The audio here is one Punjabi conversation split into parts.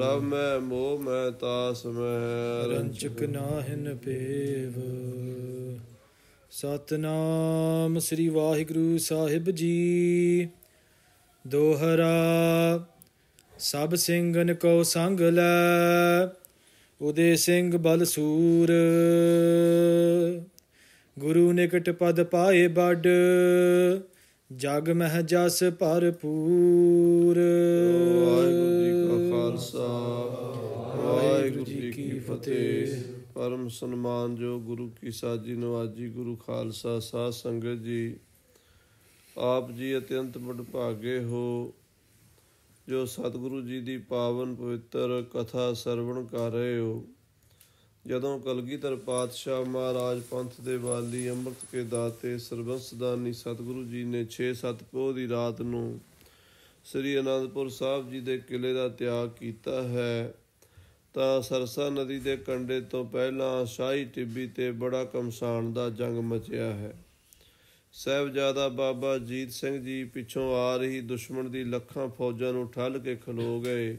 ਰਬ ਮੈਂ ਮੋ ਮੈਂ ਤਾਸ ਮੈਂ ਰੰਚਕ ਨਾਹਿਨ ਪੇਵ ਸਤਨਾਮ ਸ੍ਰੀ ਵਾਹਿਗੁਰੂ ਸਾਹਿਬ ਜੀ ਦੋਹਰਾ ਸਭ ਸਿੰਘਨ ਕੋ ਸੰਗ ਲੈ ਉਦੇ ਸਿੰਘ ਬਲਸੂਰ ਗੁਰੂ ਨਿਕਟ ਪਦ ਪਾਏ ਬੜ ਜਗ ਮਹਿ ਜਸ ਭਰਪੂਰ ਵਾਹਿਗੁਰੂ ਜੀ ਕਾ ਖਾਲਸਾ ਵਾਹਿਗੁਰੂ ਜੀ ਕੀ ਫਤਿਹ ਪਰਮ ਸਨਮਾਨ ਜੋ ਗੁਰੂ ਕੀ ਸਾਜੀ ਨਵਾਜੀ ਗੁਰੂ ਖਾਲਸਾ ਸਾਧ ਸੰਗਤ ਜੀ ਆਪ ਜੀ ਅਤਿਅੰਤ ਭਾਗੇ ਹੋ ਜੋ ਸਤਿਗੁਰੂ ਜੀ ਦੀ ਪਾਵਨ ਪਵਿੱਤਰ ਕਥਾ ਸਰਵਣ ਕਰ ਰਹੇ ਹੋ ਜਦੋਂ ਕਲਗੀਧਰ ਪਾਤਸ਼ਾਹ ਮਹਾਰਾਜ ਪੰਥ ਦੇ ਵਾਲੀ ਅੰਮ੍ਰਿਤ ਕੇ ਦਾਤੇ ਸਰਬੰਸਦਾਨੀ ਸਤਿਗੁਰੂ ਜੀ ਨੇ 6-7 ਪੋਹ ਦੀ ਰਾਤ ਨੂੰ ਸ੍ਰੀ ਅਨੰਦਪੁਰ ਸਾਹਿਬ ਜੀ ਦੇ ਕਿਲੇ ਦਾ ਤਿਆਗ ਕੀਤਾ ਹੈ ਤਾਂ ਸਰਸਾ ਨਦੀ ਦੇ ਕੰਢੇ ਤੋਂ ਪਹਿਲਾਂ ਸ਼ਾਹੀ ਟਿੱਬੀ ਤੇ ਬੜਾ ਕਮਸਾਨ ਦਾ ਜੰਗ ਮਚਿਆ ਹੈ ਸਹਿਬਜ਼ਾਦਾ ਬਾਬਾ ਜੀਤ ਸਿੰਘ ਜੀ ਪਿੱਛੋਂ ਆ ਰਹੀ ਦੁਸ਼ਮਣ ਦੀ ਲੱਖਾਂ ਫੌਜਾਂ ਨੂੰ ਠੱਲ ਕੇ ਖਲੋ ਗਏ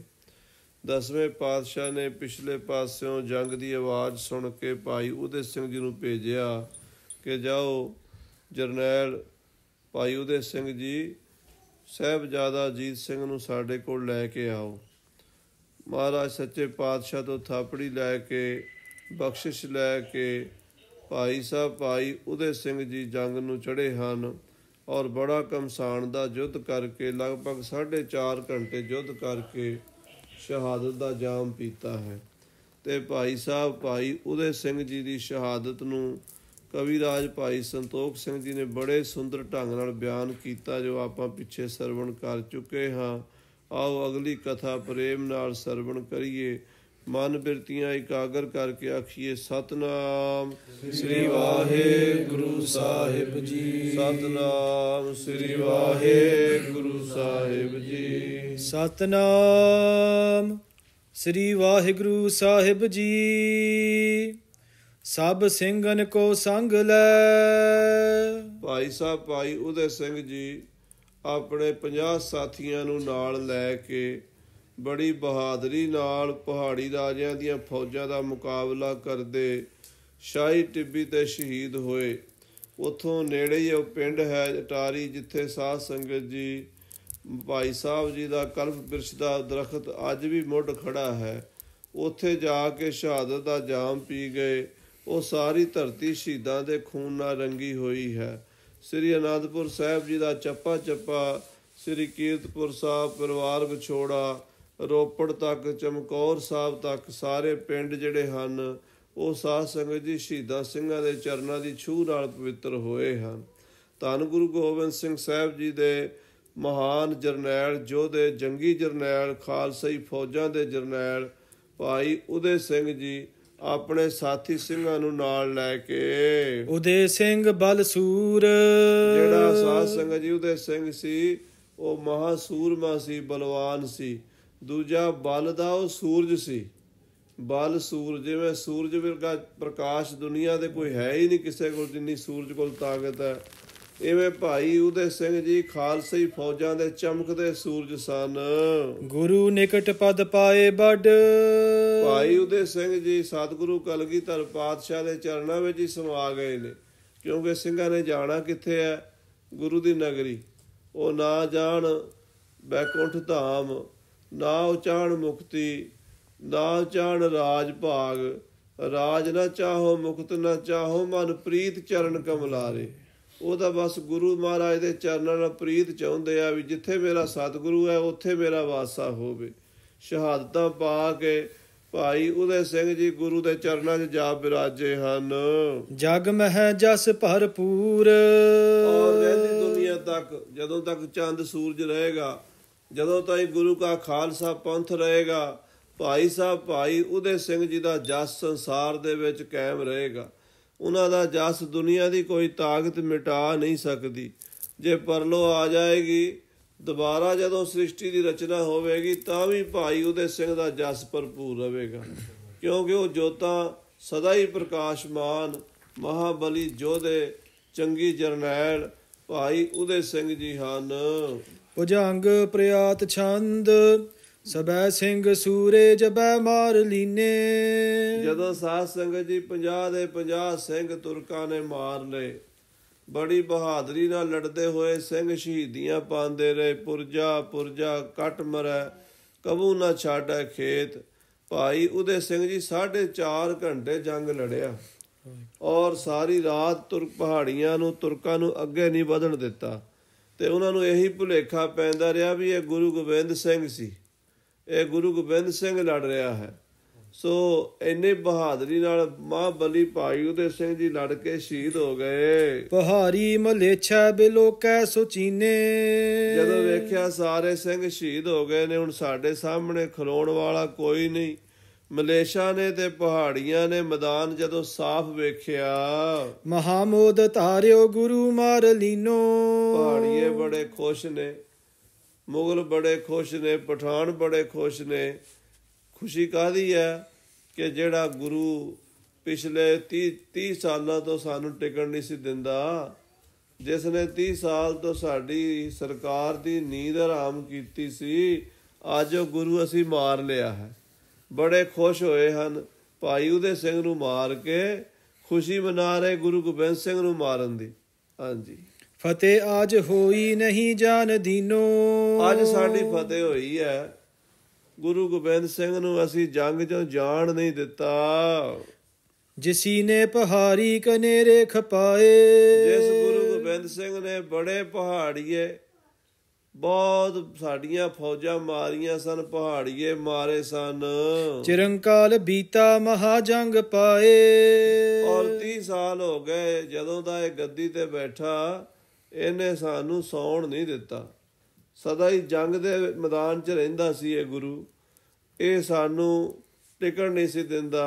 ਦਸਵੇਂ ਪਾਤਸ਼ਾਹ ਨੇ ਪਿਛਲੇ ਪਾਸਿਓਂ ਜੰਗ ਦੀ ਆਵਾਜ਼ ਸੁਣ ਕੇ ਭਾਈ ਉਦੇ ਸਿੰਘ ਜੀ ਨੂੰ ਭੇਜਿਆ ਕਿ ਜਾਓ ਜਰਨੈਲ ਭਾਈ ਉਦੇ ਸਿੰਘ ਜੀ ਸਹਿਬਜ਼ਾਦਾ ਜੀਤ ਸਿੰਘ ਨੂੰ ਸਾਡੇ ਕੋਲ ਲੈ ਕੇ ਆਓ ਮਹਾਰਾਜ ਸੱਚੇ ਪਾਤਸ਼ਾਹ ਤੋਂ ਥਾਪੜੀ ਲੈ ਕੇ ਬਖਸ਼ਿਸ਼ ਲੈ ਕੇ ਭਾਈ ਸਾਹਿਬ ਭਾਈ ਉਦੇ ਸਿੰਘ ਜੀ ਜੰਗ ਨੂੰ ਚੜ੍ਹੇ ਹਨ ਔਰ ਬੜਾ ਕਮਸਾਨ ਦਾ ਯੁੱਧ ਕਰਕੇ ਲਗਭਗ 4.5 ਘੰਟੇ ਯੁੱਧ ਕਰਕੇ ਸ਼ਹਾਦਤ ਦਾ ਜਾਮ ਪੀਤਾ ਹੈ ਤੇ ਭਾਈ ਸਾਹਿਬ ਭਾਈ ਉਦੇ ਸਿੰਘ ਜੀ ਦੀ ਸ਼ਹਾਦਤ ਨੂੰ ਕਵੀ ਰਾਜ ਭਾਈ ਸੰਤੋਖ ਸਿੰਘ ਜੀ ਨੇ ਬੜੇ ਸੁੰਦਰ ਢੰਗ ਨਾਲ ਬਿਆਨ ਕੀਤਾ ਜੋ ਆਪਾਂ ਪਿੱਛੇ ਸਰਵਣ ਕਰ ਚੁੱਕੇ ਹਾਂ ਆਓ ਅਗਲੀ ਕਥਾ ਪ੍ਰੇਮ ਨਾਲ ਸਰਵਣ ਕਰੀਏ ਮਨ ਬਿਰਤੀਆਂ ਇਕਾਗਰ ਕਰਕੇ ਆਖੀਏ ਸਤਨਾਮ ਸ੍ਰੀ ਵਾਹਿਗੁਰੂ ਸਾਹਿਬ ਜੀ ਸਤਨਾਮ ਸ੍ਰੀ ਵਾਹਿਗੁਰੂ ਸਾਹਿਬ ਜੀ ਸਤਨਾਮ ਸ੍ਰੀ ਵਾਹਿਗੁਰੂ ਸਾਹਿਬ ਜੀ ਸਭ ਸਿੰਘਨ ਕੋ ਸੰਗ ਲੈ ਭਾਈ ਸਾਹਿਬ ਭਾਈ ਉਦੇ ਸਿੰਘ ਜੀ ਆਪਣੇ 50 ਸਾਥੀਆਂ ਨੂੰ ਨਾਲ ਲੈ ਕੇ ਬੜੀ ਬਹਾਦਰੀ ਨਾਲ ਪਹਾੜੀ ਰਾਜਿਆਂ ਦੀਆਂ ਫੌਜਾਂ ਦਾ ਮੁਕਾਬਲਾ ਕਰਦੇ ਸ਼ਾਹੀ ਟਿੱਬੀ ਤੇ ਸ਼ਹੀਦ ਹੋਏ ਉਥੋਂ ਨੇੜੇ ਹੀ ਉਹ ਪਿੰਡ ਹੈ ਟਾਰੀ ਜਿੱਥੇ ਸਾਧ ਸੰਗਤ ਜੀ ਭਾਈ ਸਾਹਿਬ ਜੀ ਦਾ ਕਲਪ ਬਿਰਸ਼ ਦਾ ਦਰਖਤ ਅੱਜ ਵੀ ਮੁੱਢ ਖੜਾ ਹੈ ਉੱਥੇ ਜਾ ਕੇ ਸ਼ਹਾਦਤ ਦਾ ਜਾਮ ਪੀ ਗਏ ਉਹ ਸਾਰੀ ਧਰਤੀ ਸ਼ਹੀਦਾਂ ਦੇ ਖੂਨ ਨਾਲ ਰੰਗੀ ਹੋਈ ਹੈ ਸ੍ਰੀ ਅਨੰਦਪੁਰ ਸਾਹਿਬ ਜੀ ਦਾ ਚੱਪਾ ਚੱਪਾ ਸ੍ਰੀ ਕੀਰਤਪੁਰ ਸਾਹਿਬ ਪਰਿਵਾਰ ਵਿਛੋੜਾ ਰੋਪੜ ਤੱਕ ਚਮਕੌਰ ਸਾਹਿਬ ਤੱਕ ਸਾਰੇ ਪਿੰਡ ਜਿਹੜੇ ਹਨ ਉਹ ਸਾਧ ਸੰਗਤ ਜੀ ਸ਼ਹੀਦਾ ਸਿੰਘਾਂ ਦੇ ਚਰਨਾਂ ਦੀ ਛੂਹ ਨਾਲ ਪਵਿੱਤਰ ਹੋਏ ਹਨ ਧੰਨ ਗੁਰੂ ਗੋਬਿੰਦ ਸਿੰਘ ਸਾਹਿਬ ਜੀ ਦੇ ਮਹਾਨ ਜਰਨੈਲ ਜੋਧੇ ਜੰਗੀ ਜਰਨੈਲ ਖਾਲਸਾਈ ਫੌਜਾਂ ਦੇ ਜਰਨੈਲ ਭਾਈ ਉਦੇ ਸਿੰਘ ਜੀ ਆਪਣੇ ਸਾਥੀ ਸਿੰਘਾਂ ਨੂੰ ਨਾਲ ਲੈ ਕੇ ਉਦੇ ਸਿੰਘ ਬਲਸੂਰ ਜਿਹੜਾ ਸਾਧ ਸੰਗਤ ਜੀ ਉਦੇ ਸਿੰਘ ਸੀ ਉਹ ਮਹਾਸੂਰਮਾ ਸੀ ਬਲਵਾਨ ਸੀ ਦੂਜਾ ਬਲ ਦਾ ਉਹ ਸੂਰਜ ਸੀ ਬਲ ਸੂਰਜ ਜਿਵੇਂ ਸੂਰਜ ਵਰਗਾ ਪ੍ਰਕਾਸ਼ ਦੁਨੀਆ ਦੇ ਕੋਈ ਹੈ ਹੀ ਨਹੀਂ ਕਿਸੇ ਕੋਲ ਜਿੰਨੀ ਸੂਰਜ ਕੋਲ ਤਾਕਤ ਹੈ ਇਵੇਂ ਭਾਈ ਉਦੇ ਸਿੰਘ ਜੀ ਖਾਲਸਈ ਫੌਜਾਂ ਦੇ ਚਮਕਦੇ ਸੂਰਜ ਸਨ ਗੁਰੂ ਨਿਕਟ ਪਦ ਪਾਏ ਬੜ ਭਾਈ ਉਦੇ ਸਿੰਘ ਜੀ ਸਤਿਗੁਰੂ ਕਲਗੀਧਰ ਪਾਤਸ਼ਾਹ ਦੇ ਚਰਨਾਂ ਵਿੱਚ ਹੀ ਸਮਾ ਗਏ ਨੇ ਕਿਉਂਕਿ ਸਿੰਘਾਂ ਨੇ ਜਾਣਾ ਕਿੱਥੇ ਹੈ ਗੁਰੂ ਦੀ ਨਗਰੀ ਉਹ ਨਾ ਜਾਣ ਬੈਕੁੰਠ ਧਾਮ ਨਾ ਚਾਣ ਮੁਕਤੀ ਨਾ ਚਾਣ ਰਾਜ ਭਾਗ ਰਾਜ ਨਾ ਚਾਹੋ ਮੁਕਤ ਨਾ ਚਾਹੋ ਮਨ ਪ੍ਰੀਤ ਚਰਨ ਕਮਲਾਰੇ ਉਹ ਤਾਂ ਬਸ ਗੁਰੂ ਮਹਾਰਾਜ ਦੇ ਚਰਨਾਂ ਨਾਲ ਪ੍ਰੀਤ ਚਾਹੁੰਦੇ ਆ ਵੀ ਜਿੱਥੇ ਮੇਰਾ ਸਤਿਗੁਰੂ ਹੈ ਉੱਥੇ ਮੇਰਾ ਵਾਸਾ ਹੋਵੇ ਸ਼ਹਾਦਤਾਂ ਪਾ ਕੇ ਭਾਈ ਉਹਦੇ ਸਿੰਘ ਜੀ ਗੁਰੂ ਦੇ ਚਰਨਾਂ 'ਚ ਜਾ ਬਿਰਾਜੇ ਹਨ ਜਗ ਮਹਿ ਜਸ ਭਰਪੂਰ ਔਰ ਰਹਿੰਦੀ ਦੁਨੀਆ ਤੱਕ ਜਦੋਂ ਤੱਕ ਚੰਦ ਸੂਰਜ ਰਹੇਗਾ ਜਦੋਂ ਤਾਈ ਗੁਰੂ ਕਾ ਖਾਲਸਾ ਪੰਥ ਰਹੇਗਾ ਭਾਈ ਸਾਹਿਬ ਭਾਈ ਉਹਦੇ ਸਿੰਘ ਜੀ ਦਾ ਜਸ ਸੰਸਾਰ ਦੇ ਵਿੱਚ ਕਾਇਮ ਰਹੇਗਾ ਉਹਨਾਂ ਦਾ ਜਸ ਦੁਨੀਆ ਦੀ ਕੋਈ ਤਾਕਤ ਮਿਟਾ ਨਹੀਂ ਸਕਦੀ ਜੇ ਪਰਲੋ ਆ ਜਾਏਗੀ ਦੁਬਾਰਾ ਜਦੋਂ ਸ੍ਰਿਸ਼ਟੀ ਦੀ ਰਚਨਾ ਹੋਵੇਗੀ ਤਾਂ ਵੀ ਭਾਈ ਉਹਦੇ ਸਿੰਘ ਦਾ ਜਸ ਭਰਪੂਰ ਰਹੇਗਾ ਕਿਉਂਕਿ ਉਹ ਜੋਤਾਂ ਸਦਾ ਹੀ ਪ੍ਰਕਾਸ਼ਮਾਨ ਮਹਾਬਲੀ ਜੋਧੇ ਚੰਗੀ ਜਰਨੈਲ ਭਾਈ ਉਹਦੇ ਸਿੰਘ ਜੀ ਹਨ ਉਜੰਗ ਪ੍ਰਿਆਤ ਛੰਦ ਸਬੈ ਸਿੰਘ ਸੂਰੇ ਜਬੈ ਮਾਰ ਲੀਨੇ ਜਦੋਂ ਸਾਧ ਸੰਗਤ ਜੀ 50 ਦੇ 50 ਸਿੰਘ ਤੁਰਕਾਂ ਨੇ ਮਾਰ ਲਏ ਬੜੀ ਬਹਾਦਰੀ ਨਾਲ ਲੜਦੇ ਹੋਏ ਸਿੰਘ ਸ਼ਹੀਦੀਆਂ ਪਾਉਂਦੇ ਰਹੇ ਪੁਰਜਾ ਪੁਰਜਾ ਕਟ ਮਰੈ ਕਬੂ ਨਾ ਛਾੜੈ ਖੇਤ ਭਾਈ ਉਹਦੇ ਸਿੰਘ ਜੀ 4.5 ਘੰਟੇ ਜੰਗ ਲੜਿਆ ਔਰ ਸਾਰੀ ਰਾਤ ਤੁਰਕ ਪਹਾੜੀਆਂ ਨੂੰ ਤੁਰਕਾਂ ਨੂੰ ਅੱਗੇ ਨਹੀਂ ਵਧਣ ਦਿੱਤਾ ਤੇ ਉਹਨਾਂ ਨੂੰ ਇਹੀ ਭੁਲੇਖਾ ਪੈਂਦਾ ਰਿਹਾ ਵੀ ਇਹ ਗੁਰੂ ਗੋਬਿੰਦ ਸਿੰਘ ਸੀ ਇਹ ਗੁਰੂ ਗੋਬਿੰਦ ਸਿੰਘ ਲੜ ਰਿਹਾ ਹੈ ਸੋ ਇੰਨੇ ਬਹਾਦਰੀ ਨਾਲ ਮਾਂ ਬਲੀ ਭਾਈ ਉਹਦੇ ਸਿੰਘ ਜੀ ਲੜ ਕੇ ਸ਼ਹੀਦ ਹੋ ਗਏ ਪਹਾਰੀ ਮਲੇਛਾ ਬਿਲੋਕੈ ਸੁਚੀਨੇ ਜਦੋਂ ਵੇਖਿਆ ਸਾਰੇ ਸਿੰਘ ਸ਼ਹੀਦ ਹੋ ਗਏ ਨੇ ਹੁਣ ਸਾਡੇ ਸਾਹਮਣੇ ਖਲੋਣ ਵਾਲਾ ਕੋਈ ਨਹੀਂ ਮਲੇਸ਼ਾ ਨੇ ਤੇ ਪਹਾੜੀਆਂ ਨੇ ਮੈਦਾਨ ਜਦੋਂ ਸਾਫ਼ ਵੇਖਿਆ ਮਹਾਮੋਦ ਧਾਰਿਓ ਗੁਰੂ ਮਾਰ ਲੀਨੋ ਪਹਾੜੀਏ ਬੜੇ ਖੁਸ਼ ਨੇ ਮੁਗਲ ਬੜੇ ਖੁਸ਼ ਨੇ ਪਠਾਨ ਬੜੇ ਖੁਸ਼ ਨੇ ਖੁਸ਼ੀ ਕਾਦੀ ਹੈ ਕਿ ਜਿਹੜਾ ਗੁਰੂ ਪਿਛਲੇ 30 30 ਸਾਲਾਂ ਤੋਂ ਸਾਨੂੰ ਟਿਕਣ ਨਹੀਂ ਸੀ ਦਿੰਦਾ ਜਿਸ ਨੇ 30 ਸਾਲ ਤੋਂ ਸਾਡੀ ਸਰਕਾਰ ਦੀ ਨੀਂਦ ਆਰਾਮ ਕੀਤੀ ਸੀ ਅੱਜ ਉਹ ਗੁਰੂ ਅਸੀਂ ਮਾਰ ਲਿਆ ਹੈ ਬੜੇ ਖੁਸ਼ ਹੋਏ ਹਨ ਭਾਈ ਉਹਦੇ ਸਿੰਘ ਨੂੰ ਮਾਰ ਕੇ ਖੁਸ਼ੀ ਮਨਾ ਰਹੇ ਗੁਰੂ ਗੋਬਿੰਦ ਸਿੰਘ ਨੂੰ ਮਾਰਨ ਦੀ ਹਾਂਜੀ ਫਤਿਹ ਅੱਜ ਹੋਈ ਨਹੀਂ ਜਾਣ ਦੀਨੋ ਅੱਜ ਸਾਡੀ ਫਤਿਹ ਹੋਈ ਹੈ ਗੁਰੂ ਗੋਬਿੰਦ ਸਿੰਘ ਨੂੰ ਅਸੀਂ ਜੰਗ ਚੋਂ ਜਾਣ ਨਹੀਂ ਦਿੱਤਾ ਜਿਸੀ ਨੇ ਪਹਾੜੀ ਕਨੇਰੇ ਖਪਾਏ ਜਿਸ ਗੁਰੂ ਗੋਬਿੰਦ ਸਿੰਘ ਨੇ ਬੜੇ ਪਹਾੜੀਏ ਬਹੁਤ ਸਾਡੀਆਂ ਫੌਜਾਂ ਮਾਰੀਆਂ ਸਨ ਪਹਾੜੀਏ ਮਾਰੇ ਸਨ ਚਿਰੰਕਾਲ ਬੀਤਾ ਮਹਾ ਜੰਗ ਪਾਏ ਔਰ 30 ਸਾਲ ਹੋ ਗਏ ਜਦੋਂ ਦਾ ਇਹ ਗੱਦੀ ਤੇ ਬੈਠਾ ਇਹਨੇ ਸਾਨੂੰ ਸੌਣ ਨਹੀਂ ਦਿੱਤਾ ਸਦਾ ਹੀ ਜੰਗ ਦੇ ਮੈਦਾਨ 'ਚ ਰਹਿੰਦਾ ਸੀ ਇਹ ਗੁਰੂ ਇਹ ਸਾਨੂੰ ਟਿਕਣ ਨਹੀਂ ਸੀ ਦਿੰਦਾ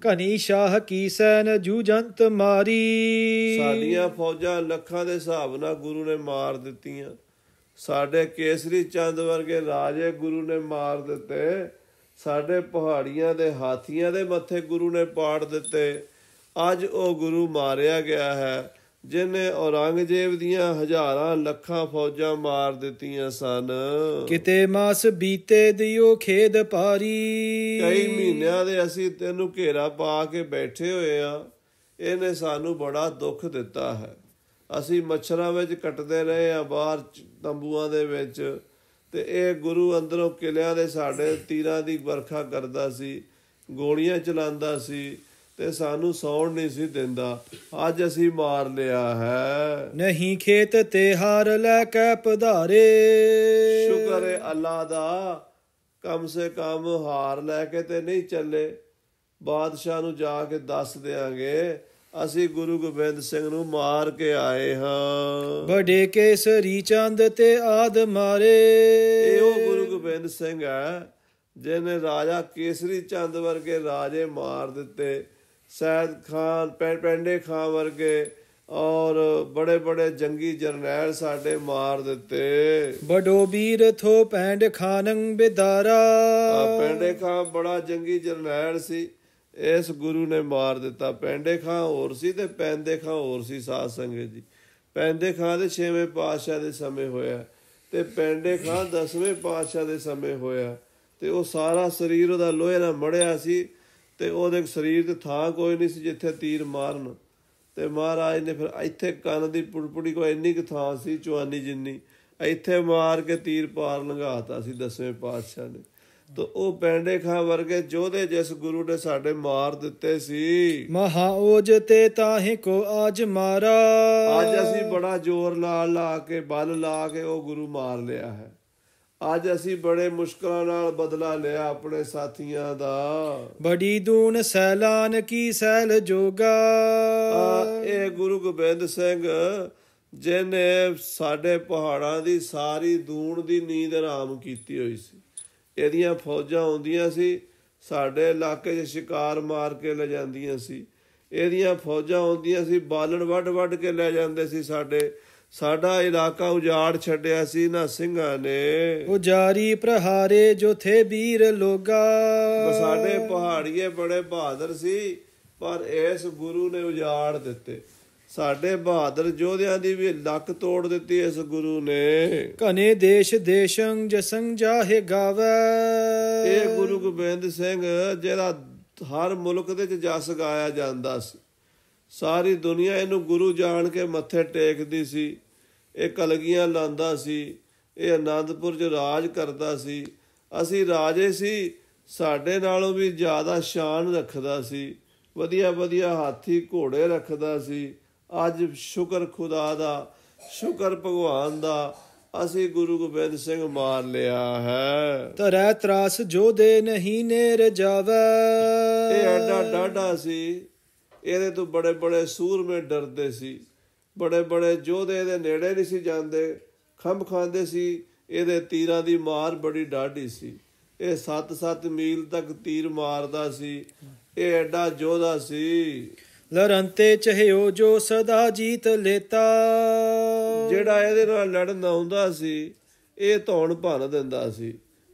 ਕਨੀ ਸ਼ਾਹ ਕੀ ਸੈਨ ਜੂਜੰਤ ਮਾਰੀ ਸਾਡੀਆਂ ਫੌਜਾਂ ਲੱਖਾਂ ਦੇ ਹਿਸਾਬ ਨਾਲ ਗੁਰੂ ਨੇ ਮਾਰ ਦਿੱਤੀਆਂ ਸਾਡੇ ਕੇਸਰੀ ਚੰਦ ਵਰਗੇ ਰਾਜੇ ਗੁਰੂ ਨੇ ਮਾਰ ਦਿੱਤੇ ਸਾਡੇ ਪਹਾੜੀਆਂ ਦੇ ਹਾਥੀਆਂ ਦੇ ਮੱਥੇ ਗੁਰੂ ਨੇ ਪਾੜ ਦਿੱਤੇ ਅੱਜ ਉਹ ਗੁਰੂ ਮਾਰਿਆ ਗਿਆ ਹੈ ਜਿਨੇ ਔਰੰਗਜ਼ੇਬ ਦੀਆਂ ਹਜ਼ਾਰਾਂ ਲੱਖਾਂ ਫੌਜਾਂ ਮਾਰ ਦਿੱਤੀਆਂ ਸਨ ਕਿਤੇ ਮਾਸ ਬੀਤੇ ਦਿਓ ਖੇਦ ਪਾਰੀ ਕਈ ਮਹੀਨਿਆਂ ਦੇ ਅਸੀਂ ਤੈਨੂੰ ਘੇਰਾ ਪਾ ਕੇ ਬੈਠੇ ਹੋਏ ਆ ਇਹਨੇ ਸਾਨੂੰ ਬੜਾ ਦੁੱਖ ਦਿੱਤਾ ਹੈ ਅਸੀਂ ਮੱਛਰਾਂ ਵਿੱਚ ਕੱਟਦੇ ਰਹੇ ਆ ਬਾਹਰ ਤੰਬੂਆਂ ਦੇ ਵਿੱਚ ਤੇ ਇਹ ਗੁਰੂ ਅੰਦਰੋਂ ਕਿਲਿਆਂ ਦੇ ਸਾਡੇ ਤੀਰਾਂ ਦੀ ਵਰਖਾ ਕਰਦਾ ਸੀ ਗੋਲੀਆਂ ਚਲਾਉਂਦਾ ਸੀ ਤੇ ਸਾਨੂੰ ਸੌਣ ਨਹੀਂ ਸੀ ਦਿੰਦਾ ਅੱਜ ਅਸੀਂ ਮਾਰ ਲਿਆ ਹੈ ਨਹੀਂ ਖੇਤ ਤੇ ਹਾਰ ਲੈ ਕੇ ਪਧਾਰੇ ਸ਼ੁਕਰ ਹੈ ਅੱਲਾ ਦਾ ਕਮ ਸੇ ਕਮ ਹਾਰ ਲੈ ਕੇ ਤੇ ਨਹੀਂ ਚੱਲੇ ਬਾਦਸ਼ਾਹ ਨੂੰ ਜਾ ਕੇ ਦੱਸ ਦੇਾਂਗੇ ਅਸੀਂ ਗੁਰੂ ਗੋਬਿੰਦ ਸਿੰਘ ਨੂੰ ਮਾਰ ਕੇ ਆਏ ਹਾਂ ਬੜੇ ਕੇਸਰੀ ਚੰਦ ਤੇ ਆਦ ਮਾਰੇ ਇਹ ਉਹ ਗੁਰੂ ਗੋਬਿੰਦ ਸਿੰਘ ਹੈ ਜਿਹਨੇ ਰਾਜਾ ਕੇਸਰੀ ਚੰਦ ਵਰਗੇ ਰਾਜੇ ਮਾਰ ਦਿੱਤੇ ਸੈਦ ਖਾਨ ਪੈਂਡੇ ਖਾਨ ਵਰਗੇ ਔਰ ਬੜੇ ਬੜੇ ਜੰਗੀ ਜਰਨੈਲ ਸਾਡੇ ਮਾਰ ਦਿੱਤੇ ਬਡੋ ਵੀਰ ਥੋ ਪੈਂਡ ਖਾਨੰ ਬਿਦਾਰਾ ਪੈਂਡੇ ਖਾਨ ਬੜਾ ਜੰਗੀ ਜਰਨੈਲ ਸੀ ਇਸ ਗੁਰੂ ਨੇ ਮਾਰ ਦਿੱਤਾ ਪੈਂਡੇ ਖਾਂ ਹੋਰ ਸੀ ਤੇ ਪੈਂਦੇ ਖਾਂ ਹੋਰ ਸੀ ਸਾਧ ਸੰਗਤ ਜੀ ਪੈਂਦੇ ਖਾਂ ਦੇ 6ਵੇਂ ਪਾਤਸ਼ਾਹ ਦੇ ਸਮੇਂ ਹੋਇਆ ਤੇ ਪੈਂਡੇ ਖਾਂ 10ਵੇਂ ਪਾਤਸ਼ਾਹ ਦੇ ਸਮੇਂ ਹੋਇਆ ਤੇ ਉਹ ਸਾਰਾ ਸਰੀਰ ਉਹਦਾ ਲੋਹੇ ਨਾਲ ਮੜਿਆ ਸੀ ਤੇ ਉਹਦੇ ਸਰੀਰ ਤੇ ਥਾਂ ਕੋਈ ਨਹੀਂ ਸੀ ਜਿੱਥੇ ਤੀਰ ਮਾਰਨ ਤੇ ਮਹਾਰਾਜ ਨੇ ਫਿਰ ਇੱਥੇ ਕੰਨ ਦੀ ਪੁੜਪੁੜੀ ਕੋਈ ਇੰਨੀ ਕਿ ਥਾਂ ਸੀ ਚੁਆਨੀ ਜਿੰਨੀ ਇੱਥੇ ਮਾਰ ਕੇ ਤੀਰ ਪਾਰ ਲੰਘਾਤਾ ਸੀ ਦਸਵੇਂ ਪਾਤਸ਼ਾਹ ਨੇ ਤੋ ਉਹ ਬੈਂਡੇ ਖਾਂ ਵਰਗੇ ਜੋਧੇ ਜਿਸ ਗੁਰੂ ਨੇ ਸਾਡੇ ਮਾਰ ਦਿੱਤੇ ਸੀ ਮਹਾ ਓਜ ਤੇ ਤਾਹੇ ਕੋ ਆਜ ਮਾਰਾ ਅੱਜ ਅਸੀਂ ਬੜਾ ਜ਼ੋਰ ਨਾਲ ਲਾ ਕੇ ਬਲ ਲਾ ਕੇ ਉਹ ਗੁਰੂ ਮਾਰ ਲਿਆ ਹੈ ਅੱਜ ਅਸੀਂ ਬੜੇ ਮੁਸ਼ਕਲਾਂ ਨਾਲ ਬਦਲਾ ਲਿਆ ਆਪਣੇ ਸਾਥੀਆਂ ਦਾ ਬੜੀ ਦੂਨ ਸੈਲਾਨ ਕੀ ਸੈਲ ਜੋਗਾ ਇਹ ਗੁਰੂ ਗੋਬਿੰਦ ਸਿੰਘ ਜਿਨੇ ਸਾਡੇ ਪਹਾੜਾਂ ਦੀ ਸਾਰੀ ਦੂਣ ਦੀ ਨੀਂਦ ਆਰਾਮ ਕੀਤੀ ਹੋਈ ਸੀ ਇਹਦੀਆਂ ਫੌਜਾਂ ਆਉਂਦੀਆਂ ਸੀ ਸਾਡੇ ਇਲਾਕੇ 'ਚ ਸ਼ਿਕਾਰ ਮਾਰ ਕੇ ਲੈ ਜਾਂਦੀਆਂ ਸੀ ਇਹਦੀਆਂ ਫੌਜਾਂ ਆਉਂਦੀਆਂ ਸੀ ਬਾਲਣ ਵੱਡ ਵੱਡ ਕੇ ਲੈ ਜਾਂਦੇ ਸੀ ਸਾਡੇ ਸਾਡਾ ਇਲਾਕਾ ਉਜਾੜ ਛੱਡਿਆ ਸੀ ਨਾ ਸਿੰਘਾਂ ਨੇ ਉਹ ਜਾਰੀ ਪ੍ਰਹਾਰੇ ਜੋ ਥੇ ਵੀਰ ਲੋਗਾ ਸਾਡੇ ਪਹਾੜੀਏ ਬੜੇ ਬਹਾਦਰ ਸੀ ਪਰ ਇਸ ਗੁਰੂ ਨੇ ਉਜਾੜ ਦਿੱਤੇ ਸਾਡੇ ਬਹਾਦਰ ਯੋਧਿਆਂ ਦੀ ਵੀ ਲੱਕ ਤੋੜ ਦਿੱਤੀ ਇਸ ਗੁਰੂ ਨੇ ਕਨੇ ਦੇਸ਼ ਦੇਸ਼ੰ ਜਸੰ ਜਾਹੇ ਗਾਵੇ ਇਹ ਗੁਰੂ ਗੋਬਿੰਦ ਸਿੰਘ ਜਿਹੜਾ ਹਰ ਮੁਲਕ ਦੇ ਵਿੱਚ ਜਸ ਗਾਇਆ ਜਾਂਦਾ ਸੀ ਸਾਰੀ ਦੁਨੀਆ ਇਹਨੂੰ ਗੁਰੂ ਜਾਣ ਕੇ ਮੱਥੇ ਟੇਕਦੀ ਸੀ ਇਹ ਕਲਗੀਆਂ ਲਾਂਦਾ ਸੀ ਇਹ ਆਨੰਦਪੁਰ 'ਚ ਰਾਜ ਕਰਦਾ ਸੀ ਅਸੀਂ ਰਾਜੇ ਸੀ ਸਾਡੇ ਨਾਲੋਂ ਵੀ ਜ਼ਿਆਦਾ ਸ਼ਾਨ ਰੱਖਦਾ ਸੀ ਵਧੀਆ ਵਧੀਆ ਹਾਥੀ ਘੋੜੇ ਰੱਖਦਾ ਸੀ ਅੱਜ ਸ਼ੁਕਰ ਖੁਦਾ ਦਾ ਸ਼ੁਕਰ ਭਗਵਾਨ ਦਾ ਅਸੀਂ ਗੁਰੂ ਗੋਬਿੰਦ ਸਿੰਘ ਮਾਰ ਲਿਆ ਹੈ ਤਰੈ ਤਰਾਸ ਜੋ ਦੇ ਨਹੀਂ ਨੇ ਰਜਾਵੇ ਇਹ ਐਡਾ ਡਾਡਾ ਸੀ ਇਹਦੇ ਤੋਂ ਬੜੇ ਬੜੇ ਸੂਰਮੇ ਡਰਦੇ ਸੀ ਬੜੇ ਬੜੇ ਜੋਧੇ ਦੇ ਨੇੜੇ ਨਹੀਂ ਸੀ ਜਾਂਦੇ ਖੰਭ ਖਾਂਦੇ ਸੀ ਇਹਦੇ ਤੀਰਾਂ ਦੀ ਮਾਰ ਬੜੀ ਡਾਢੀ ਸੀ ਇਹ 7-7 ਮੀਲ ਤੱਕ ਤੀਰ ਮਾਰਦਾ ਸੀ ਇਹ ਐਡਾ ਜੋਧਾ ਸੀ ਲੜੰਤੇ ਚਹਿਓ ਜੋ ਸਦਾ ਜੀਤ ਲੇਤਾ ਜਿਹੜਾ ਇਹਦੇ ਨਾਲ ਲੜਨ ਆਉਂਦਾ ਸੀ ਇਹ ਧੌਣ ਭਨ ਦਿੰਦਾ ਸੀ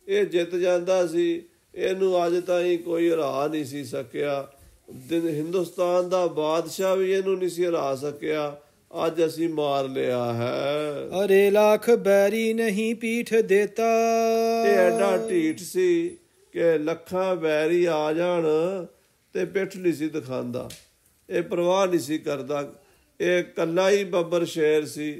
ਇਹ ਜਿੱਤ ਜਾਂਦਾ ਸੀ ਇਹਨੂੰ ਅੱਜ ਤਾਈਂ ਕੋਈ ਹਰਾ ਨਹੀਂ ਸੀ ਸਕਿਆ ਹਿੰਦੁਸਤਾਨ ਦਾ ਬਾਦਸ਼ਾਹ ਵੀ ਇਹਨੂੰ ਨਹੀਂ ਸੀ ਹਰਾ ਸਕਿਆ ਅੱਜ ਅਸੀਂ ਮਾਰ ਲਿਆ ਹੈ ਅਰੇ ਲੱਖ ਬੈਰੀ ਨਹੀਂ ਪੀਠ ਦੇਤਾ ਇਹ ਐਡਾ ਢੀਠ ਸੀ ਕਿ ਲੱਖਾਂ ਬੈਰੀ ਆ ਜਾਣ ਤੇ ਪਿੱਠ ਨਹੀਂ ਸੀ ਦਿਖਾਉਂਦਾ ਇਹ ਪ੍ਰਵਾਹ ਨਹੀਂ ਸੀ ਕਰਦਾ ਇਹ ਕੱਲਾ ਹੀ ਬੱਬਰ ਸ਼ੇਰ ਸੀ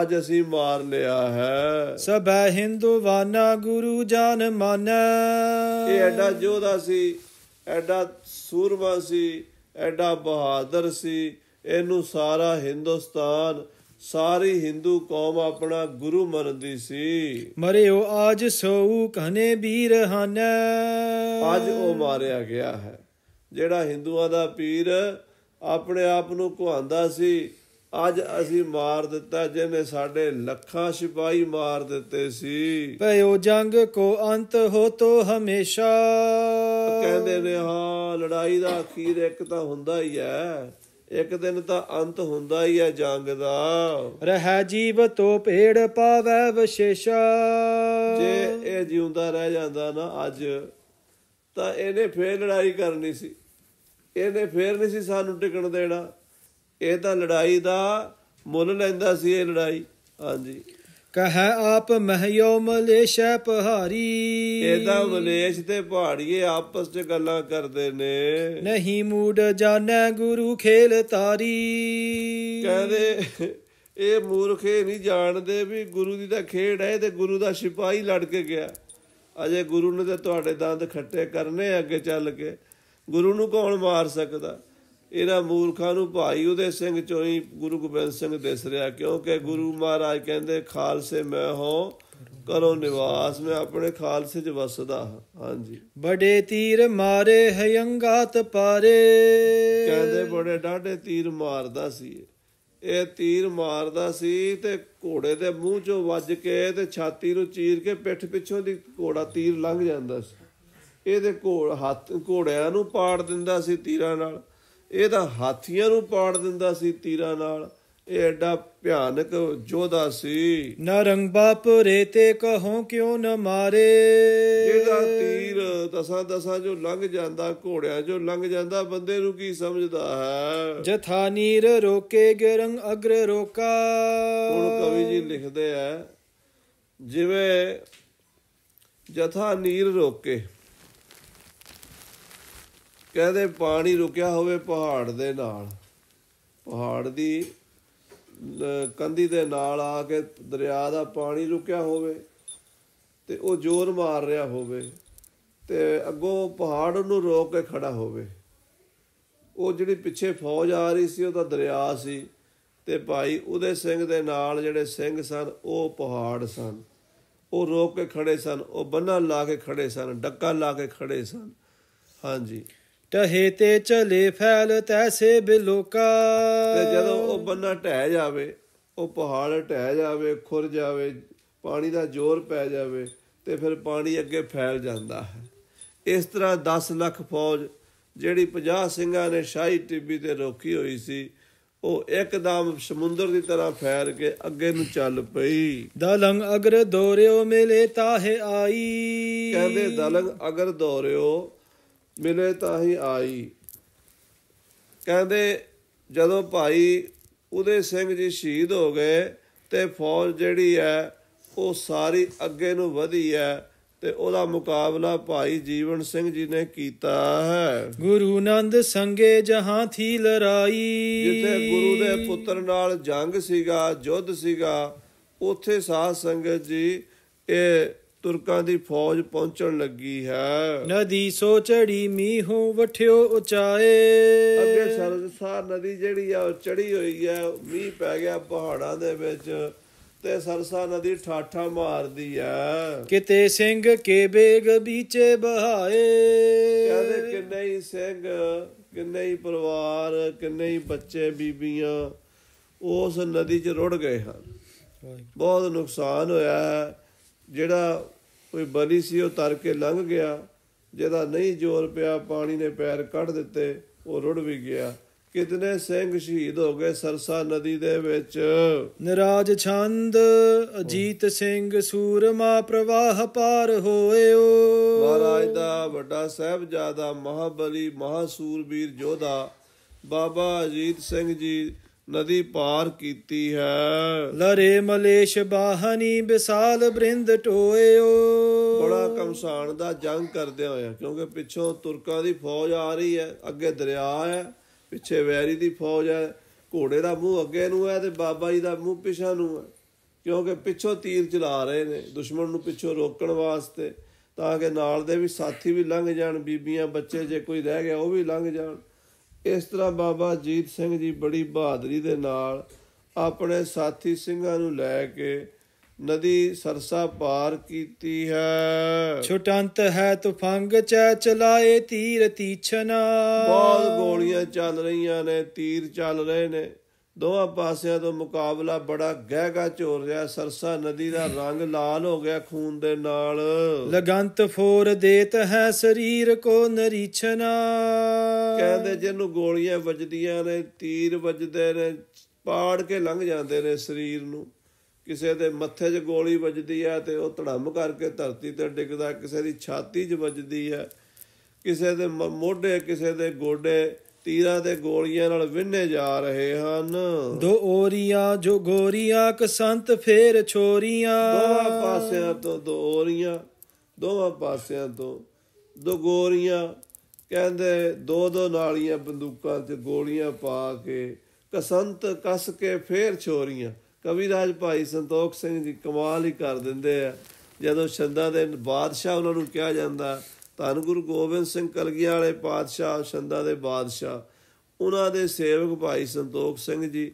ਅੱਜ ਅਸੀਂ ਮਾਰ ਲਿਆ ਹੈ ਸਭੈ ਹਿੰਦੂ ਵਾਨਾ ਗੁਰੂ ਜਾਨ ਮਨ ਇਹ ਐਡਾ ਜੋਧਾ ਸੀ ਐਡਾ ਸੂਰਮਾ ਸੀ ਐਡਾ ਬਹਾਦਰ ਸੀ ਇਹਨੂੰ ਸਾਰਾ ਹਿੰਦੁਸਤਾਨ ਸਾਰੀ ਹਿੰਦੂ ਕੌਮ ਆਪਣਾ ਗੁਰੂ ਮੰਨਦੀ ਸੀ ਮਰਿਓ ਅੱਜ ਸੋਉ ਕਹਨੇ ਵੀਰ ਹਨ ਅੱਜ ਉਹ ਮਾਰਿਆ ਗਿਆ ਹੈ ਜਿਹੜਾ ਹਿੰਦੂਆਂ ਦਾ ਪੀਰ ਆਪਣੇ ਆਪ ਨੂੰ ਕੁਹਾਂਦਾ ਸੀ ਅੱਜ ਅਸੀਂ ਮਾਰ ਦਿੱਤਾ ਜਿਹਨੇ ਸਾਡੇ ਲੱਖਾਂ ਸਿਪਾਹੀ ਮਾਰ ਦਿੱਤੇ ਸੀ ਭਇਓ ਜੰਗ ਕੋ ਅੰਤ ਹੋ ਤੋ ਹਮੇਸ਼ਾ ਕਹਿੰਦੇ ਨੇ ਹਾਂ ਲੜਾਈ ਦਾ ਅਖੀਰ ਇੱਕ ਤਾਂ ਹੁੰਦਾ ਹੀ ਹੈ ਇੱਕ ਦਿਨ ਤਾਂ ਅੰਤ ਹੁੰਦਾ ਹੀ ਹੈ ਜੰਗ ਦਾ ਰਹਿ ਜੀਵ ਤੋ ਭੇੜ ਪਾਵੇ ਵਿਸ਼ੇਸ਼ਾ ਜੇ ਇਹ ਜਿਉਂਦਾ ਰਹਿ ਜਾਂਦਾ ਨਾ ਅੱਜ ਤਾਂ ਇਹਨੇ ਫੇਰ ਲੜਾਈ ਕਰਨੀ ਸੀ ਇਹਨੇ ਫੇਰ ਨਹੀਂ ਸੀ ਸਾਨੂੰ ਟਿਕਣ ਦੇਣਾ ਇਹ ਤਾਂ ਲੜਾਈ ਦਾ ਮੁੱਲ ਲੈਂਦਾ ਸੀ ਇਹ ਲੜਾਈ ਹਾਂਜੀ ਕਹੈ ਆਪ ਮਹਿਯੋ ਮਲੇਸ਼ੈ ਪਹਾਰੀ ਇਹਦਾ ਮਲੇਸ਼ ਤੇ ਪਹਾੜੀਏ ਆਪਸ ਚ ਗੱਲਾਂ ਕਰਦੇ ਨੇ ਨਹੀਂ ਮੂਡ ਜਾਣੈ ਗੁਰੂ ਖੇਲ ਤਾਰੀ ਕਹਦੇ ਇਹ ਮੂਰਖੇ ਨਹੀਂ ਜਾਣਦੇ ਵੀ ਗੁਰੂ ਦੀ ਤਾਂ ਖੇਡ ਹੈ ਤੇ ਗੁਰੂ ਦਾ ਸਿਪਾਹੀ ਲੜ ਕੇ ਗਿਆ ਅਜੇ ਗੁਰੂ ਨੇ ਤੇ ਤੁਹਾਡੇ ਦੰਦ ਖੱਟੇ ਕਰਨੇ ਅੱਗੇ ਚੱਲ ਕੇ ਗੁਰੂ ਨੂੰ ਕੌਣ ਮਾਰ ਸਕਦਾ ਇਹਨਾਂ ਮੂਰਖਾਂ ਨੂੰ ਭਾਈ ਉਹਦੇ ਸਿੰਘ ਚੋਈ ਗੁਰੂ ਗੋਬਿੰਦ ਸਿੰਘ ਦਿਸ ਰਿਹਾ ਕਿਉਂਕਿ ਗੁਰੂ ਮਹਾਰਾਜ ਕਹਿੰਦੇ ਖਾਲਸੇ ਮੈਂ ਹਾਂ ਕਰੋ ਨਿਵਾਸ ਮੈਂ ਆਪਣੇ ਖਾਲਸੇ 'ਚ ਵਸਦਾ ਹਾਂ ਹਾਂਜੀ ਬੜੇ ਤੀਰ ਮਾਰੇ ਹਯੰਗਾਤ ਪਾਰੇ ਕਹਿੰਦੇ ਬੜੇ ਡਾਢੇ ਤੀਰ ਮਾਰਦਾ ਸੀ ਇਹ ਤੀਰ ਮਾਰਦਾ ਸੀ ਤੇ ਘੋੜੇ ਦੇ ਮੂੰਹ 'ਚੋਂ ਵੱਜ ਕੇ ਤੇ ਛਾਤੀ ਨੂੰ چیر ਕੇ ਪਿੱਠ ਪਿੱਛੋਂ ਦੀ ਘੋੜਾ ਤੀਰ ਲੰਘ ਜਾਂਦਾ ਸੀ ਇਹਦੇ ਘੋੜ ਹੱਥ ਘੋੜਿਆਂ ਨੂੰ ਪਾੜ ਦਿੰਦਾ ਸੀ ਤੀਰਾਂ ਨਾਲ ਇਹਦਾ ਹਾਥੀਆਂ ਨੂੰ ਪਾੜ ਦਿੰਦਾ ਸੀ ਤੀਰਾਂ ਨਾਲ ਇਹ ਐਡਾ ਭਿਆਨਕ ਜੋਧਾ ਸੀ ਨਰੰਗ ਬਾਪ ਰੇਤੇ ਕਹੋ ਕਿਉਂ ਨ ਮਾਰੇ ਜਿਹਦਾ ਤੀਰ ਦਸਾਂ ਦਸਾਂ ਜੋ ਲੰਘ ਜਾਂਦਾ ਘੋੜਿਆਂ ਜੋ ਲੰਘ ਜਾਂਦਾ ਬੰਦੇ ਨੂੰ ਕੀ ਸਮਝਦਾ ਹੈ ਜਥਾ ਨੀਰ ਰੋਕੇ ਗਰੰਗ ਅਗਰ ਰੋਕਾ ਹੁਣ ਕਵੀ ਜੀ ਲਿਖਦੇ ਆ ਜਿਵੇਂ ਜਥਾ ਨੀਰ ਰੋਕੇ ਕਹਿੰਦੇ ਪਾਣੀ ਰੁਕਿਆ ਹੋਵੇ ਪਹਾੜ ਦੇ ਨਾਲ ਪਹਾੜ ਦੀ ਕੰਦੀ ਦੇ ਨਾਲ ਆ ਕੇ ਦਰਿਆ ਦਾ ਪਾਣੀ ਰੁਕਿਆ ਹੋਵੇ ਤੇ ਉਹ ਜ਼ੋਰ ਮਾਰ ਰਿਹਾ ਹੋਵੇ ਤੇ ਅੱਗੋਂ ਪਹਾੜ ਨੂੰ ਰੋਕ ਕੇ ਖੜਾ ਹੋਵੇ ਉਹ ਜਿਹੜੀ ਪਿੱਛੇ ਫੌਜ ਆ ਰਹੀ ਸੀ ਉਹਦਾ ਦਰਿਆ ਸੀ ਤੇ ਭਾਈ ਉਹਦੇ ਸਿੰਘ ਦੇ ਨਾਲ ਜਿਹੜੇ ਸਿੰਘ ਸਨ ਉਹ ਪਹਾੜ ਸਨ ਉਹ ਰੋਕ ਕੇ ਖੜੇ ਸਨ ਉਹ ਬੰਨਾ ਲਾ ਕੇ ਖੜੇ ਸਨ ਡੱਕਾ ਲਾ ਕੇ ਖੜੇ ਸਨ ਹਾਂਜੀ ਟਹੇ ਤੇ ਚਲੇ ਫੈਲ ਤੈਸੇ ਬਿਲੋਕਾ ਤੇ ਜਦੋਂ ਉਹ ਬੰਨਾ ਟਹਿ ਜਾਵੇ ਉਹ ਪਹਾੜ ਟਹਿ ਜਾਵੇ ਖੁਰ ਜਾਵੇ ਪਾਣੀ ਦਾ ਜ਼ੋਰ ਪੈ ਜਾਵੇ ਤੇ ਫਿਰ ਪਾਣੀ ਅੱਗੇ ਫੈਲ ਜਾਂਦਾ ਹੈ ਇਸ ਤਰ੍ਹਾਂ 10 ਲੱਖ ਫੌਜ ਜਿਹੜੀ 50 ਸਿੰਘਾਂ ਨੇ ਸ਼ਾਹੀ ਟਿੱਬੀ ਤੇ ਰੋਕੀ ਹੋਈ ਸੀ ਉਹ ਇੱਕਦਮ ਸਮੁੰਦਰ ਦੀ ਤਰ੍ਹਾਂ ਫੈਲ ਕੇ ਅੱਗੇ ਨੂੰ ਚੱਲ ਪਈ ਦਲੰਗ ਅਗਰ ਦੋਰਿਓ ਮਿਲੇ ਤਾਹੇ ਆਈ ਕਹਿੰਦੇ ਦਲੰਗ ਅਗਰ ਦੋਰਿਓ ਮਿਲੇ ਤਾਂ ਹੀ ਆਈ ਕਹਿੰਦੇ ਜਦੋਂ ਭਾਈ ਉਹਦੇ ਸਿੰਘ ਜੀ ਸ਼ਹੀਦ ਹੋ ਗਏ ਤੇ ਫੌਜ ਜਿਹੜੀ ਹੈ ਉਹ ਸਾਰੀ ਅੱਗੇ ਨੂੰ ਵਧੀ ਹੈ ਤੇ ਉਹਦਾ ਮੁਕਾਬਲਾ ਭਾਈ ਜੀਵਨ ਸਿੰਘ ਜੀ ਨੇ ਕੀਤਾ ਹੈ ਗੁਰੂ ਨੰਦ ਸੰਗੇ ਜਹਾਂ ਥੀ ਲੜਾਈ ਜਿੱਥੇ ਗੁਰੂ ਦੇ ਪੁੱਤਰ ਨਾਲ ਜੰਗ ਸੀਗਾ ਜੁੱਧ ਸੀਗਾ ਉਥੇ ਸਾਧ ਸੰਗਤ ਜੀ ਇਹ ਤੁਰਕਾਂ ਦੀ ਫੌਜ ਪਹੁੰਚਣ ਲੱਗੀ ਹੈ ਨਦੀ ਸੋ ਚੜੀ ਮੀਹੋਂ ਵਠਿਓ ਉਚਾਏ ਅੱਗੇ ਸਰਸਾ ਨਦੀ ਜਿਹੜੀ ਆ ਉਹ ਚੜੀ ਹੋਈ ਹੈ ਮੀਂਹ ਪੈ ਗਿਆ ਪਹਾੜਾਂ ਦੇ ਵਿੱਚ ਤੇ ਸਰਸਾ ਨਦੀ ਠਾਠਾ ਮਾਰਦੀ ਆ ਕਿਤੇ ਸਿੰਘ ਕੇ ਬੇਗ ਵਿੱਚੇ ਬਹਾਏ ਕਹਿੰਦੇ ਕਿੰਨੇ ਹੀ ਸਿੰਘ ਕਿੰਨੇ ਹੀ ਪਰਿਵਾਰ ਕਿੰਨੇ ਹੀ ਬੱਚੇ ਬੀਬੀਆਂ ਉਸ ਨਦੀ 'ਚ ਰੁੜ ਗਏ ਹਨ ਬਹੁਤ ਨੁਕਸਾਨ ਹੋਇਆ ਜਿਹੜਾ ਕੋਈ ਬਲੀ ਸੀ ਉਹ ਤਰ ਕੇ ਲੰਘ ਗਿਆ ਜਿਹਦਾ ਨਹੀਂ ਜ਼ੋਰ ਪਿਆ ਪਾਣੀ ਨੇ ਪੈਰ ਕੱਢ ਦਿੱਤੇ ਉਹ ਰੁੜ ਵੀ ਗਿਆ ਕਿਤਨੇ ਸਿੰਘ ਸ਼ਹੀਦ ਹੋ ਗਏ ਸਰਸਾ ਨਦੀ ਦੇ ਵਿੱਚ ਨਿਰਾਜ ਛੰਦ ਅਜੀਤ ਸਿੰਘ ਸੂਰਮਾ ਪ੍ਰਵਾਹ ਪਾਰ ਹੋਇਓ ਮਹਾਰਾਜ ਦਾ ਵੱਡਾ ਸਹਿਬਜ਼ਾਦਾ ਮਹਾਬਲੀ ਮਹਾਸੂਰਬੀਰ ਜੋਧਾ ਬਾਬਾ ਅਜੀਤ ਸਿੰਘ ਜੀ ਨਦੀ ਪਾਰ ਕੀਤੀ ਹੈ ਲਰੇ ਮਲੇਸ਼ ਬਾਹਨੀ ਵਿਸਾਲ ਬ੍ਰਿੰਦ ਟੋਇਓ ਬੜਾ ਕਮਸਾਨ ਦਾ ਜੰਗ ਕਰਦੇ ਹੋਇਆ ਕਿਉਂਕਿ ਪਿੱਛੋਂ ਤੁਰਕਾਂ ਦੀ ਫੌਜ ਆ ਰਹੀ ਹੈ ਅੱਗੇ ਦਰਿਆ ਹੈ ਪਿੱਛੇ ਵੈਰੀ ਦੀ ਫੌਜ ਹੈ ਘੋੜੇ ਦਾ ਮੂੰਹ ਅੱਗੇ ਨੂੰ ਹੈ ਤੇ ਬਾਬਾ ਜੀ ਦਾ ਮੂੰਹ ਪਿਛਾ ਨੂੰ ਹੈ ਕਿਉਂਕਿ ਪਿੱਛੋਂ ਤੀਰ ਚਲਾ ਰਹੇ ਨੇ ਦੁਸ਼ਮਣ ਨੂੰ ਪਿੱਛੋਂ ਰੋਕਣ ਵਾਸਤੇ ਤਾਂ ਕਿ ਨਾਲ ਦੇ ਵੀ ਸਾਥੀ ਵੀ ਲੰਘ ਜਾਣ ਬੀਬੀਆਂ ਬੱਚੇ ਜੇ ਕੋਈ ਰਹਿ ਗਿਆ ਉਹ ਵੀ ਲੰਘ ਜਾਣ ਇਸ ਤਰ੍ਹਾਂ ਬਾਬਾ ਜੀਤ ਸਿੰਘ ਜੀ ਬੜੀ ਬਹਾਦਰੀ ਦੇ ਨਾਲ ਆਪਣੇ ਸਾਥੀ ਸਿੰਘਾਂ ਨੂੰ ਲੈ ਕੇ ਨਦੀ ਸਰਸਾ ਪਾਰ ਕੀਤੀ ਹੈ ਛੁਟੰਤ ਹੈ ਤੁਫੰਗ ਚ ਚਲਾਏ ਤੀਰ ਤੀਛਨਾ ਬਹੁਤ ਗੋਲੀਆਂ ਚੱਲ ਰਹੀਆਂ ਨੇ ਤੀਰ ਚੱਲ ਰਹੇ ਨੇ ਦੋਹਾਂ ਪਾਸਿਆਂ ਤੋਂ ਮੁਕਾਬਲਾ ਬੜਾ ਗਹਿਗਾ ਝੋਰ ਰਿਹਾ ਸਰਸਾ ਨਦੀ ਦਾ ਰੰਗ ਲਾਲ ਹੋ ਗਿਆ ਖੂਨ ਦੇ ਨਾਲ ਲਗੰਤ ਫੋਰ ਦੇਤ ਹੈ ਸਰੀਰ ਕੋ ਨਰੀਛਨਾ ਕਹਿੰਦੇ ਜਿਹਨੂੰ ਗੋਲੀਆਂ ਵੱਜਦੀਆਂ ਨੇ ਤੀਰ ਵੱਜਦੇ ਨੇ ਪਾੜ ਕੇ ਲੰਘ ਜਾਂਦੇ ਨੇ ਸਰੀਰ ਨੂੰ ਕਿਸੇ ਦੇ ਮੱਥੇ 'ਚ ਗੋਲੀ ਵੱਜਦੀ ਆ ਤੇ ਉਹ ਧੜਮ ਕਰਕੇ ਧਰਤੀ ਤੇ ਡਿੱਗਦਾ ਕਿਸੇ ਦੀ ਛਾਤੀ 'ਚ ਵੱਜਦੀ ਆ ਕਿਸੇ ਦੇ ਮੋਢੇ ਕਿਸੇ ਦੇ ਗੋਡੇ ਤੀਰਾਂ ਤੇ ਗੋਲੀਆਂ ਨਾਲ ਵਿੰਨੇ ਜਾ ਰਹੇ ਹਨ ਦੋ ਓਰੀਆਂ ਜੋ ਗੋਰੀਆਂ ਕਸੰਤ ਫੇਰ ਛੋਰੀਆਂ ਦੋਵਾਂ ਪਾਸਿਆਂ ਤੋਂ ਦੋ ਓਰੀਆਂ ਦੋਵਾਂ ਪਾਸਿਆਂ ਤੋਂ ਦੋ ਗੋਰੀਆਂ ਕਹਿੰਦੇ ਦੋ ਦੋ ਨਾਲੀਆਂ ਬੰਦੂਕਾਂ ਤੇ ਗੋਲੀਆਂ ਪਾ ਕੇ ਕਸੰਤ ਕਸ ਕੇ ਫੇਰ ਛੋਰੀਆਂ ਰਾਜ ਭਾਈ ਸੰਤੋਖ ਸਿੰਘ ਜੀ ਕਮਾਲ ਹੀ ਕਰ ਦਿੰਦੇ ਆ ਜਦੋਂ ਸ਼ੰਦਾ ਦੇ ਬਾਦਸ਼ਾਹ ਉਹਨਾਂ ਨੂੰ ਕਿਹਾ ਜਾਂਦਾ ਧੰਨ ਗੁਰੂ ਗੋਬਿੰਦ ਸਿੰਘ ਕਲਗੀਆਂ ਵਾਲੇ ਪਾਤਸ਼ਾਹ ਸੰਦਾ ਦੇ ਬਾਦਸ਼ਾਹ ਉਹਨਾਂ ਦੇ ਸੇਵਕ ਭਾਈ ਸੰਤੋਖ ਸਿੰਘ ਜੀ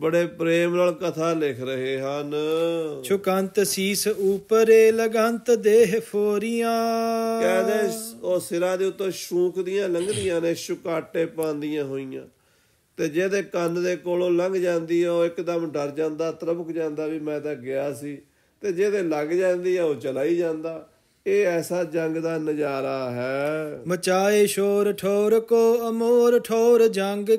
ਬੜੇ ਪ੍ਰੇਮ ਨਾਲ ਕਥਾ ਲਿਖ ਰਹੇ ਹਨ ਛੁਕੰਤ ਸੀਸ ਉਪਰੇ ਲਗੰਤ ਦੇਹ ਫੋਰੀਆਂ ਕਹਿੰਦੇ ਉਹ ਸਿਰਾਂ ਦੇ ਉੱਤੇ ਸ਼ੂਕ ਦੀਆਂ ਲੰਘਦੀਆਂ ਨੇ ਸ਼ੁਕਾਟੇ ਪਾਉਂਦੀਆਂ ਹੋਈਆਂ ਤੇ ਜਿਹਦੇ ਕੰਨ ਦੇ ਕੋਲੋਂ ਲੰਘ ਜਾਂਦੀ ਆ ਉਹ ਇੱਕਦਮ ਡਰ ਜਾਂਦਾ ਤਰਬਕ ਜਾਂਦਾ ਵੀ ਮੈਂ ਤਾਂ ਗਿਆ ਸੀ ਤੇ ਜਿਹਦੇ ਲੱਗ ਜਾਂਦੀ ਆ ਉਹ ਚਲਾ ਹੀ ਜਾਂਦਾ ਇਹ ਐਸਾ ਜੰਗ ਦਾ ਨਜ਼ਾਰਾ ਹੈ ਮਚਾਏ ਸ਼ੋਰ ਠੋਰ ਕੋ ਅਮੋਰ ਠੋਰ ਜੰਗ ਕੇ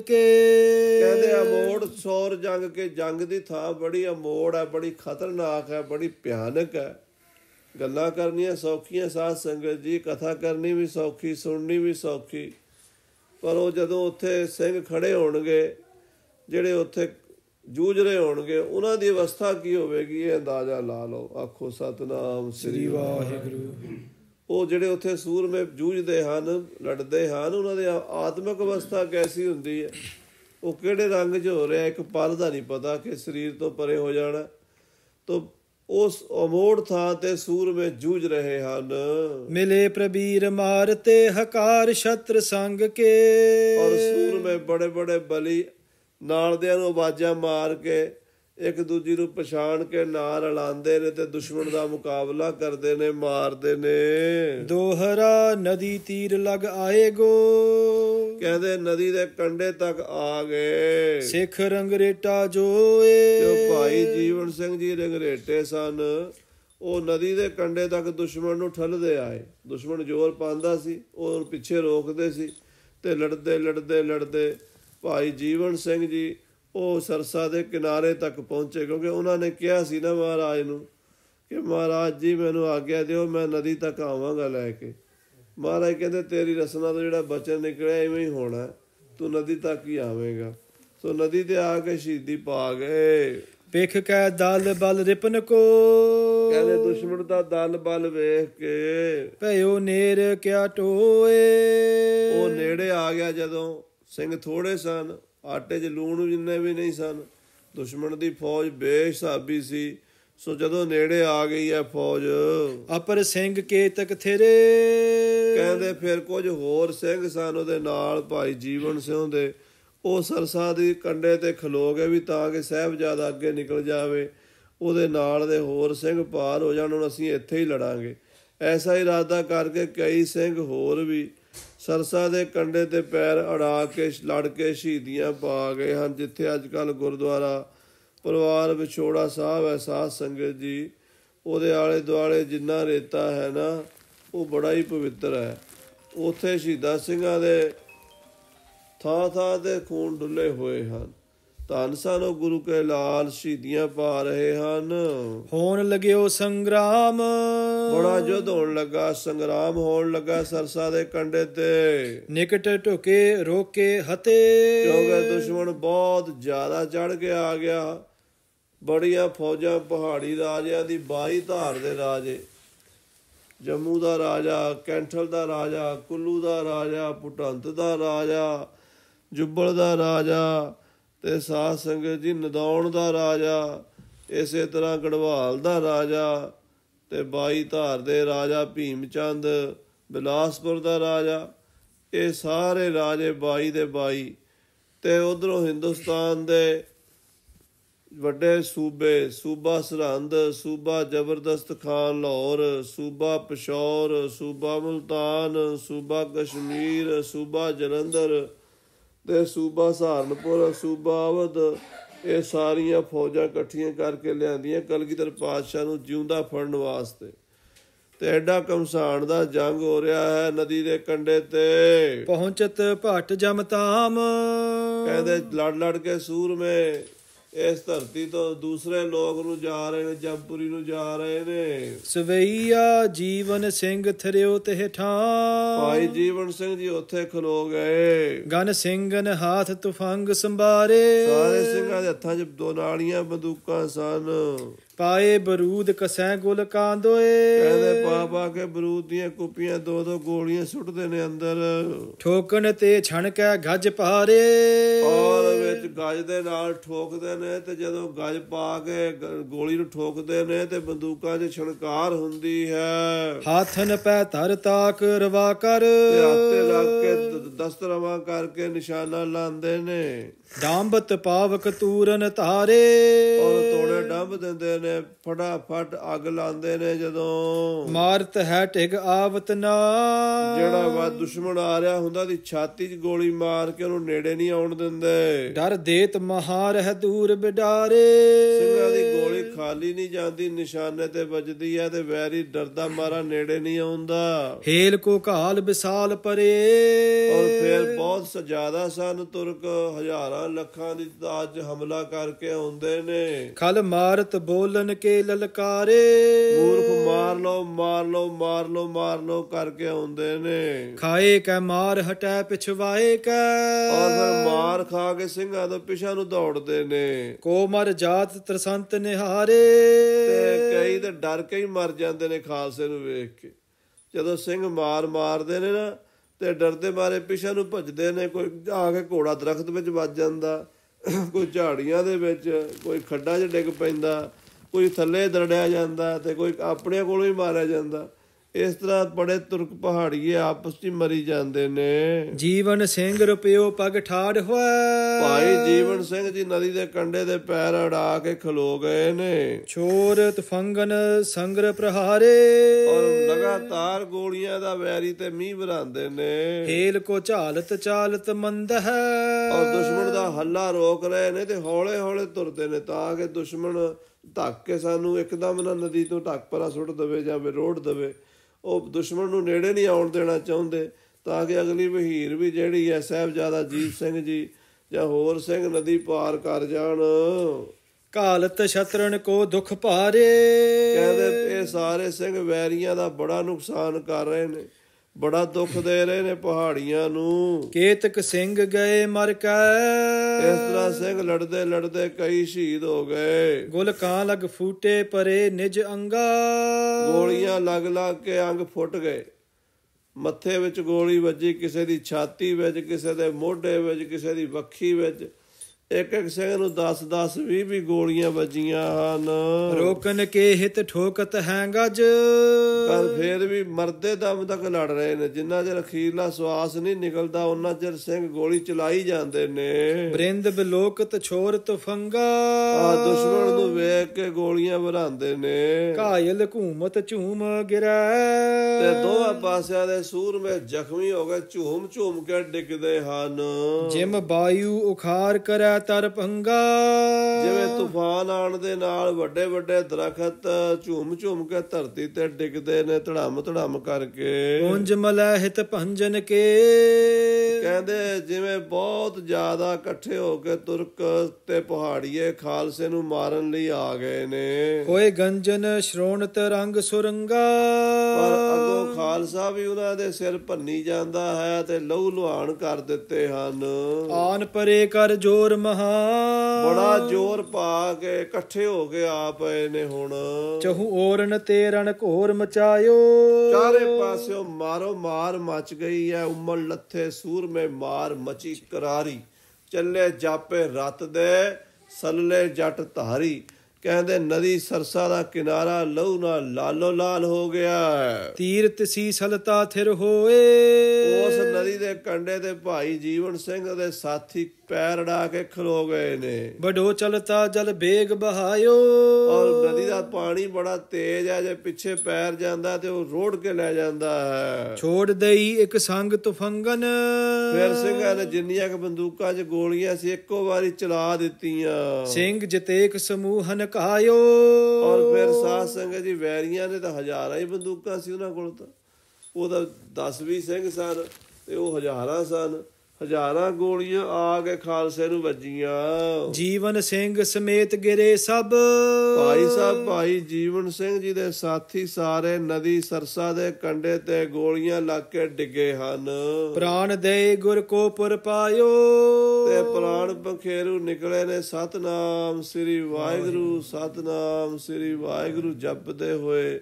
ਕਹਿੰਦੇ ਅਮੋੜ ਸ਼ੋਰ ਜੰਗ ਕੇ ਜੰਗ ਦੀ ਥਾਂ ਬੜੀ ਅਮੋੜ ਹੈ ਬੜੀ ਖਤਰਨਾਕ ਹੈ ਬੜੀ ਭਿਆਨਕ ਹੈ ਗੱਲਾਂ ਕਰਨੀਆਂ ਸੌਖੀਆਂ ਸਾਧ ਸੰਗਤ ਜੀ ਕਥਾ ਕਰਨੀ ਵੀ ਸੌਖੀ ਸੁਣਨੀ ਵੀ ਸੌਖੀ ਪਰ ਉਹ ਜਦੋਂ ਉੱਥੇ ਸਿੰਘ ਖੜੇ ਹੋਣਗੇ ਜਿਹੜੇ ਉੱਥੇ ਜੂਝ ਰਹੇ ਹੋਣਗੇ ਉਹਨਾਂ ਦੀ ਅਵਸਥਾ ਕੀ ਹੋਵੇਗੀ ਇਹ ਅੰਦਾਜ਼ਾ ਲਾ ਲਓ ਆਖੋ ਸਤਨਾਮ ਸ੍ਰੀ ਵਾਹਿਗੁਰੂ ਉਹ ਜਿਹੜੇ ਉੱਥੇ ਸੂਰਮੇ ਜੂਝਦੇ ਹਨ ਲੜਦੇ ਹਨ ਉਹਨਾਂ ਦੀ ਆਤਮਿਕ ਅਵਸਥਾ ਕੈਸੀ ਹੁੰਦੀ ਹੈ ਉਹ ਕਿਹੜੇ ਰੰਗ 'ਚ ਹੋ ਰਿਹਾ ਇੱਕ ਪਲ ਦਾ ਨਹੀਂ ਪਤਾ ਕਿ ਸਰੀਰ ਤੋਂ ਪਰੇ ਹੋ ਜਾਣਾ ਤੋਂ ਉਸ ਅਮੋੜ ਥਾਂ ਤੇ ਸੂਰ ਵਿੱਚ ਜੂਝ ਰਹੇ ਹਨ ਮਿਲੇ ਪ੍ਰਬੀਰ ਮਾਰਤੇ ਹਕਾਰ ਛਤਰ ਸੰਗ ਕੇ ਔਰ ਸੂਰ ਵਿੱਚ ਬੜੇ ਬੜੇ ਬਲੀ ਨਾਲ ਨੂੰ ਆਵਾਜ਼ਾਂ ਮਾਰ ਕੇ ਇੱਕ ਦੂਜੀ ਨੂੰ ਪਛਾਣ ਕੇ ਨਾਰ ਰਲਾਉਂਦੇ ਨੇ ਤੇ ਦੁਸ਼ਮਣ ਦਾ ਮੁਕਾਬਲਾ ਕਰਦੇ ਨੇ ਮਾਰਦੇ ਨੇ ਦੋਹਰਾ ਨਦੀ ਤੀਰ ਲਗ ਆਏਗੋ ਕਹਿੰਦੇ ਨਦੀ ਦੇ ਕੰਢੇ ਤੱਕ ਆ ਗਏ ਸਿੱਖ ਰੰਗਰੇਟਾ ਜੋਏ ਜੋ ਭਾਈ ਜੀਵਨ ਸਿੰਘ ਜੀ ਰੰਗਰੇਟੇ ਸਨ ਉਹ ਨਦੀ ਦੇ ਕੰਢੇ ਤੱਕ ਦੁਸ਼ਮਣ ਨੂੰ ਠੱਲਦੇ ਆਏ ਦੁਸ਼ਮਣ ਜ਼ੋਰ ਪਾਉਂਦਾ ਸੀ ਉਹ ਪਿੱਛੇ ਰੋਕਦੇ ਸੀ ਤੇ ਲੜਦੇ ਲੜਦੇ ਲੜਦੇ ਭਾਈ ਜੀਵਨ ਸਿੰਘ ਜੀ ਉਹ ਸਰਸਾ ਦੇ ਕਿਨਾਰੇ ਤੱਕ ਪਹੁੰਚੇ ਕਿਉਂਕਿ ਉਹਨਾਂ ਨੇ ਕਿਹਾ ਸੀ ਨਾ ਮਹਾਰਾਜ ਨੂੰ ਕਿ ਮਹਾਰਾਜ ਜੀ ਮੈਨੂੰ ਆਗਿਆ ਦਿਓ ਮੈਂ ਨਦੀ ਤੱਕ ਆਵਾਂਗਾ ਲੈ ਕੇ ਮਹਾਰਾਜ ਕਹਿੰਦੇ ਤੇਰੀ ਰਸਨਾ ਤੋਂ ਜਿਹੜਾ ਬਚਨ ਨਿਕਲਿਆ ਐਵੇਂ ਹੀ ਹੋਣਾ ਤੂੰ ਨਦੀ ਤੱਕ ਹੀ ਆਵੇਂਗਾ ਸੋ ਨਦੀ ਤੇ ਆ ਕੇ ਸ਼ਹੀਦੀ ਪਾ ਗਏ ਵੇਖ ਕੇ ਦਲ ਬਲ ਰਿਪਨ ਕੋ ਕਹਿੰਦੇ ਦੁਸ਼ਮਣ ਦਾ ਦਲ ਬਲ ਵੇਖ ਕੇ ਭਇਓ ਨੇਰ ਕਿਆ ਟੋਏ ਉਹ ਨੇੜੇ ਆ ਗਿਆ ਜਦੋਂ ਸਿੰਘ ਥੋੜੇ ਸਨ ਆਟੇ 'ਚ ਲੂਣ ਜਿੰਨੇ ਵੀ ਨਹੀਂ ਸਨ ਦੁਸ਼ਮਣ ਦੀ ਫੌਜ ਬੇਹਿਸਾਬੀ ਸੀ ਸੋ ਜਦੋਂ ਨੇੜੇ ਆ ਗਈ ਐ ਫੌਜ ਅਪਰ ਸਿੰਘ ਕੇ ਤੱਕ ਥੇਰੇ ਕਹਿੰਦੇ ਫਿਰ ਕੁਝ ਹੋਰ ਸਿੰਘ ਸਨ ਉਹਦੇ ਨਾਲ ਭਾਈ ਜੀਵਨ ਸਿੰਘ ਦੇ ਉਹ ਸਰਸਾ ਦੇ ਕੰਡੇ ਤੇ ਖਲੋ ਗਏ ਵੀ ਤਾਂ ਕਿ ਸਹਿਬ ਜਿਆਦਾ ਅੱਗੇ ਨਿਕਲ ਜਾਵੇ ਉਹਦੇ ਨਾਲ ਦੇ ਹੋਰ ਸਿੰਘ ਪਾਰ ਹੋ ਜਾਣ ਹੁਣ ਅਸੀਂ ਇੱਥੇ ਹੀ ਲੜਾਂਗੇ ਐਸਾ ਇਰਾਦਾ ਕਰਕੇ ਕਈ ਸਿੰਘ ਹੋਰ ਵੀ ਸਰਸਾ ਦੇ ਕੰਡੇ ਤੇ ਪੈਰ ਅੜਾ ਕੇ ਲੜ ਕੇ ਸ਼ਹੀਦੀਆਂ ਪਾ ਗਏ ਹਨ ਜਿੱਥੇ ਅੱਜ ਕੱਲ ਗੁਰਦੁਆਰਾ ਪਰਿਵਾਰ ਵਿਛੋੜਾ ਸਾਹਿਬ ਹੈ ਸਾਧ ਸੰਗਤ ਜੀ ਉਹਦੇ ਆਲੇ ਦੁਆਲੇ ਜਿੰਨਾ ਰੇਤਾ ਹੈ ਨਾ ਉਹ ਬੜਾ ਹੀ ਪਵਿੱਤਰ ਹੈ ਉਥੇ ਸ਼ਹੀਦਾ ਸਿੰਘਾਂ ਦੇ ਥਾਂ ਥਾਂ ਦੇ ਖੂਨ ਡੁੱਲੇ ਹੋਏ ਹਨ ਤਨ ਸਾਨੂੰ ਗੁਰੂ ਕੇ ਲਾਲ ਸ਼ੀਧੀਆਂ ਪਾ ਰਹੇ ਹਨ ਹੋਣ ਲਗਿਓ ਸੰਗਰਾਮ ਬੜਾ ਜੁੱਧ ਹੋਣ ਲੱਗਾ ਸੰਗਰਾਮ ਹੋਣ ਲੱਗਾ ਸਰਸਾ ਦੇ ਕੰਡੇ ਤੇ ਨਿਕਟ ਢੁਕੇ ਰੋਕੇ ਹਤੇ ਕਿਉਂਕਿ ਦੁਸ਼ਮਣ ਬਹੁਤ ਜ਼ਿਆਦਾ ਚੜ ਕੇ ਆ ਗਿਆ ਬੜੀਆਂ ਫੌਜਾਂ ਪਹਾੜੀ ਰਾਜਿਆਂ ਦੀ ਬਾਈ ਧਾਰ ਦੇ ਰਾਜੇ ਜੰਮੂ ਦਾ ਰਾਜਾ ਕੈਂਠਲ ਦਾ ਰਾਜਾ ਕੁੱਲੂ ਦਾ ਰਾਜਾ ਪੁਟੰਤ ਦਾ ਰਾਜਾ ਜੁੱਬਲ ਦਾ ਰਾਜਾ ਤੇ ਸਾਧ ਸੰਗਤ ਜੀ ਨਦੌਣ ਦਾ ਰਾਜਾ ਇਸੇ ਤਰ੍ਹਾਂ ਗੜਵਾਲ ਦਾ ਰਾਜਾ ਤੇ ਬਾਈ ਧਾਰ ਦੇ ਰਾਜਾ ਭੀਮ ਚੰਦ ਬਿਲਾਸਪੁਰ ਦਾ ਰਾਜਾ ਇਹ ਸਾਰੇ ਰਾਜੇ ਬਾਈ ਦੇ ਬਾਈ ਤੇ ਉਧਰੋਂ ਹਿੰਦੁਸਤਾਨ ਦੇ ਵੱਡੇ ਸੂਬੇ ਸੂਬਾ ਸਰਹੰਦ ਸੂਬਾ ਜ਼ਬਰਦਸਤ ਖਾਨ ਲਾਹੌਰ ਸੂਬਾ ਪਸ਼ੌਰ ਸੂਬਾ ਮਲਤਾਨ ਸੂਬਾ ਕਸ਼ਮੀਰ ਸੂਬਾ ਜਲੰਧਰ ਤੇ ਸੂਬਾ ਸਹਾਰਨਪੁਰ ਆਵਦ ਇਹ ਸਾਰੀਆਂ ਫੌਜਾਂ ਇਕੱਠੀਆਂ ਕਰਕੇ ਲਿਆਂਦੀਆਂ ਕਲਗੀਧਰ ਪਾਤਸ਼ਾਹ ਨੂੰ ਜਿਉਂਦਾ ਫੜਨ ਵਾਸਤੇ ਤੇ ਐਡਾ ਕਮਸਾਨ ਦਾ ਜੰਗ ਹੋ ਰਿਹਾ ਹੈ ਨਦੀ ਦੇ ਕੰਢੇ ਤੇ ਪਹੁੰਚਤ ਭਟ ਜਮਤਾਮ ਕਹਿੰਦੇ ਲੜ ਲੜ ਕੇ ਸੂਰਮੇ ਇਸ ਧਰਤੀ ਤੋਂ ਦੂਸਰੇ ਲੋਕ ਨੂੰ ਜਾ ਰਹੇ ਨੇ ਜੰਪੂਰੀ ਨੂੰ ਜਾ ਰਹੇ ਨੇ ਸਵਈਆ ਜੀਵਨ ਸਿੰਘ ਥਰਿਓ ਤੇ ਠਾਂ ਭਾਈ ਜੀਵਨ ਸਿੰਘ ਜੀ ਉੱਥੇ ਖਲੋ ਗਏ ਗਨ ਸਿੰਘਨ ਹਾਥ ਤੁਫੰਗ ਸੰਭਾਰੇ ਸਾਰੇ ਸਿੰਘਾਂ ਦੇ ਹੱਥਾਂ 'ਚ ਦੋ ਨਾਲੀਆਂ ਬੰਦੂਕਾਂ ਸਨ ਪਾਏ ਬਰੂਦ ਕਸੈ ਗੁਲ ਕਾਂਦੋਏ ਕਹਿੰਦੇ ਪਾ ਪਾ ਕੇ ਬਰੂਦ ਦੀਆਂ ਕੁਪੀਆਂ ਦੋ ਦੋ ਗੋਲੀਆਂ ਸੁੱਟਦੇ ਨੇ ਅੰਦਰ ਠੋਕਣ ਤੇ ਛਣਕੇ ਗੱਜ ਪਹਾਰੇ ਔਰ ਵਿੱਚ ਗੱਜ ਦੇ ਨਾਲ ਠੋਕਦੇ ਨੇ ਤੇ ਜਦੋਂ ਗੱਜ ਪਾ ਕੇ ਗੋਲੀ ਨੂੰ ਠੋਕਦੇ ਨੇ ਤੇ ਬੰਦੂਕਾਂ 'ਚ ਛਣਕਾਰ ਹੁੰਦੀ ਹੈ ਹਾਥਨ ਪੈ ਧਰ ਤਾਕ ਰਵਾ ਕਰ ਤੇ ਹੱਥੇ ਲੱਗ ਕੇ ਦਸਤਰਵਾ ਕਰਕੇ ਨਿਸ਼ਾਨਾ ਲਾਉਂਦੇ ਨੇ ਡਾਂਬਤ ਪਾਵਕ ਤੂਰਨ ਧਾਰੇ ਉਹ ਤੋੜੇ ਡੰਬ ਦਿੰਦੇ ਨੇ ਫਟਾਫਟ ਅੱਗ ਲਾਉਂਦੇ ਨੇ ਜਦੋਂ ਮਾਰਤ ਹੈ ਢਿਗ ਆਵਤ ਨਾ ਜਿਹੜਾ ਵਾ ਦੁਸ਼ਮਣ ਆ ਰਿਹਾ ਹੁੰਦਾ ਦੀ ਛਾਤੀ 'ਚ ਗੋਲੀ ਮਾਰ ਕੇ ਉਹਨੂੰ ਨੇੜੇ ਨਹੀਂ ਆਉਣ ਦਿੰਦੇ ਡਰ ਦੇਤ ਮਹਾਰ ਹੈ ਦੂਰ ਬਿਡਾਰੇ ਸਿੰਘਾਂ ਦੀ ਗੋਲੀ ਖਾਲੀ ਨਹੀਂ ਜਾਂਦੀ ਨਿਸ਼ਾਨੇ ਤੇ ਵੱਜਦੀ ਹੈ ਤੇ ਵੈਰੀ ਡਰਦਾ ਮਾਰਾ ਨੇੜੇ ਨਹੀਂ ਆਉਂਦਾ ਹੇਲ ਕੋ ਕਾਲ ਵਿਸਾਲ ਪਰੇ ਔਰ ਫਿਰ ਬਹੁਤ ਜ਼ਿਆਦਾ ਸਨ ਤੁਰਕ ਹਜ਼ਾਰਾਂ ਲੱਖਾਂ ਦੀ ਚ ਹਮਲਾ ਕਰਕੇ ਆਉਂਦੇ ਨੇ ਖਲ ਮਾਰਤ ਬੋਲਨ ਕੇ ਲਲਕਾਰੇ ਮੂਰਖ ਮਾਰ ਲੋ ਮਾਰ ਲੋ ਮਾਰ ਲੋ ਮਾਰ ਲੋ ਕਰਕੇ ਆਉਂਦੇ ਨੇ ਖਾਏ ਕੈ ਮਾਰ ਹਟੈ ਪਿਛਵਾਏ ਕੈ ਔਰ ਮਾਰ ਖਾ ਕੇ ਸਿੰਘਾਂ ਤੋਂ ਪਿਛਾ ਨੂੰ ਦੌੜਦੇ ਨੇ ਕੋ ਮਰ ਜਾਤ ਤਰਸੰਤ ਨਿਹਾਰੇ ਤੇ ਕਈ ਤਾਂ ਡਰ ਕੇ ਹੀ ਮਰ ਜਾਂਦੇ ਨੇ ਖਾਲਸੇ ਨੂੰ ਵੇਖ ਕੇ ਜਦੋਂ ਸਿੰਘ ਮਾਰ ਮਾਰਦੇ ਨੇ ਨਾ ਤੇ ਡਰਦੇ ਮਾਰੇ ਪਿਛਾ ਨੂੰ ਭੱਜਦੇ ਨੇ ਕੋਈ ਆ ਕੇ ਘੋੜਾ ਦਰਖਤ ਵਿੱਚ ਵੱਜ ਜਾਂਦਾ ਕੋਈ ਝਾੜੀਆਂ ਦੇ ਵਿੱਚ ਕੋਈ ਖੱਡਾ 'ਚ ਡਿੱਗ ਪੈਂਦਾ ਕੋਈ ਥੱਲੇ ਦਰੜਿਆ ਜਾਂਦਾ ਤੇ ਕੋਈ ਆਪਣੇ ਕੋਲੋਂ ਹੀ ਮਾਰਿਆ ਜਾਂਦਾ ਇਸ ਤਰ੍ਹਾਂ ਬੜੇ ਤੁਰਕ ਪਹਾੜੀਏ ਆਪਸ ਵਿੱਚ ਮਰੀ ਜਾਂਦੇ ਨੇ ਜੀਵਨ ਸਿੰਘ ਰੁਪਿਓ ਪਗ ਠਾੜ ਹੋਇ ਭਾਈ ਜੀਵਨ ਸਿੰਘ ਜੀ ਨਦੀ ਦੇ ਕੰਢੇ ਦੇ ਪੈਰ ਅੜਾ ਕੇ ਖਲੋ ਗਏ ਨੇ ਛੋਰ ਤਫੰਗਨ ਸੰਗਰ ਪ੍ਰਹਾਰੇ ਔਰ ਲਗਾਤਾਰ ਗੋਲੀਆਂ ਦਾ ਵੈਰੀ ਤੇ ਮੀਂਹ ਵਰਾਂਦੇ ਨੇ ਹੇਲ ਕੋ ਝਾਲਤ ਚਾਲਤ ਮੰਦ ਹੈ ਔਰ ਦੁਸ਼ਮਣ ਦਾ ਹੱਲਾ ਰੋਕ ਰਹੇ ਨੇ ਤੇ ਹੌਲੇ ਹੌਲੇ ਤੁਰਦੇ ਨੇ ਤਾਂ ਕਿ ਦੁਸ਼ਮਣ ਧੱਕ ਕੇ ਸਾਨੂੰ ਇੱਕਦਮ ਨਾ ਨਦੀ ਤੋਂ ਢੱਕ ਪਰਾ ਸੁੱਟ ਦਵੇ ਜਾਂ ਰੋੜ ਦਵੇ ਉਹ ਦੁਸ਼ਮਣ ਨੂੰ ਨੇੜੇ ਨਹੀਂ ਆਉਣ ਦੇਣਾ ਚਾਹੁੰਦੇ ਤਾਂ ਕਿ ਅਗਲੀ ਵਹੀਰ ਵੀ ਜਿਹੜੀ ਹੈ ਜਿਆਦਾ ਜੀਤ ਸਿੰਘ ਜੀ ਜਾਂ ਹੋਰ ਸਿੰਘ ਨਦੀ ਪਾਰ ਕਰ ਜਾਣ ਕਾਲਤ ਛਤਰਣ ਕੋ ਦੁਖ ਭਾਰੇ ਕਹਿੰਦੇ ਇਹ ਸਾਰੇ ਸਿੰਘ ਵੈਰੀਆਂ ਦਾ ਬੜਾ ਨੁਕਸਾਨ ਕਰ ਰਹੇ ਨੇ ਬੜਾ ਦੁੱਖ ਦੇ ਰਹੇ ਨੇ ਪਹਾੜੀਆਂ ਨੂੰ ਕੇਤਕ ਸਿੰਘ ਗਏ ਮਰ ਕੇ ਇਸ ਤਰ੍ਹਾਂ ਸਿੰਘ ਲੜਦੇ ਲੜਦੇ ਕਈ ਸ਼ਹੀਦ ਹੋ ਗਏ ਗੁਲ ਕਾਂ ਲਗ ਫੂਟੇ ਪਰੇ ਨਿਜ ਅੰਗਾ ਗੋਲੀਆਂ ਲਗ ਲਗ ਕੇ ਅੰਗ ਫੁੱਟ ਗਏ ਮੱਥੇ ਵਿੱਚ ਗੋਲੀ ਵੱਜੀ ਕਿਸੇ ਦੀ ਛਾਤੀ ਵਿੱਚ ਕਿਸੇ ਦੇ ਮੋਢੇ ਵਿੱਚ ਕਿਸੇ ਦੀ ਵੱਖੀ ਵਿੱਚ ਇੱਕ ਇੱਕ ਸਿੰਘ ਨੂੰ 10 10 20 20 ਗੋਲੀਆਂ ਵੱਜੀਆਂ ਹਨ ਰੋਕਨ ਕੇ ਹਿਤ ਠੋਕਤ ਹੈ ਗੱਜ ਪਰ ਫੇਰ ਵੀ ਮਰਦੇ ਦਮ ਤੱਕ ਲੜ ਰਹੇ ਨੇ ਜਿੰਨਾ ਚਿਰ ਅਖੀਰਲਾ ਸਵਾਸ ਨਹੀਂ ਨਿਕਲਦਾ ਉਹਨਾਂ ਚਿਰ ਸਿੰਘ ਗੋਲੀ ਚਲਾਈ ਜਾਂਦੇ ਨੇ ਬ੍ਰਿੰਦ ਬਲੋਕਤ ਛੋਰ ਤਫੰਗਾ ਆ ਦੁਸ਼ਮਣ ਨੂੰ ਵੇਖ ਕੇ ਗੋਲੀਆਂ ਵਰਾਂਦੇ ਨੇ ਘਾਇਲ ਘੂਮਤ ਝੂਮ ਗਿਰੈ ਤੇ ਦੋਹਾਂ ਪਾਸਿਆਂ ਦੇ ਸੂਰਮੇ ਜ਼ਖਮੀ ਹੋ ਗਏ ਝੂਮ ਝੂਮ ਕੇ ਡਿੱਗਦੇ ਹਨ ਜਿਮ ਬਾਯੂ ਉਖਾਰ ਕਰੈ ਤਰ ਪੰਗਾ ਜਿਵੇਂ ਤੂਫਾਨ ਆਣ ਦੇ ਨਾਲ ਵੱਡੇ ਵੱਡੇ ਦਰਖਤ ਝੂਮ ਝੂਮ ਕੇ ਧਰਤੀ ਤੇ ਡਿੱਗਦੇ ਨੇ ਧੜਮ ਧੜਮ ਕਰਕੇ ਉੰਜ ਮਲੈ ਹਿਤ ਭੰਜਨ ਕੇ ਕਹਿੰਦੇ ਜਿਵੇਂ ਬਹੁਤ ਜ਼ਿਆਦਾ ਇਕੱਠੇ ਹੋ ਕੇ ਤੁਰਕ ਤੇ ਪਹਾੜੀਏ ਖਾਲਸੇ ਨੂੰ ਮਾਰਨ ਲਈ ਆ ਗਏ ਨੇ ਹੋਏ ਗੰਜਨ ਸ਼੍ਰੋਣ ਤਰੰਗ ਸੁਰੰਗਾ ਪਰ ਅਗੋ ਖਾਲਸਾ ਵੀ ਉਹਨਾਂ ਦੇ ਸਿਰ ਭੰਨੀ ਜਾਂਦਾ ਹੈ ਤੇ ਲਹੂ ਲੁਹਾਨ ਕਰ ਦਿੱਤੇ ਹਨ ਆਨ ਪਰੇ ਕਰ ਜੋਰ ਮ ਬੜਾ ਜ਼ੋਰ ਪਾ ਕੇ ਇਕੱਠੇ ਹੋ ਕੇ ਆ ਪਏ ਨੇ ਹੁਣ ਚਹੂ ਔਰਨ ਤੇ ਰਣ ਘੋਰ ਮਚਾਇਓ ਚਾਰੇ ਪਾਸਿਓ ਮਾਰੋ ਮਾਰ ਮਚ ਗਈ ਐ ਉਮਲ ਲੱਥੇ ਸੂਰ ਮੇ ਮਾਰ ਮਚੀ ਕਰਾਰੀ ਚੱਲੇ ਜਾਪੇ ਰਤ ਦੇ ਸੱਲੇ ਜੱਟ ਧਾਰੀ ਕਹਿੰਦੇ ਨਦੀ ਸਰਸਾ ਦਾ ਕਿਨਾਰਾ ਲਹੂ ਨਾਲ ਲਾਲੋ ਲਾਲ ਹੋ ਗਿਆ ਤੀਰਤ ਸੀਸਲਤਾ ਥਿਰ ਹੋਏ ਉਸ ਨਦੀ ਦੇ ਕੰਡੇ ਤੇ ਭਾਈ ਜੀਵਨ ਸਿੰਘ ਦੇ ਸਾਥੀ ਪੈਰ ੜਾ ਕੇ ਖਲੋ ਗਏ ਨੇ ਬਡੋ ਚਲਤਾ ਜਲ ਬੇਗ ਬਹਾਇਓ ਔਰ ਨਦੀ ਦਾ ਪਾਣੀ ਬੜਾ ਤੇਜ਼ ਹੈ ਜੇ ਪਿੱਛੇ ਪੈਰ ਜਾਂਦਾ ਤੇ ਉਹ ਰੋੜ ਕੇ ਲੈ ਜਾਂਦਾ ਹੈ ਛੋੜ ਦੇਈ ਇੱਕ ਸੰਗ ਤੁਫੰਗਨ ਫਿਰ ਸਿੰਘਾਂ ਨੇ ਜਿੰਨੀਆਂ ਕ ਬੰਦੂਕਾਂ 'ਚ ਗੋਲੀਆਂ ਸੀ ਇੱਕੋ ਵਾਰੀ ਚਲਾ ਦਿੱਤੀਆਂ ਸਿੰਘ ਜਤੇਕ ਸਮੂਹਨ ਕਹਾਇਓ ਔਰ ਫਿਰ ਸਾਧ ਸੰਗਤ ਜੀ ਵੈਰੀਆਂ ਨੇ ਤਾਂ ਹਜ਼ਾਰਾਂ ਹੀ ਬੰਦੂਕਾਂ ਸੀ ਉਹਨਾਂ ਕੋਲ ਤਾਂ ਉਹਦਾ 10 20 ਸਿੰਘ ਸਨ ਤੇ ਉਹ ਹਜ਼ਾਰਾਂ ਸਨ ਹਜ਼ਾਰਾਂ ਗੋਲੀਆਂ ਆ ਕੇ ਖਾਲਸੇ ਨੂੰ ਵੱਜੀਆਂ ਜੀਵਨ ਸਿੰਘ ਸਮੇਤ ਗਿਰੇ ਸਭ ਭਾਈ ਸਾਹਿਬ ਭਾਈ ਜੀਵਨ ਸਿੰਘ ਜੀ ਦੇ ਸਾਥੀ ਸਾਰੇ ਨਦੀ ਸਰਸਾ ਦੇ ਕੰਡੇ ਤੇ ਗੋਲੀਆਂ ਲੱਗ ਕੇ ਡਿੱਗੇ ਹਨ ਪ੍ਰਾਣ ਦੇ ਗੁਰ ਕੋ ਪੁਰ ਪਾਇਓ ਤੇ ਪ੍ਰਾਣ ਪੰਖੇਰੂ ਨਿਕਲੇ ਨੇ ਸਤਨਾਮ ਸ੍ਰੀ ਵਾਹਿਗੁਰੂ ਸਤਨਾਮ ਸ੍ਰੀ ਵਾਹਿਗੁਰੂ ਜਪਦੇ ਹੋਏ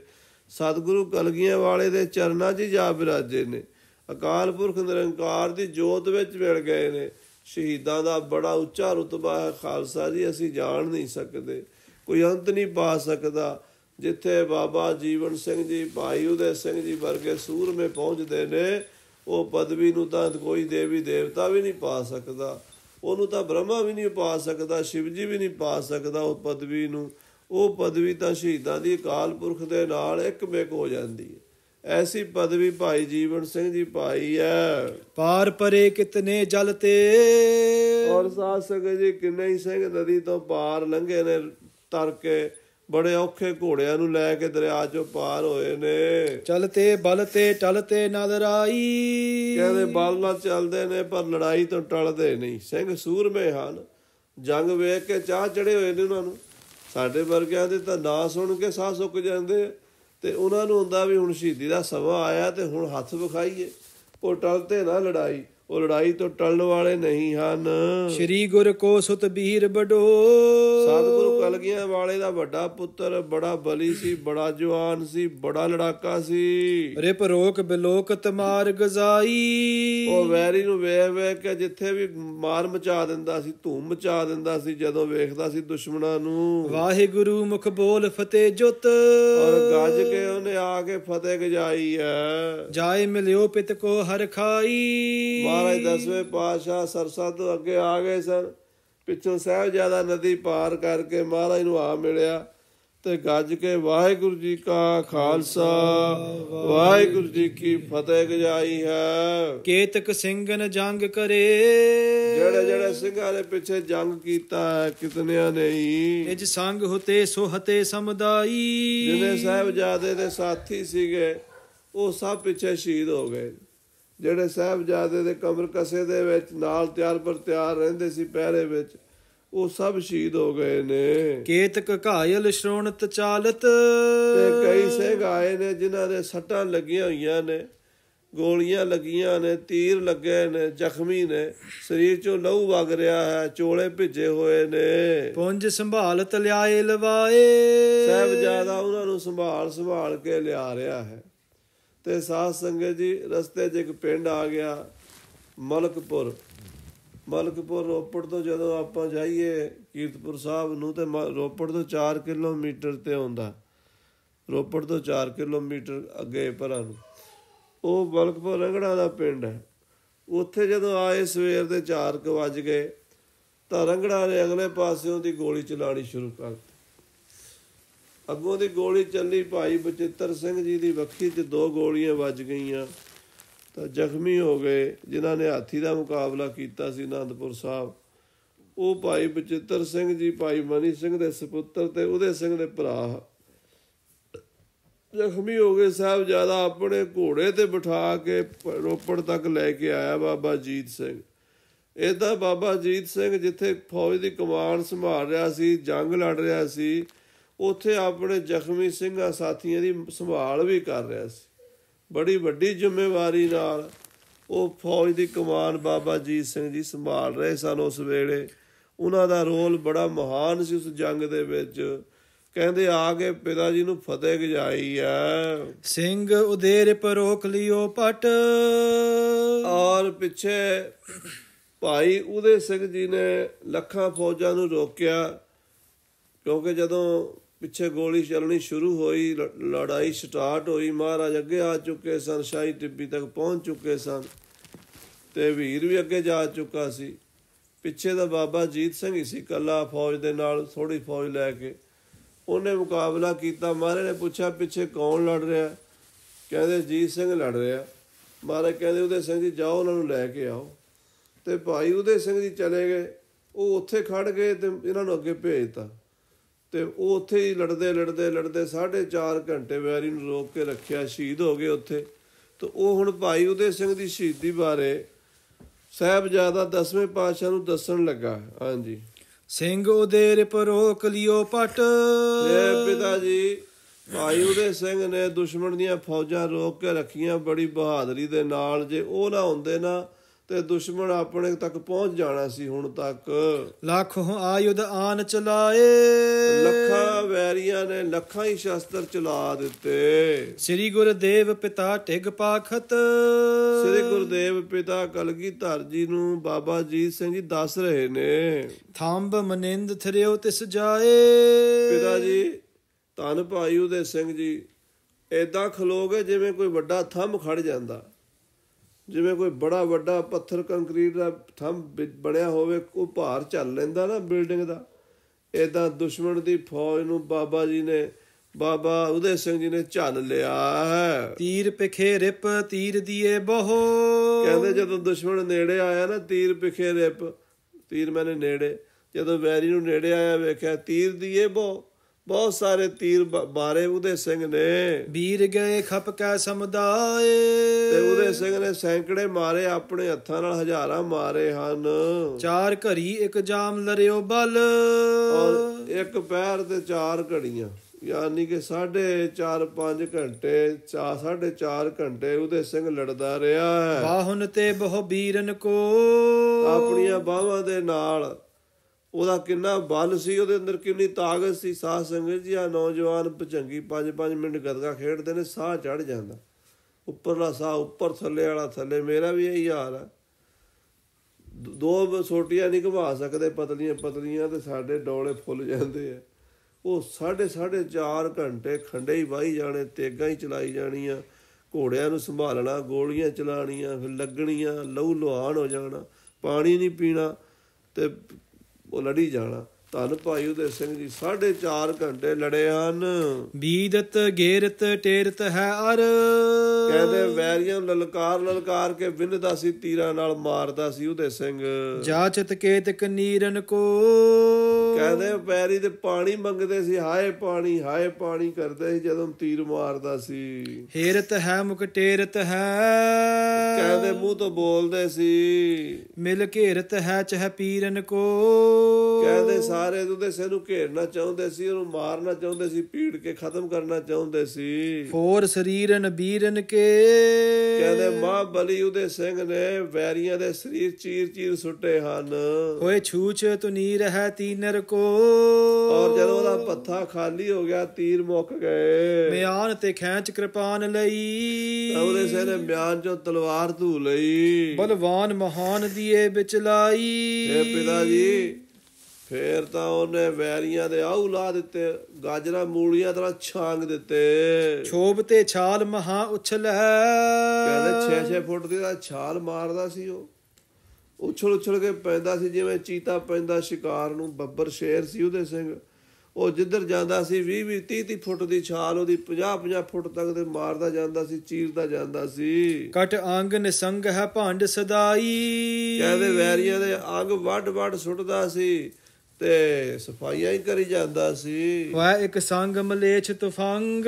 ਸਤਿਗੁਰੂ ਕਲਗੀਆਂ ਵਾਲੇ ਦੇ ਚਰਨਾਂ 'ਚ ਜਾ ਬਿਰਾਜੇ ਨੇ ਅਕਾਲ ਪੁਰਖ ਨਿਰੰਕਾਰ ਦੀ ਜੋਤ ਵਿੱਚ ਮਿਲ ਗਏ ਨੇ ਸ਼ਹੀਦਾਂ ਦਾ ਬੜਾ ਉੱਚਾ ਰਤਬਾ ਹੈ ਖਾਲਸਾ ਜੀ ਅਸੀਂ ਜਾਣ ਨਹੀਂ ਸਕਦੇ ਕੋਈ ਅੰਤ ਨਹੀਂ ਪਾ ਸਕਦਾ ਜਿੱਥੇ ਬਾਬਾ ਜੀਵਨ ਸਿੰਘ ਜੀ ਭਾਈ ਉਦੇ ਸਿੰਘ ਜੀ ਵਰਗੇ ਸੂਰਮੇ ਪਹੁੰਚਦੇ ਨੇ ਉਹ ਪਦਵੀ ਨੂੰ ਤਾਂ ਕੋਈ ਦੇਵੀ ਦੇਵਤਾ ਵੀ ਨਹੀਂ ਪਾ ਸਕਦਾ ਉਹਨੂੰ ਤਾਂ ਬ੍ਰਹਮਾ ਵੀ ਨਹੀਂ ਪਾ ਸਕਦਾ ਸ਼ਿਵ ਜੀ ਵੀ ਨਹੀਂ ਪਾ ਸਕਦਾ ਉਹ ਪਦਵੀ ਨੂੰ ਉਹ ਪਦਵੀ ਤਾਂ ਸ਼ਹੀਦਾਂ ਦੀ ਅਕਾਲ ਪੁਰਖ ਦੇ ਨਾਲ ਇੱਕ ਮਿਕ ਹੋ ਜਾਂਦੀ ਹੈ ਐਸੀ ਪਦਵੀ ਭਾਈ ਜੀਵਨ ਸਿੰਘ ਜੀ ਭਾਈ ਐ ਪਾਰ ਪਰੇ ਕਿਤਨੇ ਜਲ ਤੇ ਔਰ ਸਾਧ ਸੰਗਤ ਜੀ ਕਿੰਨੇ ਹੀ ਸਿੰਘ ਨਦੀ ਤੋਂ ਪਾਰ ਲੰਘੇ ਨੇ ਤਰ ਕੇ ਬੜੇ ਔਖੇ ਘੋੜਿਆਂ ਨੂੰ ਲੈ ਕੇ ਦਰਿਆ ਚੋਂ ਪਾਰ ਹੋਏ ਨੇ ਚਲਤੇ ਬਲ ਤੇ ਟਲਤੇ ਨਜ਼ਰ ਆਈ ਕਹਿੰਦੇ ਬਲ ਨਾਲ ਚੱਲਦੇ ਨੇ ਪਰ ਲੜਾਈ ਤੋਂ ਟਲਦੇ ਨਹੀਂ ਸਿੰਘ ਸੂਰਮੇ ਹਨ ਜੰਗ ਵੇਖ ਕੇ ਚਾਹ ਚੜੇ ਹੋਏ ਨੇ ਉਹਨਾਂ ਨੂੰ ਸਾਡੇ ਵਰਗਿਆਂ ਦੇ ਤਾਂ ਨਾਂ ਸੁਣ ਕੇ ਸਾਹ ਸੁੱਕ ਜਾਂਦੇ ਆ ਤੇ ਉਹਨਾਂ ਨੂੰ ਹੁੰਦਾ ਵੀ ਹੁਣ ਸ਼ਹੀਦੀ ਦਾ ਸਮਾਂ ਆਇਆ ਤੇ ਹੁਣ ਹੱਥ ਵਿਖਾਈਏ ਉਹ ਤੇ ਨਾ ਲੜਾਈ ਉਹ ਲੜਾਈ ਤੋਂ ਟਲਣ ਵਾਲੇ ਨਹੀਂ ਹਨ ਸ੍ਰੀ ਗੁਰ ਕੋ ਸੁਤ ਬੀਰ ਬਡੋ ਸਤਿਗੁਰੂ ਕਲਗੀਆਂ ਵਾਲੇ ਦਾ ਵੱਡਾ ਪੁੱਤਰ ਬੜਾ ਬਲੀ ਸੀ ਬੜਾ ਜਵਾਨ ਸੀ ਬੜਾ ਲੜਾਕਾ ਸੀ ਰਿਪ ਰੋਕ ਬਿਲੋਕ ਤਮਾਰ ਗਜ਼ਾਈ ਉਹ ਵੈਰੀ ਨੂੰ ਵੇਖ ਵੇਖ ਕੇ ਜਿੱਥੇ ਵੀ ਮਾਰ ਮਚਾ ਦਿੰਦਾ ਸੀ ਧੂਮ ਮਚਾ ਦਿੰਦਾ ਸੀ ਜਦੋਂ ਵੇਖਦਾ ਸੀ ਦੁਸ਼ਮਣਾਂ ਨੂੰ ਵਾਹਿਗੁਰੂ ਮੁਖ ਬੋਲ ਫਤਿਹ ਜੁਤ ਔਰ ਗੱਜ ਕੇ ਉਹਨੇ ਆ ਕੇ ਫਤਿਹ ਗਜਾਈ ਹੈ ਜਾਏ ਮਿਲਿਓ ਪਿਤ ਕੋ ਹਰ ਖਾਈ ਮਹਾਰਾਜ ਦਸਵੇਂ ਪਾਤਸ਼ਾਹ ਸਰਸਾ ਤੋਂ ਅੱਗੇ ਆ ਗਏ ਸਰ ਪਿੱਛੋਂ ਸਹਿਬ ਜਿਆਦਾ ਨਦੀ ਪਾਰ ਕਰਕੇ ਮਹਾਰਾਜ ਨੂੰ ਆ ਮਿਲਿਆ ਤੇ ਗੱਜ ਕੇ ਵਾਹਿਗੁਰੂ ਜੀ ਕਾ ਖਾਲਸਾ ਵਾਹਿਗੁਰੂ ਜੀ ਕੀ ਫਤਿਹ ਗਜਾਈ ਹੈ ਕੇਤਕ ਸਿੰਘਨ ਜੰਗ ਕਰੇ ਜਿਹੜੇ ਜਿਹੜੇ ਸਿੰਘਾਂ ਦੇ ਪਿੱਛੇ ਜੰਗ ਕੀਤਾ ਹੈ ਕਿਤਨਿਆਂ ਨੇ ਹੀ ਇਜ ਸੰਗ ਹੁਤੇ ਹਤੇ ਸਮਦਾਈ ਜਿਹਨੇ ਜਾਦੇ ਦੇ ਸਾਥੀ ਸੀਗੇ ਉਹ ਸਭ ਪਿੱਛੇ ਸ਼ਹੀਦ ਹੋ ਗਏ ਜਿਹੜੇ ਸਾਹਿਬਜ਼ਾਦੇ ਦੇ ਕਮਰ ਕਸੇ ਦੇ ਵਿੱਚ ਨਾਲ ਤਿਆਰ ਪਰ ਤਿਆਰ ਰਹਿੰਦੇ ਸੀ ਪਹਿਰੇ ਵਿੱਚ ਉਹ ਸਭ ਸ਼ਹੀਦ ਹੋ ਗਏ ਨੇ ਕੇਤਕ ਘਾਇਲ ਸ਼੍ਰੋਣਤ ਚਾਲਤ ਤੇ ਕਈ ਸਿੰਘ ਆਏ ਨੇ ਜਿਨ੍ਹਾਂ ਦੇ ਸੱਟਾਂ ਲੱਗੀਆਂ ਹੋਈਆਂ ਨੇ ਗੋਲੀਆਂ ਲੱਗੀਆਂ ਨੇ ਤੀਰ ਲੱਗੇ ਨੇ ਜ਼ਖਮੀ ਨੇ ਸਰੀਰ ਚੋਂ ਲਹੂ ਵਗ ਰਿਹਾ ਹੈ ਚੋਲੇ ਭਿੱਜੇ ਹੋਏ ਨੇ ਪੁੰਜ ਸੰਭਾਲਤ ਲਿਆਏ ਲਵਾਏ ਸਹਿਬ ਜਿਆਦਾ ਉਹਨਾਂ ਨੂੰ ਸੰਭਾਲ ਸੰਭਾਲ ਕੇ ਲਿਆ ਰਿਹਾ ਹੈ ਤੇ ਸਾਧ ਸੰਗਤ ਜੀ ਰਸਤੇ 'ਚ ਇੱਕ ਪਿੰਡ ਆ ਗਿਆ ਮਲਕਪੁਰ ਮਲਕਪੁਰ ਰੋਪੜ ਤੋਂ ਜਦੋਂ ਆਪਾਂ ਜਾਈਏ ਕੀਰਤਪੁਰ ਸਾਹਿਬ ਨੂੰ ਤੇ ਰੋਪੜ ਤੋਂ 4 ਕਿਲੋਮੀਟਰ ਤੇ ਹੁੰਦਾ ਰੋਪੜ ਤੋਂ 4 ਕਿਲੋਮੀਟਰ ਅੱਗੇ ਪਰਾਂ ਨੂੰ ਉਹ ਮਲਕਪੁਰ ਰੰਗੜਾ ਦਾ ਪਿੰਡ ਹੈ ਉੱਥੇ ਜਦੋਂ ਆਏ ਸਵੇਰ ਦੇ 4 ਵਜ ਗਏ ਤਾਂ ਰੰਗੜਾ ਦੇ ਅਗਲੇ ਪਾਸਿਓਂ ਦੀ ਗੋਲੀ ਚਲਾਣੀ ਸ਼ੁਰੂ ਦਿੱਤੀ ਅੱਗੋਂ ਦੀ ਗੋਲੀ ਚੱਲੀ ਭਾਈ ਬਚਿੱਤਰ ਸਿੰਘ ਜੀ ਦੀ ਵੱਖੀ 'ਚ ਦੋ ਗੋਲੀਆਂ ਵੱਜ ਗਈਆਂ ਤਾਂ ਜ਼ਖਮੀ ਹੋ ਗਏ ਜਿਨ੍ਹਾਂ ਨੇ ਹਾਥੀ ਦਾ ਮੁਕਾਬਲਾ ਕੀਤਾ ਸੀ ਅਨੰਦਪੁਰ ਸਾਹਿਬ ਉਹ ਭਾਈ ਬਚਿੱਤਰ ਸਿੰਘ ਜੀ ਭਾਈ ਮਨੀ ਸਿੰਘ ਦੇ ਸੁਪੁੱਤਰ ਤੇ ਉਹਦੇ ਸਿੰਘ ਦੇ ਭਰਾ ਜ਼ਖਮੀ ਹੋ ਗਏ ਸਾਹਿਬ ਜਿਆਦਾ ਆਪਣੇ ਘੋੜੇ ਤੇ ਬਿਠਾ ਕੇ ਰੋਪੜ ਤੱਕ ਲੈ ਕੇ ਆਇਆ ਬਾਬਾ ਜੀਤ ਸਿੰਘ ਇਹਦਾ ਬਾਬਾ ਜੀਤ ਸਿੰਘ ਜਿੱਥੇ ਫੌਜ ਦੀ ਕਮਾਨ ਸੰਭਾਲ ਰਿਹਾ ਸੀ ਜੰਗ ਲੜ ਰਿਹਾ ਸੀ ਉੱਥੇ ਆਪਣੇ ਜ਼ਖਮੀ ਸਿੰਘਾਂ ਸਾਥੀਆਂ ਦੀ ਸੰਭਾਲ ਵੀ ਕਰ ਰਿਹਾ ਸੀ ਬੜੀ ਵੱਡੀ ਜ਼ਿੰਮੇਵਾਰੀ ਨਾਲ ਉਹ ਫੌਜ ਦੀ ਕਮਾਨ ਬਾਬਾ ਜੀ ਸਿੰਘ ਜੀ ਸੰਭਾਲ ਰਹੇ ਸਨ ਉਸ ਵੇਲੇ ਉਹਨਾਂ ਦਾ ਰੋਲ ਬੜਾ ਮਹਾਨ ਸੀ ਉਸ ਜੰਗ ਦੇ ਵਿੱਚ ਕਹਿੰਦੇ ਆ ਕੇ ਪਿਤਾ ਜੀ ਨੂੰ ਫਤਿਹ ਗਜਾਈ ਆ ਸਿੰਘ ਉਦੇਰ ਪਰੋਖ ਲਿਓ ਪਟ ਔਰ ਪਿੱਛੇ ਭਾਈ ਉਦੇ ਸਿੰਘ ਜੀ ਨੇ ਲੱਖਾਂ ਫੌਜਾਂ ਨੂੰ ਰੋਕਿਆ ਕਿਉਂਕਿ ਜਦੋਂ ਪਿੱਛੇ ਗੋਲੀ ਚੱਲਣੀ ਸ਼ੁਰੂ ਹੋਈ ਲੜਾਈ ਸਟਾਰਟ ਹੋਈ ਮਹਾਰਾਜ ਅੱਗੇ ਆ ਚੁੱਕੇ ਸਨ ਸ਼ਾਹੀ ਟਿੱਬੀ ਤੱਕ ਪਹੁੰਚ ਚੁੱਕੇ ਸਨ ਤੇ ਵੀਰ ਵੀ ਅੱਗੇ ਜਾ ਚੁੱਕਾ ਸੀ ਪਿੱਛੇ ਦਾ ਬਾਬਾ ਜੀਤ ਸਿੰਘ ਹੀ ਸੀ ਕੱਲਾ ਫੌਜ ਦੇ ਨਾਲ ਥੋੜੀ ਫੌਜ ਲੈ ਕੇ ਉਹਨੇ ਮੁਕਾਬਲਾ ਕੀਤਾ ਮਹਾਰਾਜ ਨੇ ਪੁੱਛਿਆ ਪਿੱਛੇ ਕੌਣ ਲੜ ਰਿਹਾ ਕਹਿੰਦੇ ਜੀਤ ਸਿੰਘ ਲੜ ਰਿਹਾ ਮਹਾਰਾਜ ਕਹਿੰਦੇ ਉਹਦੇ ਸਿੰਘ ਜੀ ਜਾਓ ਉਹਨਾਂ ਨੂੰ ਲੈ ਕੇ ਆਓ ਤੇ ਭਾਈ ਉਹਦੇ ਸਿੰਘ ਜੀ ਚਲੇ ਗਏ ਉਹ ਉੱਥੇ ਖੜ ਗਏ ਤੇ ਇਹਨਾਂ ਨੂੰ ਅੱਗੇ ਭੇਜਤਾ ਤੇ ਉਹ ਉੱਥੇ ਹੀ ਲੜਦੇ ਲੜਦੇ ਲੜਦੇ 4.5 ਘੰਟੇ ਵੈਰੀ ਨੂੰ ਰੋਕ ਕੇ ਰੱਖਿਆ ਸ਼ਹੀਦ ਹੋ ਗਏ ਉੱਥੇ ਤੇ ਉਹ ਹੁਣ ਭਾਈ ਉਦੇ ਸਿੰਘ ਦੀ ਸ਼ਹੀਦੀ ਬਾਰੇ ਜਾਦਾ ਦਸਵੇਂ ਪਾਤਸ਼ਾਹ ਨੂੰ ਦੱਸਣ ਲੱਗਾ ਹਾਂਜੀ ਸਿੰਘ ਉਹਦੇ ਪਰੋਕ ਲਿਓ ਪਟ ਇਹ ਪਿਤਾ ਜੀ ਭਾਈ ਉਦੇ ਸਿੰਘ ਨੇ ਦੁਸ਼ਮਣ ਦੀਆਂ ਫੌਜਾਂ ਰੋਕ ਕੇ ਰੱਖੀਆਂ ਬੜੀ ਬਹਾਦਰੀ ਦੇ ਨਾਲ ਜੇ ਉਹ ਨਾ ਹੁੰਦੇ ਨਾ ਤੇ ਦੁਸ਼ਮਣ ਆਪਣੇ ਤੱਕ ਪਹੁੰਚ ਜਾਣਾ ਸੀ ਹੁਣ ਤੱਕ ਲੱਖੋਂ ਆਯੁਧ ਆਨ ਚਲਾਏ ਲੱਖਾਂ ਵੈਰੀਆਂ ਨੇ ਲੱਖਾਂ ਹੀ ਸ਼ਸਤਰ ਚਲਾ ਦਿੱਤੇ ਸ੍ਰੀ ਗੁਰਦੇਵ ਪਿਤਾ ਢਿਗ ਪਾਖਤ ਸ੍ਰੀ ਗੁਰਦੇਵ ਪਿਤਾ ਕਲਗੀਧਰ ਜੀ ਨੂੰ ਬਾਬਾ ਜੀ ਸਿੰਘ ਜੀ ਦੱਸ ਰਹੇ ਨੇ ਥੰਬ ਮਨਿੰਦ ਥਰਿਓ ਤਿਸ ਜਾਏ ਪਿਤਾ ਜੀ ਤਨ ਭਾਈ ਉਹਦੇ ਸਿੰਘ ਜੀ ਐਦਾਂ ਖਲੋਗੇ ਜਿਵੇਂ ਕੋਈ ਵੱਡਾ ਥੰਮ ਖੜ ਜਾਂਦਾ ਜਿਵੇਂ ਕੋਈ ਬੜਾ ਵੱਡਾ ਪੱਥਰ ਕੰਕਰੀਟ ਦਾ ਥੰਮ ਬੜਿਆ ਹੋਵੇ ਉਹ ਭਾਰ ਚੱਲ ਲੈਂਦਾ ਨਾ ਬਿਲਡਿੰਗ ਦਾ ਇਦਾਂ ਦੁਸ਼ਮਣ ਦੀ ਫੌਜ ਨੂੰ ਬਾਬਾ ਜੀ ਨੇ ਬਾਬਾ ਉਦੇ ਸਿੰਘ ਜੀ ਨੇ ਝੱਲ ਲਿਆ ਹੈ ਤੀਰ ਪਿਖੇ ਰਿਪ ਤੀਰ ਦੀਏ ਬਹੁ ਕਹਿੰਦੇ ਜਦੋਂ ਦੁਸ਼ਮਣ ਨੇੜੇ ਆਇਆ ਨਾ ਤੀਰ ਪਿਖੇ ਰਿਪ ਤੀਰ ਮੈਨੇ ਨੇੜੇ ਜਦੋਂ ਵੈਰੀ ਨੂੰ ਨੇੜੇ ਆਇਆ ਵੇਖਿਆ ਤੀਰ ਦੀਏ ਬਹੁ ਬਹੁਤ ਸਾਰੇ ਤੀਰ ਬਾਰੇ ਉਹਦੇ ਸਿੰਘ ਨੇ ਵੀਰ ਗਏ ਖਪ ਕੈ ਸਮਦਾਏ ਤੇ ਉਹਦੇ ਸਿੰਘ ਨੇ ਸੈਂਕੜੇ ਮਾਰੇ ਆਪਣੇ ਹੱਥਾਂ ਨਾਲ ਹਜ਼ਾਰਾਂ ਮਾਰੇ ਹਨ ਚਾਰ ਘੜੀ ਇੱਕ ਜਾਮ ਲਰਿਓ ਬਲ ਔਰ ਇੱਕ ਪੈਰ ਤੇ ਚਾਰ ਘੜੀਆਂ ਯਾਨੀ ਕਿ 4.5 5 ਘੰਟੇ 4.5 ਘੰਟੇ ਉਹਦੇ ਸਿੰਘ ਲੜਦਾ ਰਿਹਾ ਹੈ ਤੇ ਬਹੁ ਬੀਰਨ ਕੋ ਆਪਣੀਆਂ ਬਾਹਾਂ ਦੇ ਨਾਲ ਉਹਦਾ ਕਿੰਨਾ ਬਲ ਸੀ ਉਹਦੇ ਅੰਦਰ ਕਿੰਨੀ ਤਾਕਤ ਸੀ ਸਾਹ ਸੰਗਤ ਜੀ ਆ ਨੌਜਵਾਨ ਪਚੰਗੀ 5-5 ਮਿੰਟ ਗਦਗਾ ਖੇਡਦੇ ਨੇ ਸਾਹ ਚੜ ਜਾਂਦਾ ਉੱਪਰਲਾ ਸਾਹ ਉੱਪਰ ਥੱਲੇ ਵਾਲਾ ਥੱਲੇ ਮੇਰਾ ਵੀ ਇਹੀ ਹਾਲ ਆ ਦੋ ਸੋਟੀਆਂ ਨਹੀਂ ਘਵਾ ਸਕਦੇ ਪਤਲੀਆਂ ਪਤਲੀਆਂ ਤੇ ਸਾਡੇ ਡੋਲੇ ਫੁੱਲ ਜਾਂਦੇ ਆ ਉਹ 4.5 4 ਘੰਟੇ ਖੰਡੇ ਹੀ ਵਾਹੀ ਜਾਣੇ ਤੇਗਾ ਹੀ ਚਲਾਈ ਜਾਣੀਆਂ ਘੋੜਿਆਂ ਨੂੰ ਸੰਭਾਲਣਾ ਗੋਲੀਆਂ ਚਲਾਣੀਆਂ ਫਿਰ ਲੱਗਣੀਆਂ ਲਹੂ ਲੋਹਾਨ ਹੋ ਜਾਣਾ ਪਾਣੀ ਨਹੀਂ ਪੀਣਾ ਤੇ ਉਹ ਲੜੀ ਜਾਣਾ ਤਨ ਭਾਈ ਉਦੇ ਸਿੰਘ ਜੀ 4.5 ਘੰਟੇ ਲੜੇ ਹਨ ਬੀਦਤ ਗੇਰਤ ਟੇਰਤ ਹੈ ਅਰ ਕਹਿੰਦੇ ਵੈਰੀਆਂ ਲਲਕਾਰ ਲਲਕਾਰ ਕੇ ਵਿੰਨਦਾ ਸੀ ਤੀਰਾਂ ਨਾਲ ਮਾਰਦਾ ਸੀ ਉਦੇ ਸਿੰਘ ਕੇ ਤਕ ਨੀਰਨ ਕੋ ਕਹਿੰਦੇ ਪੈਰੀ ਤੇ ਪਾਣੀ ਮੰਗਦੇ ਸੀ ਹਾਏ ਪਾਣੀ ਹਾਏ ਪਾਣੀ ਕਰਦੇ ਸੀ ਜਦੋਂ ਤੀਰ ਮਾਰਦਾ ਸੀ ਹੇਰਤ ਹੈ ਮੁਕ ਟੇਰਤ ਹੈ ਕਹਿੰਦੇ ਮੂੰਹ ਤੋਂ ਬੋਲਦੇ ਸੀ ਮਿਲ ਘੇਰਤ ਹੈ ਚਹ ਪੀਰਨ ਕੋ ਕਹਿੰਦੇ ਸਾਰੇ ਸਿਰ ਨੂੰ ਘੇਰਨਾ ਚਾਹੁੰਦੇ ਸੀ ਉਹਨੂੰ ਮਾਰਨਾ ਚਾਹੁੰਦੇ ਸੀ ਪੀੜ ਕੇ ਖਤਮ ਕਰਨਾ ਚਾਹੁੰਦੇ ਸੀ ਹੋਰ ਸਰੀਰਨ ਬੀਰਨ ਕੇ ਕਹਿੰਦੇ ਮਾ ਬਲੀ ਉਹਦੇ ਸਿੰਘ ਨੇ ਵੈਰੀਆਂ ਦੇ ਸਰੀਰ ਚੀਰ ਚੀਰ ਸੁੱਟੇ ਹਨ ਹੋਏ ਛੂਛ ਨੀ ਰਹਿ ਤੀਨਰ ਕੋ ਔਰ ਜਦੋਂ ਉਹਦਾ ਪੱਥਾ ਖਾਲੀ ਹੋ ਗਿਆ ਤੀਰ ਮੁੱਕ ਗਏ ਮਿਆਨ ਤੇ ਖੈਂਚ ਕਿਰਪਾਨ ਲਈ ਉਹਦੇ ਸਿਰ ਨੇ ਮਿਆਨ ਚੋਂ ਤਲਵਾਰ ਧੂ ਲਈ ਬਲਵਾਨ ਮਹਾਨ ਦੀਏ ਵਿਚ ਲਾਈ ਇਹ ਪਿਤਾ ਜੀ ਫੇਰ ਤਾਂ ਉਹਨੇ ਵੈਰੀਆਂ ਦੇ ਆਉ ਲਾ ਦਿੱਤੇ ਗਾਜਰਾ ਮੂਲੀਆਂ ਤਰ੍ਹਾਂ ਛਾਂਗ ਦਿੱਤੇ ਛੋਬ ਤੇ ਛਾਲ ਮਹਾ ਹੈ ਕਹਿੰਦੇ 6-6 ਫੁੱਟ ਦੀ ਦਾ ਛਾਲ ਮਾਰਦਾ ਸੀ ਉਹ ਉਛਲ ਉਛਲ ਕੇ ਪੈਂਦਾ ਸੀ ਜਿਵੇਂ ਚੀਤਾ ਪੈਂਦਾ ਸ਼ਿਕਾਰ ਨੂੰ ਬੱਬਰ ਸ਼ੇਰ ਸੀ ਉਹਦੇ ਸਿੰਘ ਉਹ ਜਿੱਧਰ ਜਾਂਦਾ ਸੀ 20 20 30 30 ਫੁੱਟ ਦੀ ਛਾਲ ਉਹਦੀ 50 50 ਫੁੱਟ ਤੱਕ ਦੇ ਮਾਰਦਾ ਜਾਂਦਾ ਸੀ ਚੀਰਦਾ ਜਾਂਦਾ ਸੀ ਕਟ ਅੰਗ ਨਿਸੰਗ ਹੈ ਭੰਡ ਸਦਾਈ ਕਹਿੰਦੇ ਵੈਰੀਆਂ ਦੇ ਅੰਗ ਵੱਡ ਵੱਡ ਸੁੱਟਦਾ ਸੀ ਤੇ ਸਫਾਈਆਂ ਹੀ ਕਰੀ ਜਾਂਦਾ ਸੀ ਵਾ ਇੱਕ ਸੰਗ ਮਲੇਛ ਤਫੰਗ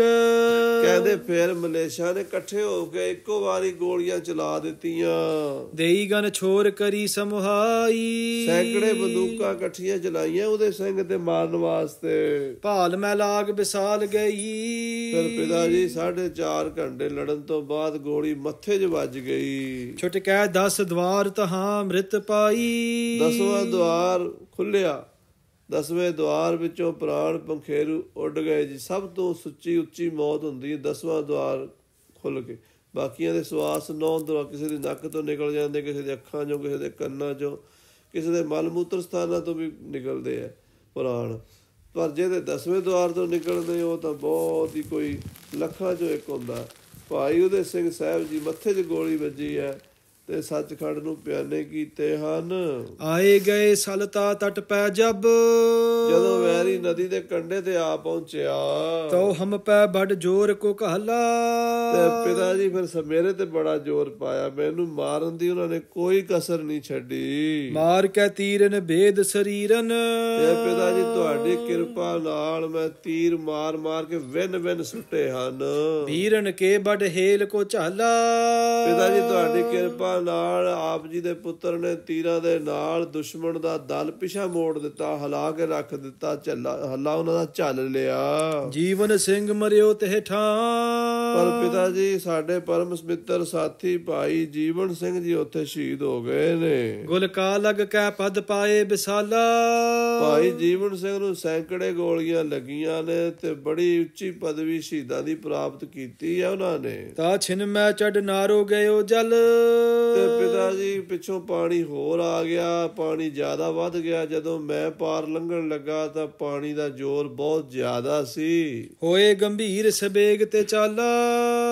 ਕਹਿੰਦੇ ਫੇਰ ਮਲੇਸ਼ਾ ਨੇ ਇਕੱਠੇ ਹੋ ਕੇ ਇੱਕੋ ਵਾਰੀ ਗੋਲੀਆਂ ਚਲਾ ਦਿੱਤੀਆਂ ਦੇਈ ਗਨ ਛੋਰ ਕਰੀ ਸਮਹਾਈ ਸੈਂਕੜੇ ਬੰਦੂਕਾਂ ਇਕੱਠੀਆਂ ਚਲਾਈਆਂ ਉਹਦੇ ਸਿੰਘ ਤੇ ਮਾਰਨ ਵਾਸਤੇ ਭਾਲ ਮੈ ਲਾਗ ਵਿਸਾਲ ਗਈ ਫਿਰ ਪਿਤਾ ਜੀ 4.5 ਘੰਟੇ ਲੜਨ ਤੋਂ ਬਾਅਦ ਗੋਲੀ ਮੱਥੇ 'ਚ ਵੱਜ ਗਈ ਛੁਟਕੈ 10 ਦਵਾਰ ਤਹਾਂ ਮ੍ਰਿਤ ਪਾਈ ਦਸਵਾਂ ਦਵਾਰ ਖੁੱਲਿਆ ਦਸਵੇਂ ਦਵਾਰ ਵਿੱਚੋਂ ਪ੍ਰਾਣ ਪੰਖੇਰੂ ਉੱਡ ਗਏ ਜੀ ਸਭ ਤੋਂ ਸੁੱਚੀ ਉੱਚੀ ਮੌਤ ਹੁੰਦੀ ਹੈ ਦਸਵਾਂ ਦਵਾਰ ਖੁੱਲ ਕੇ ਬਾਕੀਆਂ ਦੇ ਸਵਾਸ ਨੌ ਦਵਾ ਕਿਸੇ ਦੇ ਨੱਕ ਤੋਂ ਨਿਕਲ ਜਾਂਦੇ ਕਿਸੇ ਦੇ ਅੱਖਾਂ 'ਚੋਂ ਕਿਸੇ ਦੇ ਕੰਨਾਂ 'ਚੋਂ ਕਿਸੇ ਦੇ ਮਲ ਮੂਤਰ ਸਥਾਨਾਂ ਤੋਂ ਵੀ ਨਿਕਲਦੇ ਆ ਪ੍ਰਾਣ ਪਰ ਜਿਹਦੇ ਦਸਵੇਂ ਦਵਾਰ ਤੋਂ ਨਿਕਲਦੇ ਉਹ ਤਾਂ ਬਹੁਤ ਹੀ ਕੋਈ ਲੱਖਾਂ 'ਚੋਂ ਇੱਕ ਹੁੰਦਾ ਭਾਈ ਉਹਦੇ ਸਿੰਘ ਸਾਹਿਬ ਜੀ ਮੱਥੇ 'ਚ ਗੋਲੀ ਵੱਜੀ ਹੈ ਤੇ ਸੱਚਖੰਡ ਨੂੰ ਪਿਆਨੇ ਕੀਤੇ ਹਨ ਆਏ ਗਏ ਸਲਤਾ ਤਟ ਪੈ ਜਬ ਜਦੋਂ ਵੈਰੀ ਨਦੀ ਦੇ ਕੰਢੇ ਤੇ ਆ ਪਹੁੰਚਿਆ ਤਉ ਹਮ ਪੈ ਬੜ ਜੋਰ ਕੋ ਕਹਲਾ ਤੇ ਪਿਤਾ ਜੀ ਫਿਰ ਸਮੇਰੇ ਤੇ ਬੜਾ ਜੋਰ ਪਾਇਆ ਮੈਨੂੰ ਮਾਰਨ ਦੀ ਉਹਨਾਂ ਨੇ ਕੋਈ ਕਸਰ ਨਹੀਂ ਛੱਡੀ ਮਾਰ ਕੇ ਤੀਰਨ ਭੇਦ ਸਰੀਰਨ ਤੇ ਪਿਤਾ ਜੀ ਤੁਹਾਡੀ ਕਿਰਪਾ ਨਾਲ ਮੈਂ ਤੀਰ ਮਾਰ ਮਾਰ ਕੇ ਵਿੰਨ ਵਿੰਨ ਸੁੱਟੇ ਹਨ ਵੀਰਨ ਕੇ ਬੜ ਹੇਲ ਕੋ ਝਾਲਾ ਪਿਤਾ ਜੀ ਤੁਹਾਡੀ ਕਿਰਪਾ ਨਾਲ ਆਪ ਜੀ ਦੇ ਪੁੱਤਰ ਨੇ ਤੀਰਾਂ ਦੇ ਨਾਲ ਦੁਸ਼ਮਣ ਦਾ ਦਲ ਪਿਛਾ ਮੋੜ ਦਿੱਤਾ ਹਲਾ ਕੇ ਰੱਖ ਦਿੱਤਾ ਝੱਲਾ ਹੱਲਾ ਉਹਨਾਂ ਦਾ ਝੱਲ ਲਿਆ ਜੀਵਨ ਸਿੰਘ ਮਰਿਓ ਤੇ ਠਾਂ ਪਰ ਪਿਤਾ ਜੀ ਸਾਡੇ ਪਰਮ ਸਮਿੱਤਰ ਸਾਥੀ ਭਾਈ ਜੀਵਨ ਸਿੰਘ ਜੀ ਉੱਥੇ ਸ਼ਹੀਦ ਹੋ ਗਏ ਨੇ ਗੁਲਕਾ ਲਗ ਕੇ ਪਦ ਪਾਏ ਵਿਸਾਲਾ ਭਾਈ ਜੀਵਨ ਸਿੰਘ ਨੂੰ ਸੈਂਕੜੇ ਗੋਲੀਆਂ ਲੱਗੀਆਂ ਨੇ ਤੇ ਬੜੀ ਉੱਚੀ ਪਦਵੀ ਸ਼ਹੀਦਾਂ ਦੀ ਪ੍ਰਾਪਤ ਕੀਤੀ ਹੈ ਉਹਨਾਂ ਨੇ ਤਾ ਛਿਨ ਮੈਂ ਚੜ ਨਾਰੋ ਉਹ ਜਲ ਤੇ ਪਿਤਾ ਜੀ ਪਿੱਛੋਂ ਪਾਣੀ ਹੋਰ ਆ ਗਿਆ ਪਾਣੀ ਜ਼ਿਆਦਾ ਵੱਧ ਗਿਆ ਜਦੋਂ ਮੈਂ ਪਾਰ ਲੰਘਣ ਲੱਗਾ ਤਾਂ ਪਾਣੀ ਦਾ ਜ਼ੋਰ ਬਹੁਤ ਜ਼ਿਆਦਾ ਸੀ ਹੋਏ ਗੰਭੀਰ ਸਬੇਗ ਤੇ ਚਾਲਾ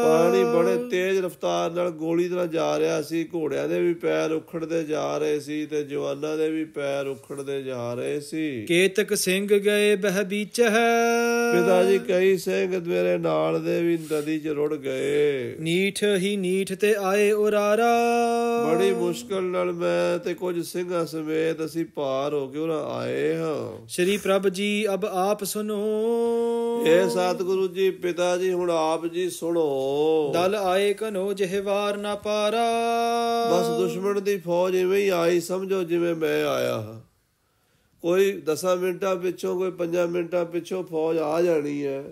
ਪਾਣੀ ਬੜੇ ਤੇਜ਼ ਰਫ਼ਤਾਰ ਨਾਲ ਗੋਲੀ ਤਰ੍ਹਾਂ ਜਾ ਰਿਹਾ ਸੀ ਘੋੜਿਆਂ ਦੇ ਵੀ ਪੈਰ ਉਖੜਦੇ ਜਾ ਰਹੇ ਸੀ ਤੇ ਜਵਾਨਾਂ ਦੇ ਵੀ ਪੈਰ ਉਖੜਦੇ ਜਾ ਰਹੇ ਸੀ ਕੇਤਕ ਸਿੰਘ ਗਏ ਬਹਿ ਵਿੱਚ ਹੈ ਪਿਤਾ ਜੀ ਕਈ ਸਿੰਘ ਮੇਰੇ ਨਾਲ ਦੇ ਵੀ ਨਦੀ 'ਚ ਰੁੜ ਗਏ ਨੀਠ ਹੀ ਨੀਠ ਤੇ ਆਏ ਉਰਾਰਾ ਬੜੀ ਮੁਸ਼ਕਲ ਨਾਲ ਮੈਂ ਤੇ ਕੁਝ ਸਿੰਘਾਂ ਸਮੇਤ ਅਸੀਂ ਪਾਰ ਹੋ ਕੇ ਉਹਨਾਂ ਆਏ ਹਾਂ ਸ਼੍ਰੀ ਪ੍ਰਭ ਜੀ ਅਬ ਆਪ ਸੁਨੋ ਏ ਸਤਿਗੁਰੂ ਜੀ ਪਿਤਾ ਜੀ ਹੁਣ ਆਪ ਜੀ ਸੁਣੋ ਦਲ ਆਏ ਕਨੋ ਜਿਹੇ ਵਾਰ ਨਾ ਪਾਰਾ ਬਸ ਦੁਸ਼ਮਣ ਦੀ ਫੌਜ ਇਵੇਂ ਹੀ ਆਈ ਸਮਝੋ ਜਿਵੇਂ ਮੈਂ ਆਇਆ ਹਾਂ ਕੋਈ 10 ਮਿੰਟਾਂ ਪਿੱਛੋਂ ਕੋਈ 5 ਮਿੰਟਾਂ ਪਿੱਛੋਂ ਫੌਜ ਆ ਜਾਣੀ ਹੈ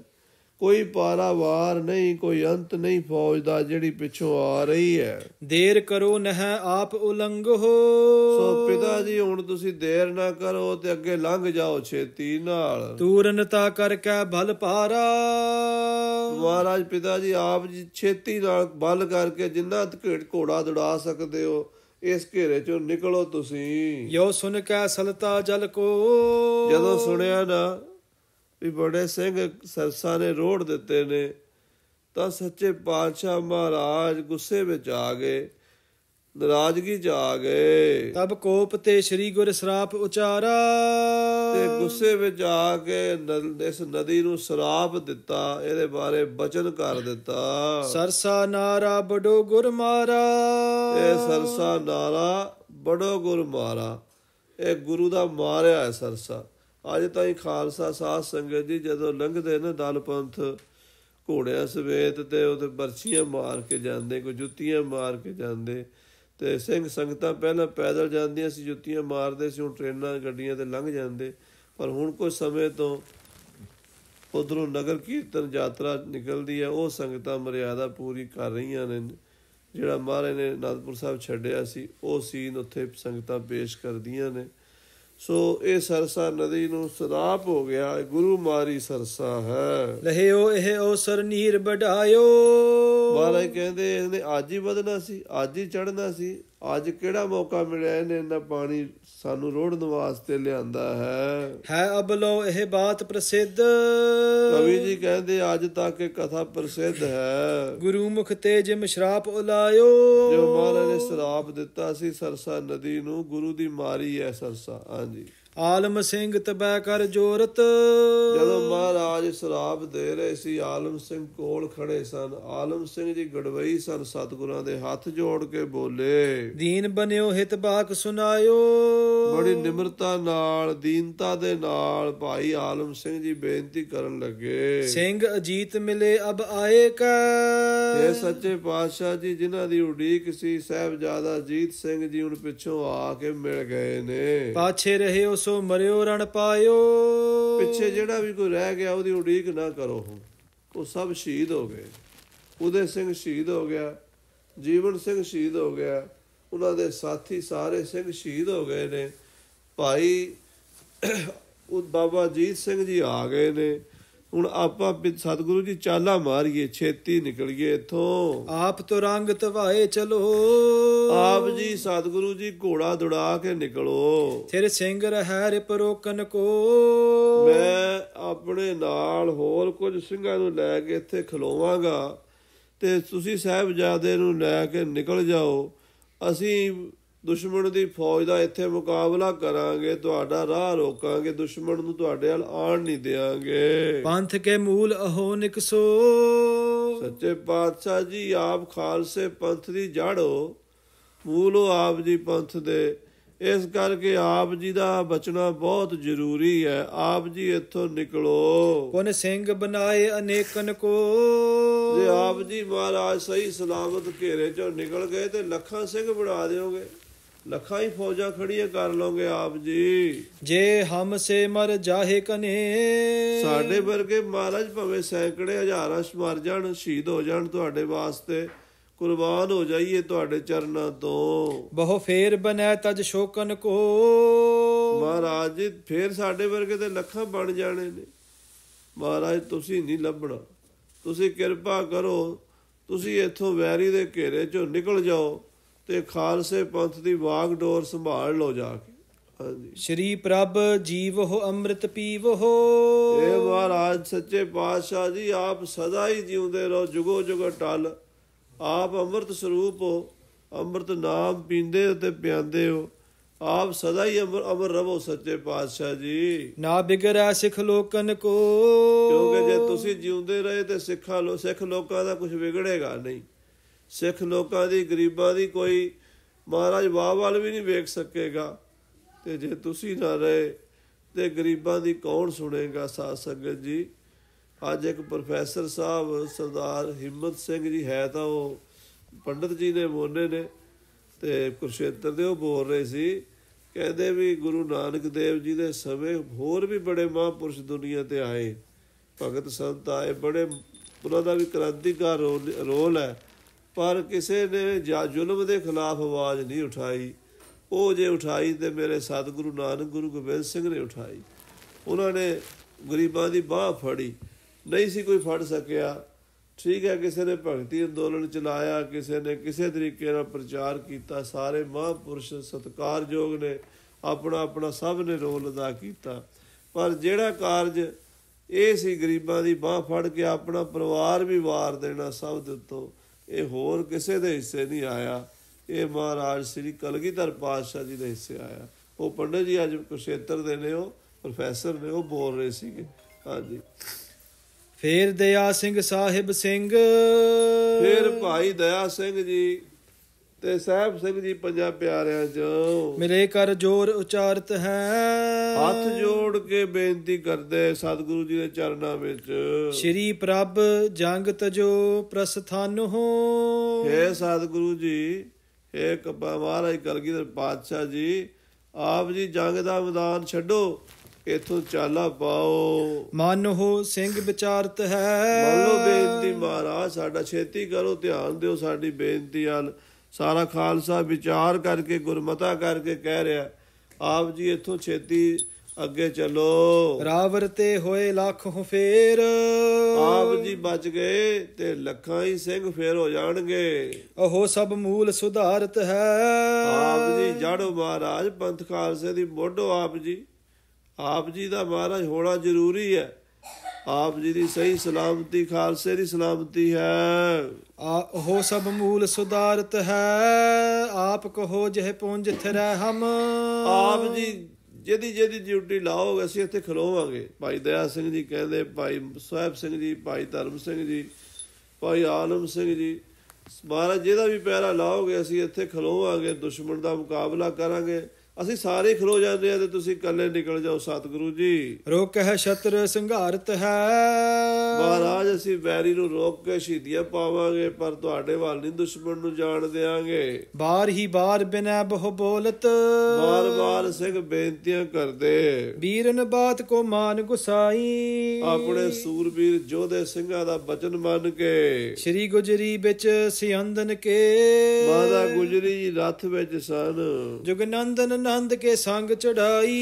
ਕੋਈ ਪਾਰਾਵਾਰ ਨਹੀਂ ਕੋਈ ਅੰਤ ਨਹੀਂ ਫੌਜ ਦਾ ਜਿਹੜੀ ਪਿੱਛੋਂ ਆ ਰਹੀ ਹੈ ਦੇਰ ਕਰੋ ਨਹ ਆਪ ਉਲੰਘੋ ਸੋ ਪਿਤਾ ਜੀ ਹੁਣ ਤੁਸੀਂ ਦੇਰ ਨਾ ਕਰੋ ਤੇ ਅੱਗੇ ਲੰਘ ਜਾਓ ਛੇਤੀ ਨਾਲ ਤੂਰਨਤਾ ਕਰਕੇ ਬਲ ਪਾਰਾ ਮਹਾਰਾਜ ਪਿਤਾ ਜੀ ਆਪ ਜੀ ਛੇਤੀ ਨਾਲ ਬਲ ਕਰਕੇ ਜਿੰਨਾ ਘੇੜ ਘੋੜਾ ਦੜਾ ਸਕਦੇ ਹੋ ਇਸ ਘੇਰੇ ਚੋਂ ਨਿਕਲੋ ਤੁਸੀਂ ਯੋ ਸੁਣ ਕੇ ਸਲਤਾ ਜਲ ਕੋ ਜਦੋਂ ਸੁਣਿਆ ਨਾ ਵੀ ਬੜੇ ਸਿੰਘ ਸਰਸਾ ਨੇ ਰੋੜ ਦਿੱਤੇ ਨੇ ਤਾਂ ਸੱਚੇ ਪਾਤਸ਼ਾਹ ਮਹਾਰਾਜ ਗੁੱਸੇ ਵਿੱਚ ਆ ਗਏ ਨਰਾਜ਼ਗੀ ਚ ਆ ਗਏ ਤਬ ਕੋਪ ਤੇ ਸ੍ਰੀ ਗੁਰ ਸਰਾਪ ਉਚਾਰਾ ਤੇ ਗੁੱਸੇ ਵਿੱਚ ਆ ਕੇ ਇਸ ਨਦੀ ਨੂੰ ਸਰਾਪ ਦਿੱਤਾ ਇਹਦੇ ਬਾਰੇ ਬਚਨ ਕਰ ਦਿੱਤਾ ਸਰਸਾ ਨਾਰਾ ਬੜੋ ਗੁਰ ਮਾਰਾ ਇਹ ਸਰਸਾ ਨਾਰਾ ਬੜੋ ਗੁਰ ਮਾਰਾ ਇਹ ਗੁਰੂ ਦਾ ਮਾਰਿਆ ਹੈ ਸਰਸਾ ਅੱਜ ਤਾਈ ਖਾਲਸਾ ਸਾਧ ਸੰਗਤ ਜੀ ਜਦੋਂ ਲੰਘਦੇ ਨੇ ਦਲਪੰਥ ਘੋੜਿਆਂ ਸਵੇਤ ਤੇ ਉਹਦੇ ਬਰਛੀਆਂ ਮਾਰ ਕੇ ਜਾਂਦੇ ਕੋ ਜੁੱਤੀਆਂ ਮਾਰ ਕੇ ਜਾਂਦੇ ਤੇ ਸਿੰਘ ਸੰਗਤਾਂ ਪਹਿਲਾਂ ਪੈਦਲ ਜਾਂਦੀਆਂ ਸੀ ਜੁੱਤੀਆਂ ਮਾਰਦੇ ਸੀ ਹੁਣ ਟ੍ਰੇਨਾਂ ਗੱਡੀਆਂ ਤੇ ਲੰਘ ਜਾਂਦੇ ਪਰ ਹੁਣ ਕੁਝ ਸਮੇਂ ਤੋਂ ਉਧਰੋਂ ਨਗਰ ਕੀਰਤਨ ਯਾਤਰਾ ਨਿਕਲਦੀ ਹੈ ਉਹ ਸੰਗਤਾਂ ਮਰਿਆਦਾ ਪੂਰੀ ਕਰ ਰਹੀਆਂ ਨੇ ਜਿਹੜਾ ਮਹਾਰਾਜ ਨੇ ਨਾਦਪੁਰ ਸਾਹਿਬ ਛੱਡਿਆ ਸੀ ਉਹ ਸੀਨ ਉੱਥੇ ਸੰਗਤਾਂ ਪੇਸ਼ ਕਰਦੀਆਂ ਨੇ ਸੋ ਇਹ ਸਰਸਾ ਨਦੀ ਨੂੰ ਸਰਾਪ ਹੋ ਗਿਆ ਗੁਰੂ ਮਾਰੀ ਸਰਸਾ ਹੈ ਲਹਿਓ ਇਹ ਸਰ ਨੀਰ ਬਢਾਇਓ ਮਹਾਰਾਜ ਕਹਿੰਦੇ ਇਹਨੇ ਅੱਜ ਹੀ ਵਧਣਾ ਸੀ ਅੱਜ ਹੀ ਚੜਨਾ ਸੀ ਅੱਜ ਕਿਹੜਾ ਮੌਕਾ ਮਿਲਿਆ ਇਹਨੇ ਇਹਦਾ ਪਾਣੀ ਸਾਨੂੰ ਰੋੜਨ ਵਾਸਤੇ ਲਿਆਂਦਾ ਹੈ ਹੈ ਅਬ ਲੋ ਇਹ ਬਾਤ ਪ੍ਰਸਿੱਧ ਕਵੀ ਜੀ ਕਹਿੰਦੇ ਅੱਜ ਤੱਕ ਇਹ ਕਥਾ ਪ੍ਰਸਿੱਧ ਹੈ ਗੁਰੂ ਮੁਖ ਤੇ ਜਿਮ ਸ਼ਰਾਪ ਉਲਾਇਓ ਜੋ ਮਹਾਰਾਜ ਨੇ ਸ਼ਰਾਪ ਦਿੱਤਾ ਸੀ ਸਰਸਾ ਨਦੀ ਨੂੰ ਗੁਰੂ ਦੀ ਮਾਰੀ ਹੈ ਸਰਸਾ ਹਾਂਜੀ ਆਲਮ ਸਿੰਘ ਤਬੈ ਕਰ ਜੋਰਤ ਜਦੋਂ ਮਹਾਰਾਜ ਸਰਾਪ ਦੇ ਰਹੇ ਸੀ ਆਲਮ ਸਿੰਘ ਕੋਲ ਖੜੇ ਸਨ ਆਲਮ ਸਿੰਘ ਜੀ ਗੜਵਈ ਸਨ ਸਤਗੁਰਾਂ ਦੇ ਹੱਥ ਜੋੜ ਕੇ ਬੋਲੇ ਦੀਨ ਬਨਿਓ ਹਿਤ ਬਾਕ ਸੁਨਾਇਓ ਬੜੀ ਨਿਮਰਤਾ ਨਾਲ ਦੀਨਤਾ ਦੇ ਨਾਲ ਭਾਈ ਆਲਮ ਸਿੰਘ ਜੀ ਬੇਨਤੀ ਕਰਨ ਲੱਗੇ ਸਿੰਘ ਅਜੀਤ ਮਿਲੇ ਅਬ ਆਏ ਕਾ ਇਹ ਸੱਚੇ ਪਾਤਸ਼ਾਹ ਜੀ ਜਿਨ੍ਹਾਂ ਦੀ ਉਡੀਕ ਸੀ ਸਹਿਬਜ਼ਾਦਾ ਅਜੀਤ ਸਿੰਘ ਜੀ ਹੁਣ ਪਿੱਛੋਂ ਆ ਕੇ ਮਿਲ ਗਏ ਨੇ ਪਾਛੇ ਰਹੇ ਉਸ ਸੋ ਮਰਿਓ ਰਣ ਪਾਇਓ ਪਿੱਛੇ ਜਿਹੜਾ ਵੀ ਕੋਈ ਰਹਿ ਗਿਆ ਉਹਦੀ ਉਡੀਕ ਨਾ ਕਰੋ ਹੁਣ ਉਹ ਸਭ ਸ਼ਹੀਦ ਹੋ ਗਏ ਉਹਦੇ ਸਿੰਘ ਸ਼ਹੀਦ ਹੋ ਗਿਆ ਜੀਵਨ ਸਿੰਘ ਸ਼ਹੀਦ ਹੋ ਗਿਆ ਉਹਨਾਂ ਦੇ ਸਾਥੀ ਸਾਰੇ ਸਿੰਘ ਸ਼ਹੀਦ ਹੋ ਗਏ ਨੇ ਭਾਈ ਉਹ ਬਾਬਾ ਜੀਤ ਸਿੰਘ ਜੀ ਆ ਗਏ ਨੇ ਹੁਣ ਆਪਾਂ ਸਤਿਗੁਰੂ ਜੀ ਚਾਲਾ ਮਾਰੀਏ ਛੇਤੀ ਨਿਕਲੀਏ ਇਥੋਂ ਆਪ ਤੋਂ ਰੰਗ ਤਵਾਏ ਚਲੋ ਆਪ ਜੀ ਸਤਿਗੁਰੂ ਜੀ ਘੋੜਾ ਦੁੜਾ ਕੇ ਨਿਕਲੋ ਫਿਰ ਸਿੰਘ ਰਹਿ ਪਰੋਕਨ ਕੋ ਮੈਂ ਆਪਣੇ ਨਾਲ ਹੋਰ ਕੁਝ ਸਿੰਘਾਂ ਨੂੰ ਲੈ ਕੇ ਇੱਥੇ ਖਲੋਵਾਂਗਾ ਤੇ ਤੁਸੀਂ ਸਾਹਿਬਜ਼ਾਦੇ ਨੂੰ ਲੈ ਕੇ ਨਿਕਲ ਜਾਓ ਅਸੀਂ ਦੁਸ਼ਮਣ ਦੀ ਫੌਜ ਦਾ ਇੱਥੇ ਮੁਕਾਬਲਾ ਕਰਾਂਗੇ ਤੁਹਾਡਾ ਰਾਹ ਰੋਕਾਂਗੇ ਦੁਸ਼ਮਣ ਨੂੰ ਤੁਹਾਡੇ ਨਾਲ ਆਣ ਨਹੀਂ ਦੇਾਂਗੇ ਪੰਥ ਕੇ ਮੂਲ ਅਹੋ ਨਿਕਸੋ ਸੱਚੇ ਪਾਤਸ਼ਾਹ ਜੀ ਆਪ ਖਾਲਸੇ ਪੰਥ ਦੀ ਜੜੋ ਮੂਲੋ ਆਪ ਜੀ ਪੰਥ ਦੇ ਇਸ ਕਰਕੇ ਆਪ ਜੀ ਦਾ ਬਚਣਾ ਬਹੁਤ ਜ਼ਰੂਰੀ ਹੈ ਆਪ ਜੀ ਇੱਥੋਂ ਨਿਕਲੋ ਕੋਨ ਸਿੰਘ ਬਣਾਏ ਅਨੇਕਨ ਕੋ ਜੇ ਆਪ ਜੀ ਮਹਾਰਾਜ ਸਹੀ ਸਲਾਮਤ ਘੇਰੇ ਚੋਂ ਨਿਕਲ ਗਏ ਤੇ ਲੱਖਾਂ ਸਿੰਘ ਬਣਾ ਦਿਓਗੇ ਲੱਖਾਂ ਹੀ ਫੌਜਾਂ ਖੜੀਆਂ ਕਰ ਲੋਗੇ ਆਪ ਜੀ ਜੇ ਹਮ ਸੇ ਮਰ ਜਾਹੇ ਕਨੇ ਸਾਡੇ ਵਰਗੇ ਮਹਾਰਾਜ ਭਵੇਂ ਸੈਂਕੜੇ ਹਜ਼ਾਰਾਂ ਮਰ ਜਾਣ ਸ਼ਹੀਦ ਹੋ ਜਾਣ ਤੁਹਾਡੇ ਵਾਸਤੇ ਕੁਰਬਾਨ ਹੋ ਜਾਈਏ ਤੁਹਾਡੇ ਚਰਨਾਂ ਤੋਂ ਬਹੁ ਫੇਰ ਬਨੈ ਤਜ ਸ਼ੋਕਨ ਕੋ ਮਹਾਰਾਜ ਜੀ ਫੇਰ ਸਾਡੇ ਵਰਗੇ ਤੇ ਲੱਖਾਂ ਬਣ ਜਾਣੇ ਨੇ ਮਹਾਰਾਜ ਤੁਸੀਂ ਨਹੀਂ ਲੱਭਣਾ ਤੁਸੀਂ ਕਿਰਪਾ ਕਰੋ ਤੁਸੀਂ ਇੱਥੋਂ ਵੈਰੀ ਦੇ ਘੇਰੇ ਚੋਂ ਨਿਕਲ ਜਾਓ ਤੇ ਖਾਲਸੇ ਪੰਥ ਦੀ ਬਾਗ ਡੋਰ ਸੰਭਾਲ ਲੋ ਜਾ ਕੇ ਹਾਂਜੀ ਸ਼੍ਰੀ ਪ੍ਰਭ ਜੀਵ ਹੋ ਅੰਮ੍ਰਿਤ ਪੀਵੋ ਇਹ ਮਹਾਰਾਜ ਸੱਚੇ ਪਾਤਸ਼ਾਹ ਜੀ ਆਪ ਸਦਾ ਹੀ ਜਿਉਂਦੇ ਰਹੋ ਜੁਗੋ ਜੁਗ ਟਲ ਆਪ ਅੰਮ੍ਰਿਤ ਸਰੂਪ ਹੋ ਅੰਮ੍ਰਿਤ ਨਾਮ ਪੀਂਦੇ ਤੇ ਪਿਆਂਦੇ ਹੋ ਆਪ ਸਦਾ ਹੀ ਅਮਰ ਅਮਰ ਰਹੋ ਸੱਚੇ ਪਾਤਸ਼ਾਹ ਜੀ ਨਾ ਬਿਗੜਿਆ ਸਿੱਖ ਲੋਕਨ ਕੋ ਕਿਉਂਕਿ ਜੇ ਤੁਸੀਂ ਜਿਉਂਦੇ ਰਹੇ ਤੇ ਸਿੱਖਾ ਲੋ ਸਿੱਖ ਲੋਕਾਂ ਦਾ ਕੁਝ ਵਿਗੜੇਗਾ ਨਹੀਂ ਸਿੱਖ ਲੋਕਾਂ ਦੀ ਗਰੀਬਾਂ ਦੀ ਕੋਈ ਮਹਾਰਾਜ ਵਾਹ ਵਾਲ ਵੀ ਨਹੀਂ ਵੇਖ ਸਕੇਗਾ ਤੇ ਜੇ ਤੁਸੀਂ ਨਾ ਰਹੇ ਤੇ ਗਰੀਬਾਂ ਦੀ ਕੌਣ ਸੁਣੇਗਾ ਸਾਧ ਸੰਗਤ ਜੀ ਅੱਜ ਇੱਕ ਪ੍ਰੋਫੈਸਰ ਸਾਹਿਬ ਸਰਦਾਰ ਹਿੰਮਤ ਸਿੰਘ ਜੀ ਹੈ ਤਾਂ ਉਹ ਪੰਡਤ ਜੀ ਨੇ ਬੋਲੇ ਨੇ ਤੇ ਕੁਰਸ਼ੇਤਰ ਦੇ ਉਹ ਬੋਲ ਰਹੇ ਸੀ ਕਹਿੰਦੇ ਵੀ ਗੁਰੂ ਨਾਨਕ ਦੇਵ ਜੀ ਦੇ ਸਮੇਂ ਹੋਰ ਵੀ ਬੜੇ ਮਹਾਂਪੁਰਸ਼ ਦੁਨੀਆ ਤੇ ਆਏ ਭਗਤ ਸੰਤ ਆਏ ਬੜੇ ਉਹਨਾਂ ਦਾ ਵੀ ਕ੍ਰਾਂਤੀਕਾਰ ਰੋਲ ਹੈ ਪਰ ਕਿਸੇ ਨੇ ਜਾ ਜ਼ੁਲਮ ਦੇ ਖਿਲਾਫ ਆਵਾਜ਼ ਨਹੀਂ ਉਠਾਈ ਉਹ ਜੇ ਉਠਾਈ ਤੇ ਮੇਰੇ ਸਤਿਗੁਰੂ ਨਾਨਕ ਗੁਰੂ ਗੋਬਿੰਦ ਸਿੰਘ ਨੇ ਉਠਾਈ ਉਹਨਾਂ ਨੇ ਗਰੀਬਾਂ ਦੀ ਬਾਹ ਫੜੀ ਨਹੀਂ ਸੀ ਕੋਈ ਫੜ ਸਕਿਆ ਠੀਕ ਹੈ ਕਿਸੇ ਨੇ ਭਗਤੀ ਅੰਦੋਲਨ ਚਲਾਇਆ ਕਿਸੇ ਨੇ ਕਿਸੇ ਤਰੀਕੇ ਨਾਲ ਪ੍ਰਚਾਰ ਕੀਤਾ ਸਾਰੇ ਮਹਾਂਪੁਰਸ਼ ਸਤਕਾਰਯੋਗ ਨੇ ਆਪਣਾ ਆਪਣਾ ਸਭ ਨੇ ਰੋਲ ਅਦਾ ਕੀਤਾ ਪਰ ਜਿਹੜਾ ਕਾਰਜ ਇਹ ਸੀ ਗਰੀਬਾਂ ਦੀ ਬਾਹ ਫੜ ਕੇ ਆਪਣਾ ਪਰਿਵਾਰ ਵੀ ਵਾਰ ਦੇਣਾ ਸਭ ਦੇ ਉੱਤੋਂ ਇਹ ਹੋਰ ਕਿਸੇ ਦੇ ਹਿੱਸੇ ਨਹੀਂ ਆਇਆ ਇਹ ਮਹਾਰਾਜ ਸ੍ਰੀ ਕਲਗੀਧਰ ਪਾਤਸ਼ਾਹ ਜੀ ਦੇ ਹਿੱਸੇ ਆਇਆ ਉਹ ਪੰਡਤ ਜੀ ਅੱਜ ਕੁਸ਼ੇਤਰ ਦੇ ਨੇ ਉਹ ਪ੍ਰੋਫੈਸਰ ਨੇ ਉਹ ਬੋਲ ਰਹੇ ਸੀਗੇ ਹਾਂਜੀ ਫੇਰ ਦਇਆ ਸਿੰਘ ਸਾਹਿਬ ਸਿੰਘ ਫੇਰ ਭਾਈ ਦਇਆ ਸਿੰਘ ਜੀ ਤੇ ਸਾਹਿਬ ਸਿੰਘ ਜੀ ਪੰਜਾਬ ਪਿਆਰਿਆਂ ਚ ਮੇਰੇ ਕਰ ਜੋਰ ਉਚਾਰਤ ਹੈ ਹੱਥ ਜੋੜ ਕੇ ਬੇਨਤੀ ਕਰਦੇ ਸਤਿਗੁਰੂ ਜੀ ਦੇ ਚਰਨਾਂ ਵਿੱਚ ਸ੍ਰੀ ਪ੍ਰਭ ਜੰਗ ਤਜੋ ਪ੍ਰਸਥਾਨ ਹੋ ਏ ਸਤਿਗੁਰੂ ਜੀ ਏ ਕਪਾ ਮਹਾਰਾਜ ਕਲਗੀਧਰ ਪਾਤਸ਼ਾਹ ਜੀ ਆਪ ਜੀ ਜੰਗ ਦਾ ਮੈਦਾਨ ਛੱਡੋ ਇਥੋਂ ਚਾਲਾ ਪਾਓ ਮਨ ਹੋ ਸਿੰਘ ਵਿਚਾਰਤ ਹੈ ਮੰਨ ਲਓ ਬੇਨਤੀ ਮਹਾਰਾਜ ਸਾਡਾ ਛੇਤੀ ਕਰੋ ਧਿਆਨ ਦਿਓ ਸਾਡੀ ਬੇਨਤੀ ਹਾਲ ਸਾਰਾ ਖਾਲਸਾ ਵਿਚਾਰ ਕਰਕੇ ਗੁਰਮਤਾ ਕਰਕੇ ਕਹਿ ਰਿਹਾ ਆਪ ਜੀ ਇੱਥੋਂ ਛੇਤੀ ਅੱਗੇ ਚਲੋ ਰਾਵਰਤੇ ਹੋਏ ਲੱਖ ਹੋ ਫੇਰ ਆਪ ਜੀ ਬਚ ਗਏ ਤੇ ਲੱਖਾਂ ਹੀ ਸਿੰਘ ਫੇਰ ਹੋ ਜਾਣਗੇ ਉਹ ਸਭ ਮੂਲ ਸੁਧਾਰਤ ਹੈ ਆਪ ਜੀ ਜੜੋ ਮਹਾਰਾਜ ਪੰਥ ਖਾਲਸੇ ਦੀ ਮੋਢੋ ਆਪ ਜੀ ਆਪ ਜੀ ਦਾ ਮਹਾਰਾਜ ਹੋਣਾ ਜ਼ਰੂਰੀ ਹੈ ਆਪ ਜੀ ਦੀ ਸਹੀ ਸਲਾਮਤੀ ਖਾਲਸੇ ਦੀ ਸਲਾਮਤੀ ਹੈ ਆ ਉਹ ਸਭ ਮੂਲ ਸੁਧਾਰਤ ਹੈ ਆਪ ਕਹੋ ਜਿਹ ਪੁੰਜ ਥਰੈ ਹਮ ਆਪ ਜੀ ਜਿਹਦੀ ਜਿਹਦੀ ਡਿਊਟੀ ਲਾਓਗੇ ਅਸੀਂ ਇੱਥੇ ਖਲੋਵਾਂਗੇ ਭਾਈ ਦਇਆ ਸਿੰਘ ਜੀ ਕਹਿੰਦੇ ਭਾਈ ਸਾਹਿਬ ਸਿੰਘ ਜੀ ਭਾਈ ਧਰਮ ਸਿੰਘ ਜੀ ਭਾਈ ਆਲਮ ਸਿੰਘ ਜੀ ਮਹਾਰਾਜ ਜਿਹਦਾ ਵੀ ਪੈਰਾ ਲਾਓਗੇ ਅਸੀਂ ਇੱਥੇ ਖਲੋਵਾਂਗੇ ਦੁਸ਼ਮਣ ਦਾ ਮੁਕਾਬਲਾ ਕਰਾਂਗੇ ਅਸੀਂ ਸਾਰੇ ਖਲੋ ਜਾਂਦੇ ਆ ਤੇ ਤੁਸੀਂ ਇਕੱਲੇ ਨਿਕਲ ਜਾਓ ਸਤਿਗੁਰੂ ਜੀ ਰੋਕ ਹੈ ਛਤਰ ਸੰਘਾਰਤ ਹੈ ਮਹਾਰਾਜ ਅਸੀਂ ਵੈਰੀ ਨੂੰ ਰੋਕ ਕੇ ਸ਼ਹੀਦੀਆ ਪਾਵਾਂਗੇ ਪਰ ਤੁਹਾਡੇ ਵੱਲ ਨਹੀਂ ਦੁਸ਼ਮਣ ਨੂੰ ਜਾਣ ਦੇਾਂਗੇ ਬਾਰ ਹੀ ਬਾਰ ਬਿਨੈ ਬਹੁ ਬੋਲਤ ਬਾਰ ਬਾਰ ਸਿੰਘ ਬੇਨਤੀਆਂ ਕਰਦੇ ਵੀਰਨ ਬਾਤ ਕੋ ਮਾਨ ਗੁਸਾਈ ਆਪਣੇ ਸੂਰਬੀਰ ਜੋਧੇ ਸਿੰਘਾਂ ਦਾ ਬਚਨ ਮੰਨ ਕੇ ਸ੍ਰੀ ਗੁਜਰੀ ਵਿੱਚ ਸਿਆੰਦਨ ਕੇ ਮਾਦਾ ਗੁਜਰੀ ਰਥ ਵਿੱਚ ਸਨ ਜੁਗਨੰਦਨ ਆਨੰਦ ਕੇ ਸੰਗ ਚੜਾਈ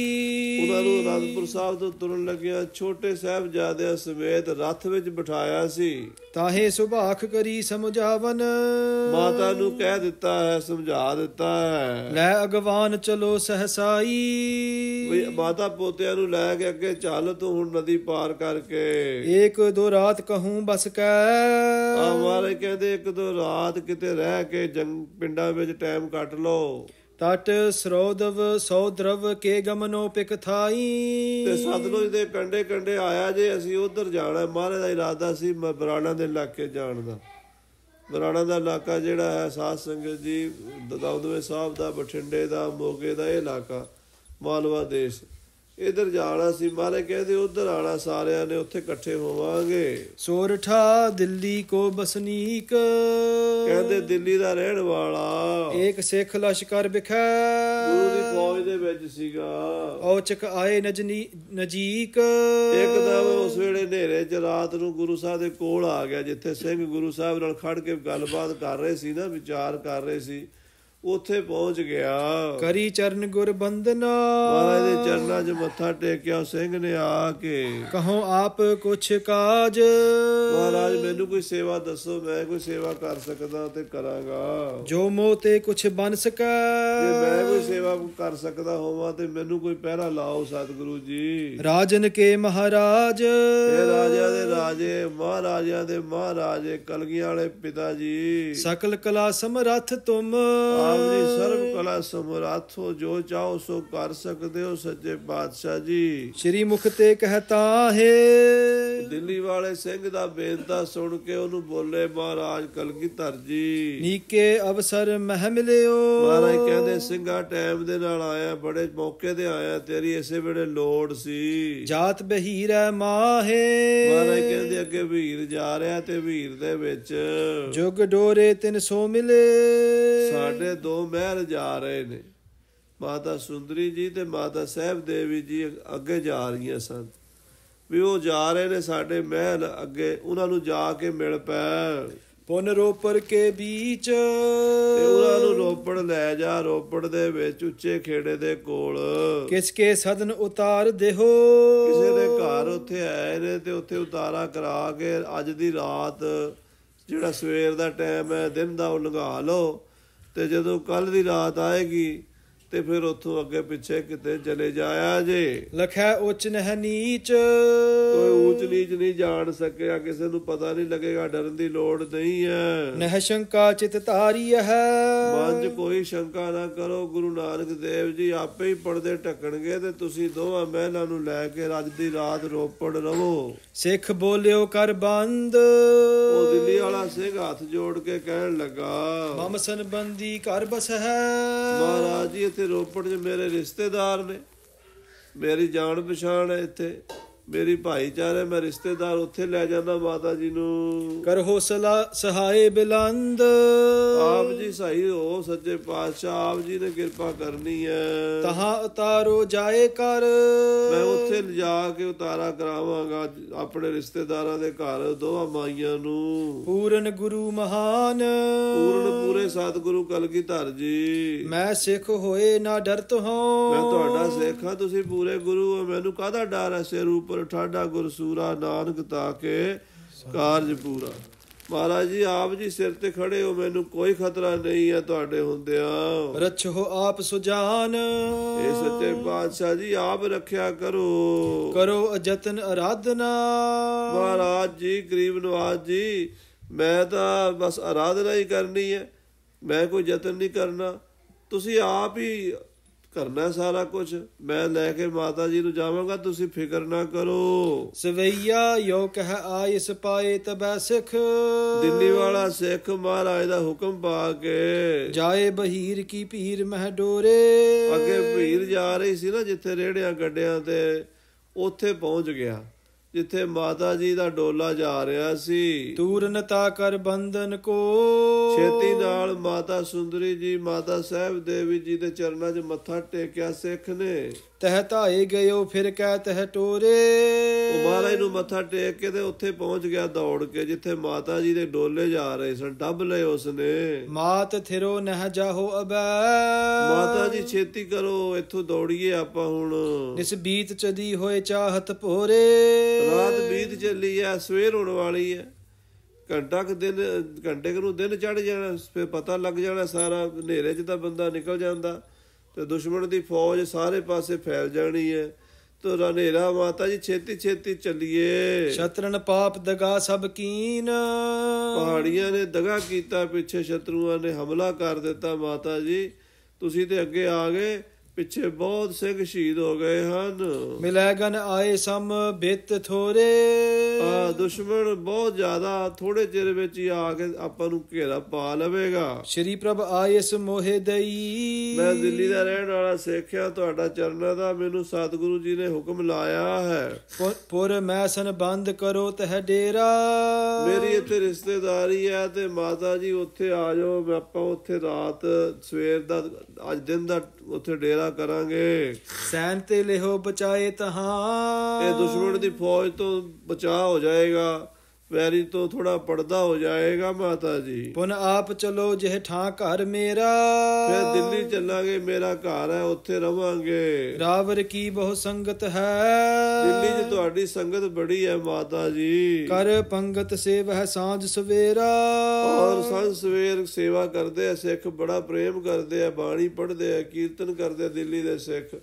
ਉਹਨਾਂ ਨੂੰ ਅਨੰਦਪੁਰ ਸਾਹਿਬ ਤੋਂ ਤੁਰਨ ਲੱਗਿਆ ਛੋਟੇ ਸਾਹਿਬ ਜਾਦੇ ਸਮੇਤ ਰੱਥ ਵਿੱਚ ਬਿਠਾਇਆ ਸੀ ਤਾਹੇ ਸੁਭਾਖ ਕਰੀ ਸਮਝਾਵਨ ਮਾਤਾ ਨੂੰ ਕਹਿ ਦਿੱਤਾ ਹੈ ਸਮਝਾ ਦਿੱਤਾ ਹੈ ਲੈ ਅਗਵਾਨ ਚਲੋ ਸਹਸਾਈ ਵੀ ਮਾਤਾ ਪੋਤਿਆਂ ਨੂੰ ਲੈ ਕੇ ਅੱਗੇ ਚੱਲ ਤੂੰ ਹੁਣ ਨਦੀ ਪਾਰ ਕਰਕੇ ਇੱਕ ਦੋ ਰਾਤ ਕਹੂੰ ਬਸ ਕੈ ਆਵਾਰੇ ਕਹਿੰਦੇ ਇੱਕ ਦੋ ਰਾਤ ਕਿਤੇ ਰਹਿ ਕੇ ਜੰਗ ਪਿੰਡਾਂ ਵਿੱਚ ਟਾਈਮ ਕੱਟ ਲਓ ਤਟ ਸਰੋਦਵ ਸੋਦਰਵ ਕੇ ਗਮਨੋ ਪਿਕ ਥਾਈ ਤੇ ਸਤਲੁਜ ਦੇ ਕੰਡੇ ਕੰਡੇ ਆਇਆ ਜੇ ਅਸੀਂ ਉਧਰ ਜਾਣਾ ਮਹਾਰਾਜ ਦਾ ਇਰਾਦਾ ਸੀ ਬਰਾਣਾ ਦੇ ਇਲਾਕੇ ਜਾਣ ਦਾ ਬਰਾਣਾ ਦਾ ਇਲਾਕਾ ਜਿਹੜਾ ਹੈ ਸਾਧ ਸੰਗਤ ਜੀ ਦਦਾਉਦਵੇ ਸਾਹਿਬ ਦਾ ਬਠਿੰਡੇ ਦਾ ਮੋਗੇ ਦਾ ਇਹ ਇਲਾਕਾ ਮਾਲਵਾ ਦੇਸ਼ ਇਧਰ ਜਾਣਾ ਸੀ ਮਾਰੇ ਕਹਿੰਦੇ ਉਧਰ ਆਣਾ ਸਾਰਿਆਂ ਨੇ ਉੱਥੇ ਇਕੱਠੇ ਹੋਵਾਂਗੇ ਸੋਰਠਾ ਦਿੱਲੀ ਕੋ ਬਸਨੀਕ ਕਹਿੰਦੇ ਦਿੱਲੀ ਦਾ ਰਹਿਣ ਵਾਲਾ ਇੱਕ ਸਿੱਖ ਲਸ਼ਕਰ ਵਿਖੇ ਗੁਰੂ ਦੀ ਫੌਜ ਦੇ ਵਿੱਚ ਸੀਗਾ ਔਚਕ ਆਏ ਨਜਨੀ ਨਜੀਕ ਇੱਕਦਮ ਉਸ ਵੇਲੇ ਹਨੇਰੇ 'ਚ ਰਾਤ ਨੂੰ ਗੁਰੂ ਸਾਹਿਬ ਦੇ ਕੋਲ ਆ ਗਿਆ ਜਿੱਥੇ ਸਿੰਘ ਗੁਰੂ ਸਾਹਿਬ ਨਾਲ ਖੜ ਕੇ ਗੱਲਬਾਤ ਕਰ ਰਹੇ ਸੀ ਨਾ ਵਿਚਾਰ ਕਰ ਰਹੇ ਸੀ ਉਥੇ ਪਹੁੰਚ ਗਿਆ ਕਰੀ ਚਰਨ ਗੁਰ ਬੰਦਨਾ ਮਹਾਰਾਜ ਚਰਨਾਂ 'ਚ ਮੱਥਾ ਟੇਕਿਆ ਸਿੰਘ ਨੇ ਆ ਕੇ ਕਹੋ ਆਪ ਕੁਛ ਕਾਜ ਮਹਾਰਾਜ ਮੈਨੂੰ ਕੋਈ ਸੇਵਾ ਦੱਸੋ ਮੈਂ ਕੋਈ ਸੇਵਾ ਕਰ ਸਕਦਾ ਤੇ ਕਰਾਂਗਾ ਜੋ ਮੋ ਤੇ ਕੁਛ ਬਣ ਸਕਾ ਜੇ ਮੈਂ ਕੋਈ ਸੇਵਾ ਕਰ ਸਕਦਾ ਹੋਵਾਂ ਤੇ ਮੈਨੂੰ ਕੋਈ ਪਹਿਰਾ ਲਾਓ ਸਤਿਗੁਰੂ ਜੀ ਰਾਜਨ ਕੇ ਮਹਾਰਾਜ ਇਹ ਰਾਜਿਆਂ ਦੇ ਰਾਜੇ ਮਹਾਰਾਜਿਆਂ ਦੇ ਮਹਾਰਾਜੇ ਕਲਗੀਆਂ ਵਾਲੇ ਪਿਤਾ ਜੀ ਸਕਲ ਕਲਾ ਸਮਰੱਥ ਤੁਮ ਦੀ ਸਰਬ ਕਲਾ ਸਮਰਾਥੋ ਜੋ ਚਾਹੋ ਸੋ ਕਰ ਸਕਦੇ ਹੋ ਸੱਜੇ ਬਾਦਸ਼ਾਹ ਜੀ ਸ੍ਰੀ ਮੁਖ ਤੇ ਕਹਤਾ ਹੈ ਦਿੱਲੀ ਵਾਲੇ ਸਿੰਘ ਦਾ ਬੇਨਤਾ ਸੁਣ ਕੇ ਉਹਨੂੰ ਬੋਲੇ ਮਹਾਰਾਜ ਕਲਗੀਧਰ ਜੀ ਨੀਕੇ ਅਵਸਰ ਮਹਿ ਮਿਲਿਓ ਮਹਾਰਾਜ ਕਹਿੰਦੇ ਸਿੰਘਾ ਟਾਈਮ ਦੇ ਨਾਲ ਆਇਆ ਬੜੇ ਮੌਕੇ ਤੇ ਆਇਆ ਤੇਰੀ ਇਸੇ ਵੇਲੇ ਲੋੜ ਸੀ ਜਾਤ ਬਹੀਰ ਹੈ ਮਾਹੇ ਮਹਾਰਾਜ ਕਹਿੰਦੇ ਅੱਗੇ ਵੀਰ ਜਾ ਰਿਹਾ ਤੇ ਵੀਰ ਦੇ ਵਿੱਚ ਜੁਗ ਡੋਰੇ ਤਿੰਨ ਮਿਲੇ ਸਾਡੇ ਦੋ ਮਹਿਲ ਜਾ ਰਹੇ ਨੇ ਮਾਤਾ ਸੁੰਦਰੀ ਜੀ ਤੇ ਮਾਤਾ ਸਹਿਬ ਦੇਵੀ ਜੀ ਅੱਗੇ ਜਾ ਰਹੀਆਂ ਸਨ ਵੀ ਉਹ ਜਾ ਰਹੇ ਨੇ ਸਾਡੇ ਮਹਿਲ ਅੱਗੇ ਉਹਨਾਂ ਨੂੰ ਜਾ ਕੇ ਮਿਲ ਪੈ ਪੁਨ ਰੋਪੜ ਕੇ ਵਿੱਚ ਤੇ ਉਹਨਾਂ ਨੂੰ ਰੋਪੜ ਲੈ ਜਾ ਰੋਪੜ ਦੇ ਵਿੱਚ ਉੱਚੇ ਖੇੜੇ ਦੇ ਕੋਲ ਕਿਸ ਕੇ ਸਦਨ ਉਤਾਰ ਦੇਹੋ ਕਿਸੇ ਦੇ ਘਰ ਉੱਥੇ ਆਏ ਨੇ ਤੇ ਉੱਥੇ ਉਤਾਰਾ ਕਰਾ ਕੇ ਅੱਜ ਦੀ ਰਾਤ ਜਿਹੜਾ ਸਵੇਰ ਦਾ ਟਾਈਮ ਹੈ ਦਿਨ ਦਾ ਉਹ ਲੰਘਾ ਲਓ ਤੇ ਜਦੋਂ ਕੱਲ ਦੀ ਰਾਤ ਆਏਗੀ ਤੇ ਫਿਰ ਉਥੋਂ ਅੱਗੇ ਪਿੱਛੇ ਕਿਤੇ ਚਲੇ ਜਾਇਆ ਜੇ ਲਖੈ ਉੱਚ ਨਹ ਨੀਚ ਕੋਈ ਉੱਚ ਨੀਚ ਨਹੀਂ ਜਾਣ ਸਕਿਆ ਕਿਸੇ ਨੂੰ ਪਤਾ ਨਹੀਂ ਲੱਗੇਗਾ ਡਰਨ ਦੀ ਲੋੜ ਨਹੀਂ ਹੈ ਨਹ ਸ਼ੰਕਾ ਚਿਤ ਤਾਰੀ ਹੈ ਮਨ ਕੋਈ ਸ਼ੰਕਾ ਨਾ ਕਰੋ ਗੁਰੂ ਨਾਨਕ ਦੇਵ ਜੀ ਆਪੇ ਹੀ ਪਰਦੇ ਢੱਕਣਗੇ ਤੇ ਤੁਸੀਂ ਦੋਵਾਂ ਮਹਿਲਾਂ ਨੂੰ ਲੈ ਕੇ ਰਾਜ ਦੀ ਰਾਤ ਰੋਪੜ ਰਵੋ ਸਿੱਖ ਬੋਲਿਓ ਕਰ ਬੰਦ ਉਹ ਦਿੱਲੀ ਵਾਲਾ ਸਿੰਘ ਹੱਥ ਜੋੜ ਕੇ ਕਹਿਣ ਲੱਗਾ ਮਮ ਸੰਬੰਧੀ ਕਰ ਬਸ ਹੈ ਮਹਾਰਾਜ ਜੀ ਇੱਥੇ ਰੋਪੜ 'ਚ ਮੇਰੇ ਰਿਸ਼ਤੇਦਾਰ ਨੇ ਮੇਰੀ ਜਾਣ ਪਛਾਣ ਹੈ ਇੱਥੇ ਮੇਰੀ ਭਾਈਚਾਰੇ ਮੈਂ ਰਿਸ਼ਤੇਦਾਰ ਉੱਥੇ ਲੈ ਜਾਂਦਾ ਮਾਤਾ ਜੀ ਨੂੰ ਕਰ ਹੌਸਲਾ ਸਹਾਏ ਬਿਲੰਦ ਆਪ ਜੀ ਸਹੀ ਹੋ ਸੱਚੇ ਪਾਤਸ਼ਾਹ ਆਪ ਜੀ ਨੇ ਕਿਰਪਾ ਕਰਨੀ ਹੈ ਤਹਾ ਉਤਾਰੋ ਜਾਏ ਕਰ ਮੈਂ ਉੱਥੇ ਲਿਜਾ ਕੇ ਉਤਾਰਾ ਕਰਾਵਾਂਗਾ ਆਪਣੇ ਰਿਸ਼ਤੇਦਾਰਾਂ ਦੇ ਘਰ ਦੋਵਾਂ ਮਾਈਆਂ ਨੂੰ ਪੂਰਨ ਗੁਰੂ ਮਹਾਨ ਪੂਰਨ ਪੂਰੇ ਸਤਿਗੁਰੂ ਕਲਗੀਧਰ ਜੀ ਮੈਂ ਸਿੱਖ ਹੋਏ ਨਾ ਡਰਤ ਹਾਂ ਮੈਂ ਤੁਹਾਡਾ ਸਿੱਖ ਹਾਂ ਤੁਸੀਂ ਪੂਰੇ ਗੁਰੂ ਹੋ ਮੈਨੂੰ ਕਾਹਦਾ ਡਰ ਹੈ ਸੇ ਰੂਪ ਉਪਰ ਠਾਡਾ ਗੁਰ ਸੂਰਾ ਨਾਨਕ ਤਾਕੇ ਕਾਰਜ ਪੂਰਾ ਮਹਾਰਾਜ ਜੀ ਆਪ ਜੀ ਸਿਰ ਤੇ ਖੜੇ ਹੋ ਮੈਨੂੰ ਕੋਈ ਖਤਰਾ ਨਹੀਂ ਹੈ ਤੁਹਾਡੇ ਹੁੰਦਿਆਂ ਰਛੋ ਆਪ ਸੁਜਾਨ ਇਹ ਸੱਚੇ ਬਾਦਸ਼ਾਹ ਜੀ ਆਪ ਰੱਖਿਆ ਕਰੋ ਕਰੋ ਅਜਤਨ ਅਰਾਧਨਾ ਮਹਾਰਾਜ ਜੀ ਗਰੀਬ ਨਵਾਜ ਜੀ ਮੈਂ ਤਾਂ ਬਸ ਅਰਾਧਨਾ ਹੀ ਕਰਨੀ ਹੈ ਮੈਂ ਕੋਈ ਯਤਨ ਨਹੀਂ ਕਰਨਾ ਤੁਸੀਂ ਆਪ ਹੀ ਕਰਨਾ ਸਾਰਾ ਕੁਝ ਮੈਂ ਲੈ ਕੇ ਮਾਤਾ ਜੀ ਨੂੰ ਜਾਵਾਂਗਾ ਤੁਸੀਂ ਫਿਕਰ ਨਾ ਕਰੋ ਸਵਈਆ ਯੋ ਕਹ ਆਇ ਸਪਾਏ ਤਬੈ ਸਿਖ ਦਿੱਲੀ ਵਾਲਾ ਸਿੱਖ ਮਹਾਰਾਜ ਦਾ ਹੁਕਮ ਪਾ ਕੇ ਜਾਏ ਬਹੀਰ ਕੀ ਭੀਰ ਮਹਿ ਡੋਰੇ ਅੱਗੇ ਭੀਰ ਜਾ ਰਹੀ ਸੀ ਨਾ ਜਿੱਥੇ ਰੇੜਿਆਂ ਗੱਡਿਆਂ ਤੇ ਉੱਥੇ ਪਹੁੰਚ ਗਿਆ ਜਿੱਥੇ ਮਾਤਾ ਜੀ ਦਾ ਡੋਲਾ ਜਾ ਰਿਹਾ ਸੀ ਤੂਰਨਤਾ ਕਰ ਬੰਧਨ ਕੋ ਛੇਤੀ ਨਾਲ ਮਾਤਾ ਸੁੰਦਰੀ ਜੀ ਮਾਤਾ ਸਾਹਿਬ ਦੇਵੀ ਜੀ ਦੇ ਚਰਨਾਂ 'ਚ ਮੱਥਾ ਟੇਕਿਆ ਸਿੱਖ ਨੇ ਤਹ ਧਾਏ ਗਇਓ ਫਿਰ ਕਹਿ ਤਹ ਟੋਰੇ ਉਹ ਮਹਾਰਾਜ ਨੂੰ ਮੱਥਾ ਟੇਕ ਕੇ ਤੇ ਉੱਥੇ ਪਹੁੰਚ ਗਿਆ ਦੌੜ ਕੇ ਜਿੱਥੇ ਮਾਤਾ ਜੀ ਦੇ ਡੋਲੇ ਜਾ ਰਹੇ ਸਨ ਡੱਬ ਲਏ ਉਸਨੇ ਮਾਤ ਥਿਰੋ ਨਹ ਜਾਹੋ ਅਬੈ ਮਾਤਾ ਜੀ ਛੇਤੀ ਕਰੋ ਇੱਥੋਂ ਦੌੜੀਏ ਆਪਾਂ ਹੁਣ ਇਸ ਬੀਤ ਚਦੀ ਹੋਏ ਚਾਹਤ ਭੋਰੇ ਰਾਤ ਬੀਤ ਚੱਲੀ ਆ ਸਵੇਰ ਹੋਣ ਵਾਲੀ ਐ ਘੰਟਾ ਕ ਦਿਨ ਘੰਟੇ ਕ ਨੂੰ ਦਿਨ ਚੜ ਜਾਣਾ ਫੇ ਪਤਾ ਲੱਗ ਜਾਣਾ ਸਾਰਾ ਹਨੇਰੇ 'ਚ ਤਾਂ ਬੰਦਾ ਨਿਕਲ ਜਾਂਦਾ ਤੇ ਦੁਸ਼ਮਣ ਦੀ ਫੌਜ ਸਾਰੇ ਪਾਸੇ ਫੈਲ ਜਾਣੀ ਹੈ ਤੋ ਰਨੇਰਾ ਮਾਤਾ ਜੀ ਛੇਤੀ ਛੇਤੀ ਚੱਲੀਏ ਸ਼ਤਰਨ ਪਾਪ ਦਗਾ ਸਭ ਕੀਨ ਪਹਾੜੀਆਂ ਨੇ ਦਗਾ ਕੀਤਾ ਪਿੱਛੇ ਸ਼ਤਰੂਆਂ ਨੇ ਹਮਲਾ ਕਰ ਦਿੱਤਾ ਮਾਤਾ ਜੀ ਤੁਸੀਂ ਤੇ ਅੱਗੇ ਆ ਗਏ ਪਿੱਛੇ ਬਹੁਤ ਸਿੰਘ ਸ਼ਹੀਦ ਹੋ ਗਏ ਹਨ ਗਨ ਆਏ ਸਮ ਬਿੱਤ ਥੋਰੇ ਆ ਦੁਸ਼ਮਣ ਬਹੁਤ ਜ਼ਿਆਦਾ ਥੋੜੇ ਚਿਰ ਵਿੱਚ ਹੀ ਆ ਕੇ ਆਪਾਂ ਨੂੰ ਘੇਰਾ ਪਾ ਲਵੇਗਾ ਸ਼੍ਰੀ ਪ੍ਰਭ ਆਏ ਇਸ ਮੋਹੇ ਦਈ ਮੈਂ ਦਿੱਲੀ ਦਾ ਰਹਿਣ ਵਾਲਾ ਸੇਖਿਆ ਤੁਹਾਡਾ ਚਰਨਾਂ ਦਾ ਮੈਨੂੰ ਸਤਿਗੁਰੂ ਜੀ ਨੇ ਹੁਕਮ ਲਾਇਆ ਹੈ ਪੁਰ ਮੈਂ ਸਨ ਬੰਦ ਕਰੋ ਤਹ ਡੇਰਾ ਮੇਰੀ ਇੱਥੇ ਰਿਸ਼ਤੇਦਾਰੀ ਹੈ ਤੇ ਮਾਤਾ ਜੀ ਉੱਥੇ ਆ ਜਾਓ ਮੈਂ ਆਪਾਂ ਉੱਥੇ ਰਾਤ ਸਵੇਰ ਦਾ ਅੱਜ ਦਿਨ ਦਾ ਉੱਥੇ ਡੇਰਾ ਹਮਲਾ ਕਰਾਂਗੇ ਸੈਨ ਤੇ ਲਿਹੋ ਬਚਾਏ ਤਹਾਂ ਇਹ ਦੁਸ਼ਮਣ ਦੀ ਫੌਜ ਤੋਂ ਬਚਾ ਹੋ ਜਾਏਗਾ ਵੈਰੀ ਤੋਂ ਥੋੜਾ ਪਰਦਾ ਹੋ ਜਾਏਗਾ ਮਾਤਾ ਜੀ ਪੁਨ ਆਪ ਚਲੋ ਜਿਹ ਠਾਂ ਘਰ ਮੇਰਾ ਫਿਰ ਦਿੱਲੀ ਚੱਲਾਂਗੇ ਮੇਰਾ ਘਰ ਹੈ ਉੱਥੇ ਰਵਾਂਗੇ ਰਾਵਰ ਕੀ ਬਹੁ ਸੰਗਤ ਹੈ ਦਿੱਲੀ 'ਚ ਤੁਹਾਡੀ ਸੰਗਤ ਬੜੀ ਹੈ ਮਾਤਾ ਜੀ ਕਰ ਪੰਗਤ ਸੇਵਹ ਸਾਂਝ ਸਵੇਰਾ ਔਰ ਸਾਂਝ ਸਵੇਰ ਸੇਵਾ ਕਰਦੇ ਆ ਸਿੱਖ ਬੜਾ ਪ੍ਰੇਮ ਕਰਦੇ ਆ ਬਾਣੀ ਪੜ੍ਹਦੇ ਆ ਕੀਰਤਨ ਕਰਦੇ ਆ ਦਿੱਲੀ ਦੇ ਸਿੱਖ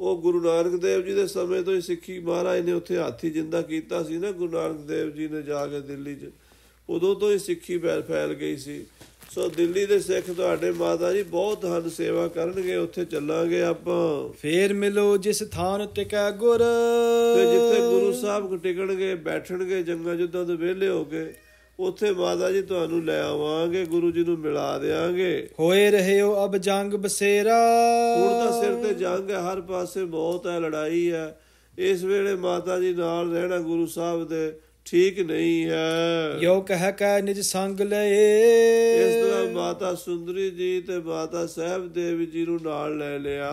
ਉਹ ਗੁਰੂ ਨਾਨਕ ਦੇਵ ਜੀ ਦੇ ਸਮੇਂ ਤੋਂ ਹੀ ਸਿੱਖੀ ਮਹਾਰਾਜ ਨੇ ਉੱਥੇ ਹਾਥੀ ਜਿੰਦਾ ਕੀਤਾ ਸੀ ਨਾ ਗੁਰੂ ਨਾਨਕ ਦੇਵ ਜੀ ਨੇ ਜਾ ਕੇ ਦਿੱਲੀ 'ਚ ਉਦੋਂ ਤੋਂ ਹੀ ਸਿੱਖੀ ਫੈਲ ਫੈਲ ਗਈ ਸੀ ਸੋ ਦਿੱਲੀ ਦੇ ਸਿੱਖ ਤੁਹਾਡੇ ਮਾਤਾ ਜੀ ਬਹੁਤ ਹਨ ਸੇਵਾ ਕਰਨਗੇ ਉੱਥੇ ਚੱਲਾਂਗੇ ਆਪਾਂ ਫੇਰ ਮਿਲੋ ਜਿਸ ਥਾਨ ਟਿਕਾ ਗੁਰ ਤੇ ਜਿੱਥੇ ਗੁਰੂ ਸਾਹਿਬ ਟਿਕਣਗੇ ਬੈਠਣਗੇ ਜੰਗਾਂ ਜੁੱਦਾਂ ਦੇ ਵਿਹਲੇ ਹੋ ਕੇ ਉਥੇ ਮਾਤਾ ਜੀ ਤੁਹਾਨੂੰ ਲੈ ਆਵਾਂਗੇ ਗੁਰੂ ਜੀ ਨੂੰ ਮਿਲਾ ਦੇਾਂਗੇ ਹੋਏ ਰਹਿਓ ਅਬ ਜੰਗ ਬਸੇਰਾ ਹੁਣ ਤਾਂ ਸਿਰ ਤੇ ਜੰਗ ਹੈ ਹਰ ਪਾਸੇ ਬਹੁਤ ਹੈ ਲੜਾਈ ਹੈ ਇਸ ਵੇਲੇ ਮਾਤਾ ਜੀ ਨਾਲ ਰਹਿਣਾ ਗੁਰੂ ਸਾਹਿਬ ਦੇ ਠੀਕ ਨਹੀਂ ਹੈ ਜੋ ਕਹ ਕੈ ਨਿਜ ਸੰਗ ਲਏ ਇਸ ਤਰ੍ਹਾਂ ਮਾਤਾ ਸੁੰਦਰੀ ਜੀ ਤੇ ਮਾਤਾ ਸਹਿਬ ਦੇਵ ਜੀ ਨੂੰ ਨਾਲ ਲੈ ਲਿਆ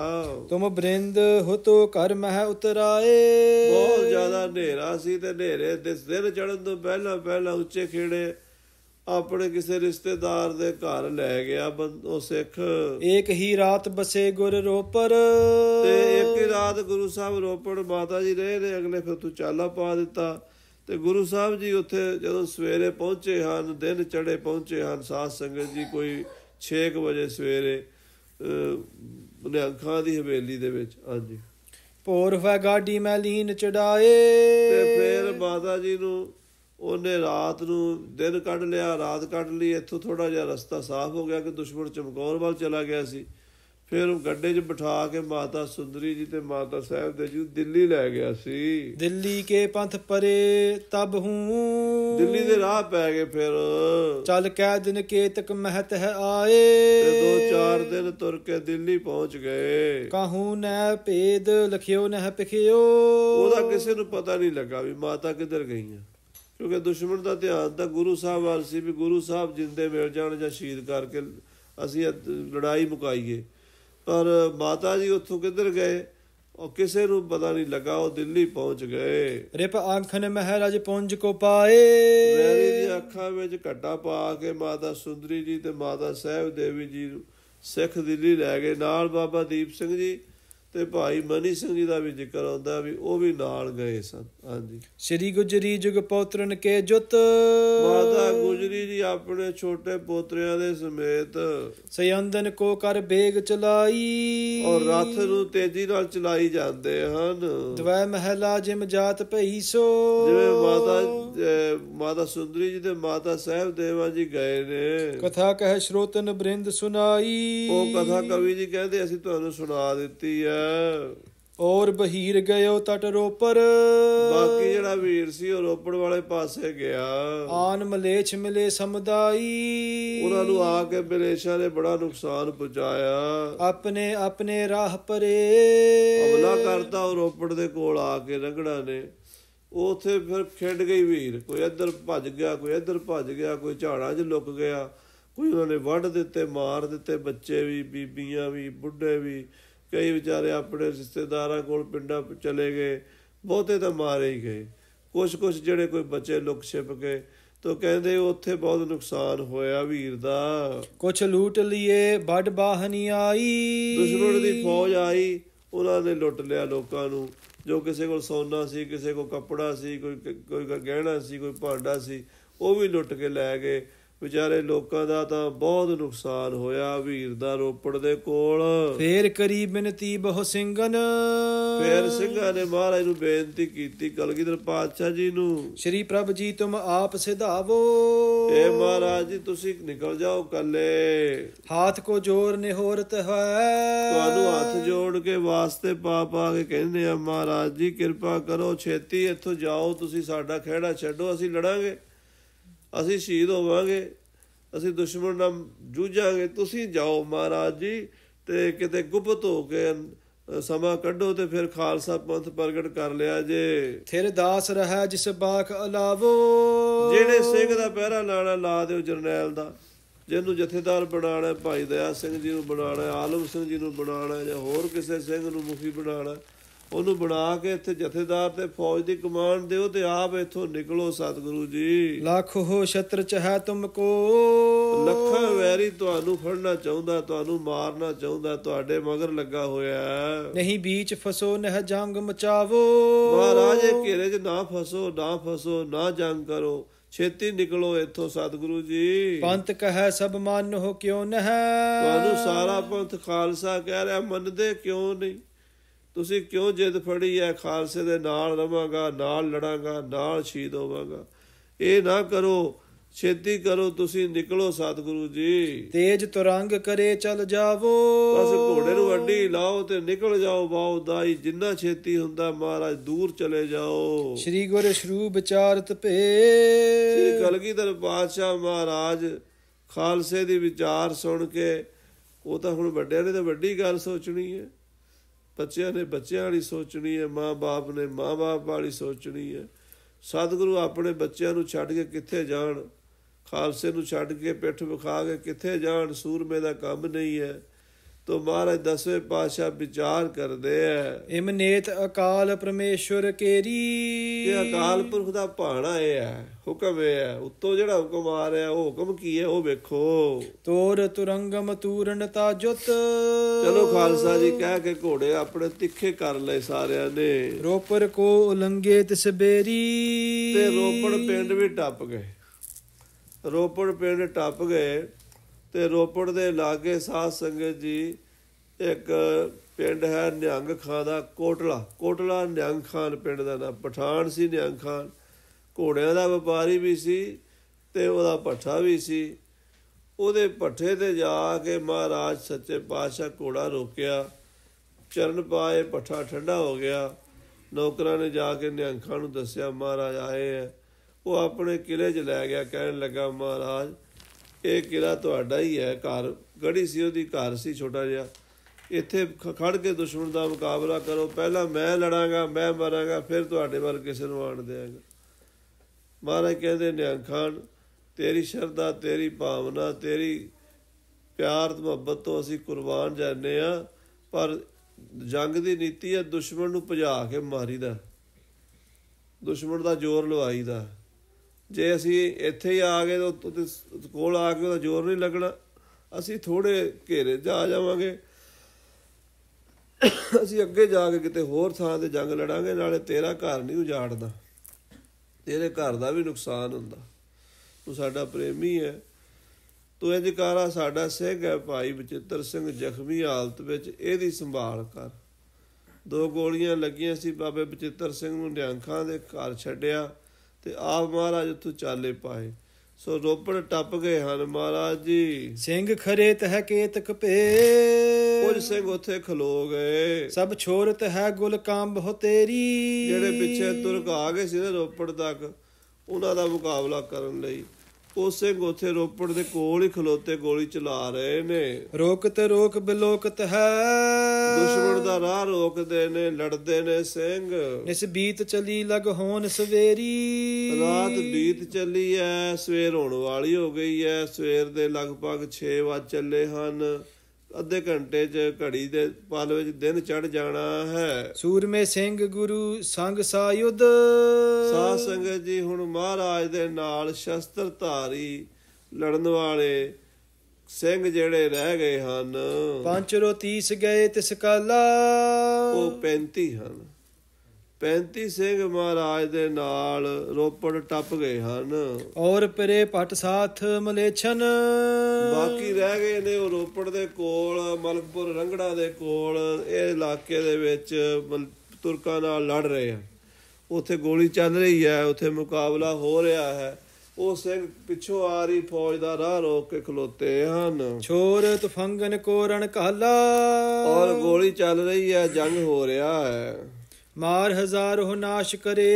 ਤੁਮ ਬ੍ਰਿੰਦ ਹੋ ਤੋ ਕਰ ਮਹ ਉਤਰਾਏ ਬਹੁਤ ਜ਼ਿਆਦਾ ਹਨੇਰਾ ਸੀ ਤੇ ਹਨੇਰੇ ਦੇ ਸਿਰ ਚੜਨ ਤੋਂ ਪਹਿਲਾਂ ਪਹਿਲਾਂ ਉੱਚੇ ਖੇੜੇ ਆਪਣੇ ਕਿਸੇ ਰਿਸ਼ਤੇਦਾਰ ਦੇ ਘਰ ਲੈ ਗਿਆ ਉਹ ਸਿੱਖ ਇੱਕ ਹੀ ਰਾਤ ਬਸੇ ਗੁਰ ਰੋਪਰ ਤੇ ਇੱਕ ਹੀ ਰਾਤ ਗੁਰੂ ਸਾਹਿਬ ਰੋਪੜ ਮਾਤਾ ਜੀ ਰਹੇ ਨੇ ਅਗਲੇ ਫਿਰ ਤੂੰ ਚਾਲਾ ਪਾ ਦਿੱਤਾ ਤੇ ਗੁਰੂ ਸਾਹਿਬ ਜੀ ਉੱਥੇ ਜਦੋਂ ਸਵੇਰੇ ਪਹੁੰਚੇ ਹਨ ਦਿਨ ਚੜੇ ਪਹੁੰਚੇ ਹਨ ਸਾਧ ਸੰਗਤ ਜੀ ਕੋਈ 6 ਵਜੇ ਸਵੇਰੇ ਉਹਨੇ ਅੱਖਾਂ ਦੀ ਹਵੇਲੀ ਦੇ ਵਿੱਚ ਹਾਂਜੀ ਪੋਰ ਗਾਡੀ ਮੈਂ ਲੀਨ ਚੜਾਏ ਤੇ ਫਿਰ ਬਾਦਾ ਜੀ ਨੂੰ ਉਹਨੇ ਰਾਤ ਨੂੰ ਦਿਨ ਕੱਢ ਲਿਆ ਰਾਤ ਕੱਢ ਲਈ ਇੱਥੋਂ ਥੋੜਾ ਜਿਹਾ ਰਸਤਾ ਸਾਫ਼ ਹੋ ਗਿਆ ਕਿ ਦੁਸ਼ਮਣ ਚਮਕੌਰ ਵੱਲ ਚਲਾ ਗਿਆ ਸੀ ਫਿਰ ਉਹ ਗੱਡੇ 'ਚ ਬਿਠਾ ਕੇ ਮਾਤਾ ਸੁੰਦਰੀ ਜੀ ਤੇ ਮਾਤਾ ਸਾਹਿਬ ਦੇ ਜੀ ਦਿੱਲੀ ਲੈ ਗਿਆ ਸੀ ਦਿੱਲੀ ਕੇ ਪੰਥ ਪਰੇ ਤਬ ਹੂੰ ਦਿੱਲੀ ਦੇ ਰਾਹ ਪੈ ਗਏ ਫਿਰ ਚੱਲ ਕੈ ਦਿਨ ਕੇਤਕ ਮਹਤ ਹੈ ਆਏ ਤੇ ਦੋ ਚਾਰ ਦਿਨ ਤੁਰ ਕੇ ਦਿੱਲੀ ਪਹੁੰਚ ਗਏ ਕਹੂ ਨੈ ਭੇਦ ਲਖਿਓ ਨਹਿ ਪਖਿਓ ਉਹਦਾ ਕਿਸੇ ਨੂੰ ਪਤਾ ਨਹੀਂ ਲੱਗਾ ਵੀ ਮਾਤਾ ਕਿੱਧਰ ਗਈਆਂ ਕਿਉਂਕਿ ਦੁਸ਼ਮਣ ਦਾ ਧਿਆਨ ਤਾਂ ਗੁਰੂ ਸਾਹਿਬ ਵਾਲ ਸੀ ਵੀ ਗੁਰੂ ਸਾਹਿਬ ਜਿੰਦੇ ਮਿਲ ਜਾਣ ਜਾਂ ਸ਼ਹੀਦ ਕਰਕੇ ਅਸੀਂ ਲੜਾਈ ਮੁਕਾਈਏ ਪਰ ਮਾਤਾ ਜੀ ਉੱਥੋਂ ਕਿੱਧਰ ਗਏ ਉਹ ਕਿਸੇ ਨੂੰ ਪਤਾ ਨਹੀਂ ਲੱਗਾ ਉਹ ਦਿੱਲੀ ਪਹੁੰਚ ਗਏ ਰਿਪ ਆਂਖਨ ਮਹਾਰਾਜ ਪਹੁੰਚ ਕੋ ਪਾਏ ਮੇਰੀ ਦੀ ਅੱਖਾਂ ਵਿੱਚ ਘੱਟਾ ਪਾ ਕੇ ਮਾਤਾ ਸੁੰਦਰੀ ਜੀ ਤੇ ਮਾਤਾ ਸਹਿਬ ਦੇਵੀ ਜੀ ਨੂੰ ਸਿੱਖ ਦਿੱਲੀ ਲੈ ਗਏ ਨਾਲ ਬਾਬਾ ਦੀਪ ਸਿੰਘ ਜੀ ਤੇ ਭਾਈ ਮਨੀ ਸਿੰਘ ਜੀ ਦਾ ਵੀ ਜ਼ਿਕਰ ਆਉਂਦਾ ਵੀ ਉਹ ਵੀ ਨਾਲ ਗਏ ਸਨ ਹਾਂਜੀ ਸ੍ਰੀ ਗੁਜਰੀ ਜੁਗ ਪੌਤਰਨ ਕੇ ਜੁਤ ਮਾਤਾ ਗੁਜਰੀ ਜੀ ਆਪਣੇ ਛੋਟੇ ਪੋਤਰਿਆਂ ਦੇ ਸਮੇਤ ਸਯੰਦਨ ਕੋ ਕਰ ਬੇਗ ਚਲਾਈ ਔਰ ਰਥ ਨੂੰ ਤੇਜ਼ੀ ਨਾਲ ਚਲਾਈ ਜਾਂਦੇ ਹਨ ਦਵੈ ਮਹਿਲਾ ਜਿਮ ਜਾਤ ਭਈ ਸੋ ਜਿਵੇਂ ਮਾਤਾ ਮਾਤਾ ਸੁੰਦਰੀ ਜੀ ਤੇ ਮਾਤਾ ਸਾਹਿਬ ਦੇਵਾ ਜੀ ਗਏ ਨੇ ਕਥਾ ਕਹਿ ਸ਼ਰੋਤਨ ਬ੍ਰਿੰਦ ਸੁਨਾਈ ਉਹ ਕਥਾ ਕਵੀ ਜੀ ਕਹਿੰਦੇ ਅਸੀਂ ਤੁਹਾਨੂੰ ਸੁਣਾ ਦਿੱਤੀ ਹੈ ਔਰ ਬਹੀਰ ਗਇਓ ਤਟ ਰੋਪਰ ਬਾਕੀ ਜਿਹੜਾ ਵੀਰ ਸੀ ਉਹ ਰੋਪੜ ਵਾਲੇ ਪਾਸੇ ਗਿਆ ਆਨ ਮਲੇਛ ਮਿਲੇ ਸਮਦਾਈ ਉਹਨਾਂ ਨੂੰ ਆ ਕੇ ਬਰੇਸ਼ਾ ਦੇ ਬੜਾ ਨੁਕਸਾਨ ਪਹੁੰਚਾਇਆ ਆਪਣੇ ਆਪਣੇ ਰਾਹ ਪਰੇ ਅਬਲਾ ਕਰਤਾ ਉਹ ਰੋਪੜ ਦੇ ਕੋਲ ਆ ਕੇ ਰਗੜਾ ਨੇ ਉਥੇ ਫਿਰ ਖਿੰਡ ਗਈ ਵੀਰ ਕੋਈ ਇੱਧਰ ਭੱਜ ਗਿਆ ਕੋਈ ਇੱਧਰ ਭੱਜ ਗਿਆ ਕੋਈ ਝਾੜਾਂ 'ਚ ਲੁਕ ਗਿਆ ਕੋਈ ਉਹਨੇ ਵੱਢ ਦਿੱਤੇ ਮਾਰ ਦਿੱਤੇ ਬੱਚੇ ਵੀ ਬੀਬੀਆਂ ਵੀ ਬੁੱਢੇ ਵੀ ਕਈ ਵਿਚਾਰੇ ਆਪਣੇ ਰਿਸ਼ਤੇਦਾਰਾਂ ਕੋਲ ਪਿੰਡਾਂ ਚਲੇ ਗਏ ਬਹੁਤੇ ਤਾਂ ਮਾਰੇ ਹੀ ਗਏ ਕੁਝ ਕੁਝ ਜਿਹੜੇ ਕੋਈ ਬੱਚੇ ਲੁਕ ਛਿਪ ਗਏ ਤੋ ਕਹਿੰਦੇ ਉੱਥੇ ਬਹੁਤ ਨੁਕਸਾਨ ਹੋਇਆ ਵੀਰ ਦਾ ਕੁਛ ਲੂਟ ਲਈਏ ਵੱਡ ਬਾਹਨੀ ਆਈ ਦੁਸ਼ਮਣ ਦੀ ਫੌਜ ਆਈ ਉਹਨਾਂ ਨੇ ਲੁੱਟ ਲਿਆ ਲੋਕਾਂ ਨੂੰ ਜੋ ਕਿਸੇ ਕੋਲ ਸੋਨਾ ਸੀ ਕਿਸੇ ਕੋਲ ਕੱਪੜਾ ਸੀ ਕੋਈ ਕੋਈ ਗਹਿਣਾ ਸੀ ਕੋਈ ਭਾਂਡਾ ਸੀ ਉਹ ਵੀ ਲੁੱਟ ਕੇ ਲੈ ਗਏ ਵਿਚਾਰੇ ਲੋਕਾਂ ਦਾ ਤਾਂ ਬਹੁਤ ਨੁਕਸਾਨ ਹੋਇਆ ਵੀਰ ਦਾ ਰੋਪੜ ਦੇ ਕੋਲ ਫੇਰ ਕਰੀ ਬੇਨਤੀ ਬਹੁ ਸਿੰਘਨ ਫੇਰ ਸਿੰਘਾਂ ਨੇ ਮਹਾਰਾਜ ਨੂੰ ਬੇਨਤੀ ਕੀਤੀ ਕਲਗੀਧਰ ਪਾਤਸ਼ਾਹ ਜੀ ਨੂੰ ਸ੍ਰੀ ਪ੍ਰਭ ਜੀ ਤੁਮ ਆਪ ਸਿਧਾਵੋ ਏ ਮਹਾਰਾਜ ਜੀ ਤੁਸੀਂ ਨਿਕਲ ਜਾਓ ਕੱਲੇ ਹੱਥ ਕੋ ਜੋਰ ਨਿਹੋਰਤ ਹੈ ਤੁਹਾਨੂੰ ਹੱਥ ਜੋੜ ਕੇ ਵਾਸਤੇ ਪਾਪ ਆ ਕੇ ਕਹਿੰਦੇ ਆ ਮਹਾਰਾਜ ਜੀ ਕਿਰਪਾ ਕਰੋ ਛੇਤੀ ਇੱਥੋਂ ਜਾਓ ਤੁਸੀਂ ਸਾਡਾ ਖਿਹੜਾ ਛੱਡੋ ਅਸੀਂ ਲੜਾਂਗੇ ਅਸੀਂ ਸ਼ਹੀਦ ਹੋਵਾਂਗੇ ਅਸੀਂ ਦੁਸ਼ਮਣ ਨਾਲ ਜੂਝਾਂਗੇ ਤੁਸੀਂ ਜਾਓ ਮਹਾਰਾਜ ਜੀ ਤੇ ਕਿਤੇ ਗੁਪਤ ਹੋ ਕੇ ਸਮਾ ਕੱਢੋ ਤੇ ਫਿਰ ਖਾਲਸਾ ਪੰਥ ਪ੍ਰਗਟ ਕਰ ਲਿਆ ਜੇ ਥਿਰ ਦਾਸ ਰਹਾ ਜਿਸ ਬਾਖ ਅਲਾਵੋ ਜਿਹੜੇ ਸਿੰਘ ਦਾ ਪਹਿਰਾ ਲਾਣਾ ਲਾ ਦਿਓ ਜਰਨੈਲ ਦਾ ਜਿਹਨੂੰ ਜਥੇਦਾਰ ਬਣਾਣਾ ਭਾਈ ਦਇਆ ਸਿੰਘ ਜੀ ਨੂੰ ਬਣਾਣਾ ਆਲਮ ਸਿੰਘ ਜੀ ਨੂੰ ਬਣਾਣਾ ਜਾਂ ਹੋਰ ਕਿਸੇ ਸਿੰਘ ਨੂੰ ਮੁਖੀ ਬਣਾਣਾ ਉਹਨੂੰ ਬਣਾ ਕੇ ਇੱਥੇ ਜਥੇਦਾਰ ਤੇ ਫੌਜ ਦੀ ਕਮਾਂਡ ਦਿਓ ਤੇ ਆਪ ਇੱਥੋਂ ਨਿਕਲੋ ਸਤਿਗੁਰੂ ਜੀ ਲੱਖ ਹੋ ਚ ਹੈ ਤੁਮ ਕੋ ਲੱਖ ਵੈਰੀ ਤੁਹਾਨੂੰ ਫੜਨਾ ਚਾਹੁੰਦਾ ਤੁਹਾਨੂੰ ਮਾਰਨਾ ਚਾਹੁੰਦਾ ਤੁਹਾਡੇ ਮਗਰ ਲੱਗਾ ਹੋਇਆ ਨਹੀਂ ਵਿੱਚ ਫਸੋ ਨਹ ਜੰਗ ਮਚਾਵੋ ਮਹਾਰਾਜੇ ਘੇਰੇ 'ਚ ਨਾ ਫਸੋ ਨਾ ਫਸੋ ਨਾ ਜੰਗ ਕਰੋ ਛੇਤੀ ਨਿਕਲੋ ਇੱਥੋਂ ਸਤਿਗੁਰੂ ਜੀ ਪੰਥ ਕਹੈ ਸਭ ਮੰਨ ਹੋ ਕਿਉ ਨਹ ਤੁਹਾਨੂੰ ਸਾਰਾ ਪੰਥ ਖਾਲਸਾ ਕਹਿ ਰਿਹਾ ਮੰਨਦੇ ਕਿਉਂ ਨਹੀਂ ਤੁਸੀਂ ਕਿਉਂ ਜਿੱਦ ਫੜੀ ਹੈ ਖਾਲਸੇ ਦੇ ਨਾਲ ਰਵਾਂਗਾ ਨਾਲ ਲੜਾਂਗਾ ਨਾਲ ਸ਼ਹੀਦ ਹੋਵਾਂਗਾ ਇਹ ਨਾ ਕਰੋ ਛੇਤੀ ਕਰੋ ਤੁਸੀਂ ਨਿਕਲੋ ਸਤਿਗੁਰੂ ਜੀ ਤੇਜ ਤੁਰੰਗ ਕਰੇ ਚਲ ਜਾਵੋ ਬਸ ਘੋੜੇ ਨੂੰ ਅੱਡੀ ਲਾਓ ਤੇ ਨਿਕਲ ਜਾਓ ਬਾਉ ਦਾਈ ਜਿੰਨਾ ਛੇਤੀ ਹੁੰਦਾ ਮਹਾਰਾਜ ਦੂਰ ਚਲੇ ਜਾਓ ਸ੍ਰੀ ਗੁਰੂ ਸ਼ਰੂ ਵਿਚਾਰਤ ਭੇ ਸ੍ਰੀ ਕਲਗੀਧਰ ਪਾਤਸ਼ਾਹ ਮਹਾਰਾਜ ਖਾਲਸੇ ਦੀ ਵਿਚਾਰ ਸੁਣ ਕੇ ਉਹ ਤਾਂ ਹੁਣ ਵੱਡਿਆਂ ਨੇ ਤਾਂ ਵੱਡੀ ਗੱਲ ਸੋਚਣੀ ਹੈ ਬੱਚਿਆਂ ਨੇ ਬੱਚਿਆਂ ਵਾਲੀ ਸੋਚਣੀ ਹੈ ਮਾਪੇ ਨੇ ਮਾਪੇ ਵਾਲੀ ਸੋਚਣੀ ਹੈ ਸਤਿਗੁਰੂ ਆਪਣੇ ਬੱਚਿਆਂ ਨੂੰ ਛੱਡ ਕੇ ਕਿੱਥੇ ਜਾਣ ਖਾਲਸੇ ਨੂੰ ਛੱਡ ਕੇ ਪਿੱਠ ਵਿਖਾ ਕੇ ਕਿੱਥੇ ਜਾਣ ਸੂਰਮੇ ਦਾ ਕੰਮ ਨਹੀਂ ਹੈ ਤੋ ਮਹਾਰਾਜ ਦਸਵੇਂ ਪਾਸ਼ਾ ਵਿਚਾਰ ਕਰਦੇ ਐ ਇਮਨੇਤ ਅਕਾਲ ਪਰਮੇਸ਼ਵਰ ਕੇਰੀ ਇਹ ਅਕਾਲ ਪੁਰਖ ਦਾ ਭਾਣਾ ਇਹ ਹੈ ਹੁਕਮ ਇਹ ਹੈ ਉੱਤੋਂ ਜਿਹੜਾ ਹੁਕਮ ਆ ਰਿਹਾ ਉਹ ਹੁਕਮ ਕੀ ਹੈ ਉਹ ਵੇਖੋ ਤੋਰ ਤੁਰੰਗਮ ਤੂਰਨਤਾ ਜੁਤ ਚਲੋ ਖਾਲਸਾ ਜੀ ਕਹਿ ਕੇ ਘੋੜੇ ਆਪਣੇ ਤਿੱਖੇ ਕਰ ਲਏ ਸਾਰਿਆਂ ਨੇ ਰੋਪਰ ਕੋ ਉਲੰਗੇ ਤਿਸ ਬੇਰੀ ਤੇ ਰੋਪੜ ਪਿੰਡ ਵੀ ਟੱਪ ਗਏ ਰੋਪੜ ਪਿੰਡ ਟੱਪ ਗਏ ਤੇ ਰੋਪੜ ਦੇ ਲਾਗੇ ਸਾਧ ਸੰਗਤ ਜੀ ਇੱਕ ਪਿੰਡ ਹੈ ਨਿਹੰਗ ਖਾਂ ਦਾ ਕੋਟਲਾ ਕੋਟਲਾ ਨਿਹੰਗ ਖਾਨ ਪਿੰਡ ਦਾ ਨਾਮ ਪਠਾਨ ਸੀ ਨਿਹੰਗ ਖਾਨ ਘੋੜਿਆਂ ਦਾ ਵਪਾਰੀ ਵੀ ਸੀ ਤੇ ਉਹਦਾ ਪੱਠਾ ਵੀ ਸੀ ਉਹਦੇ ਪੱਠੇ ਤੇ ਜਾ ਕੇ ਮਹਾਰਾਜ ਸੱਚੇ ਪਾਤਸ਼ਾਹ ਘੋੜਾ ਰੋਕਿਆ ਚਰਨ ਪਾਏ ਪੱਠਾ ਠੰਡਾ ਹੋ ਗਿਆ ਨੌਕਰਾਂ ਨੇ ਜਾ ਕੇ ਨਿਹੰਗ ਖਾਨ ਨੂੰ ਦੱਸਿਆ ਮਹਾਰਾਜ ਆਏ ਆ ਉਹ ਆਪਣੇ ਕਿਲੇ 'ਚ ਲੈ ਗਿਆ ਕਹਿਣ ਲੱਗਾ ਮਹਾਰਾਜ ਇਹ ਕਿਲਾ ਤੁਹਾਡਾ ਹੀ ਹੈ ਘਰ ਗੜੀ ਸੀ ਉਹਦੀ ਘਰ ਸੀ ਛੋਟਾ ਜਿਹਾ ਇੱਥੇ ਖੜ ਕੇ ਦੁਸ਼ਮਣ ਦਾ ਮੁਕਾਬਲਾ ਕਰੋ ਪਹਿਲਾਂ ਮੈਂ ਲੜਾਂਗਾ ਮੈਂ ਮਰਾਂਗਾ ਫਿਰ ਤੁਹਾਡੇ ਵੱਲ ਕਿਸੇ ਨੂੰ ਆਣ ਦੇਵਾਂਗਾ ਮਹਾਰਾਜ ਕਹਿੰਦੇ ਨਿਆਂ ਖਾਨ ਤੇਰੀ ਸ਼ਰਧਾ ਤੇਰੀ ਭਾਵਨਾ ਤੇਰੀ ਪਿਆਰ ਤੇ ਮੁਹੱਬਤ ਤੋਂ ਅਸੀਂ ਕੁਰਬਾਨ ਜਾਂਦੇ ਆ ਪਰ ਜੰਗ ਦੀ ਨੀਤੀ ਹੈ ਦੁਸ਼ਮਣ ਨੂੰ ਭਜਾ ਕੇ ਮਾਰੀਦਾ ਦੁਸ਼ਮਣ ਦਾ ਜ਼ੋਰ ਲਵਾਈਦਾ ਜੇ ਅਸੀਂ ਇੱਥੇ ਹੀ ਆ ਗਏ ਤਾਂ ਕੋਲ ਆ ਕੇ ਉਹਦਾ ਜ਼ੋਰ ਨਹੀਂ ਲੱਗਣਾ ਅਸੀਂ ਥੋੜੇ ਘੇਰੇ ਜਾ ਜਾਵਾਂਗੇ ਅਸੀਂ ਅੱਗੇ ਜਾ ਕੇ ਕਿਤੇ ਹੋਰ ਥਾਂ ਤੇ ਜੰਗ ਲੜਾਂਗੇ ਨਾਲੇ ਤੇਰਾ ਘਰ ਨਹੀਂ ਉਜਾੜਦਾ ਤੇਰੇ ਘਰ ਦਾ ਵੀ ਨੁਕਸਾਨ ਹੁੰਦਾ ਤੂੰ ਸਾਡਾ ਪ੍ਰੇਮੀ ਹੈ ਤੂੰ ਇਹ ਜਕਾਰਾ ਸਾਡਾ ਸਿੰਘ ਹੈ ਭਾਈ ਬਚਿੱਤਰ ਸਿੰਘ ਜ਼ਖਮੀ ਹਾਲਤ ਵਿੱਚ ਇਹਦੀ ਸੰਭਾਲ ਕਰ ਦੋ ਗੋਲੀਆਂ ਲੱਗੀਆਂ ਸੀ ਬਾਬੇ ਬਚਿੱਤਰ ਸਿੰਘ ਨੂੰ ਡਿਆਂਖਾਂ ਦੇ ਘਰ ਛੱਡਿਆ ਤੇ ਆਪ ਮਹਾਰਾਜ ਉਤੋਂ ਚਾਲੇ ਪਾਏ ਸੋ ਰੋਪੜ ਟੱਪ ਗਏ ਹਨ ਮਹਾਰਾਜ ਜੀ ਸਿੰਘ ਖਰੇ ਤਹ ਕੇਤਕ ਕਪੇ ਕੁਝ ਸਿੰਘ ਉਥੇ ਖਲੋ ਗਏ ਸਭ ਛੋਰਤ ਹੈ ਗੁਲ ਕਾਂਬ ਹੋ ਤੇਰੀ ਜਿਹੜੇ ਪਿੱਛੇ ਤੁਰਕ ਆ ਗਏ ਸੀ ਨਾ ਰੋਪੜ ਤੱਕ ਉਹਨਾਂ ਦਾ ਮੁਕਾਬਲਾ ਕਰਨ ਲਈ ਉਸੇ ਗੋਥੇ ਰੋਪੜ ਦੇ ਕੋਲ ਹੀ ਖਲੋਤੇ ਗੋਲੀ ਚਲਾ ਰਹੇ ਨੇ ਰੋਕ ਤੇ ਰੋਕ ਬਿਲੋਕਤ ਹੈ ਦੁਸ਼ਮਣ ਦਾ ਰਾਹ ਰੋਕਦੇ ਨੇ ਲੜਦੇ ਨੇ ਸਿੰਘ ਇਸ ਬੀਤ ਚਲੀ ਲਗ ਹੋਣ ਸਵੇਰੀ ਰਾਤ ਬੀਤ ਚਲੀ ਐ ਸਵੇਰ ਹੋਣ ਵਾਲੀ ਹੋ ਗਈ ਐ ਸਵੇਰ ਦੇ ਲਗਭਗ 6 ਵਜੇ ਚੱਲੇ ਹਨ ਅੱਧੇ ਘੰਟੇ 'ਚ ਘੜੀ ਦੇ ਪਲ ਵਿੱਚ ਦਿਨ ਚੜ ਜਾਣਾ ਹੈ ਸੂਰਮੇ ਸਿੰਘ ਗੁਰੂ ਸੰਗ ਸਾਯੁਧ ਸਾ ਸੰਗਤ ਜੀ ਹੁਣ ਮਹਾਰਾਜ ਦੇ ਨਾਲ ਸ਼ਸਤਰ ਧਾਰੀ ਲੜਨ ਵਾਲੇ ਸਿੰਘ ਜਿਹੜੇ ਰਹਿ ਗਏ ਹਨ ਪੰਜ ਰੋ 30 ਗਏ ਤਿਸ ਕਾਲਾ ਉਹ 35 ਹਨ 35 ਸਿੰਘ ਮਹਾਰਾਜ ਦੇ ਨਾਲ ਰੋਪੜ ਟੱਪ ਗਏ ਹਨ ਔਰ ਪਰੇ ਪਟ ਸਾਥ ਮਲੇਛਨ ਬਾਕੀ ਰਹਿ ਗਏ ਨੇ ਉਹ ਰੋਪੜ ਦੇ ਕੋਲ ਮਲਕਪੁਰ ਰੰਗੜਾ ਦੇ ਕੋਲ ਇਹ ਇਲਾਕੇ ਦੇ ਵਿੱਚ ਤੁਰਕਾਂ ਨਾਲ ਲੜ ਰਹੇ ਹਨ ਉੱਥੇ ਗੋਲੀ ਚੱਲ ਰਹੀ ਹੈ ਉੱਥੇ ਮੁਕਾਬਲਾ ਹੋ ਰਿਹਾ ਹੈ ਉਹ ਸਿੰਘ ਪਿੱਛੋਂ ਆ ਰਹੀ ਫੌਜ ਦਾ ਰਾਹ ਰੋਕ ਕੇ ਖਲੋਤੇ ਹਨ ਛੋਰ ਤਫੰਗਨ ਕੋਰਣ ਕਹਲਾ ਔਰ ਗੋਲੀ ਚੱਲ ਰਹੀ ਹੈ ਜੰਗ ਹੋ ਰਿਹਾ ਹੈ ਮਾਰ ਹਜ਼ਾਰ ਹੋ ਨਾਸ਼ ਕਰੇ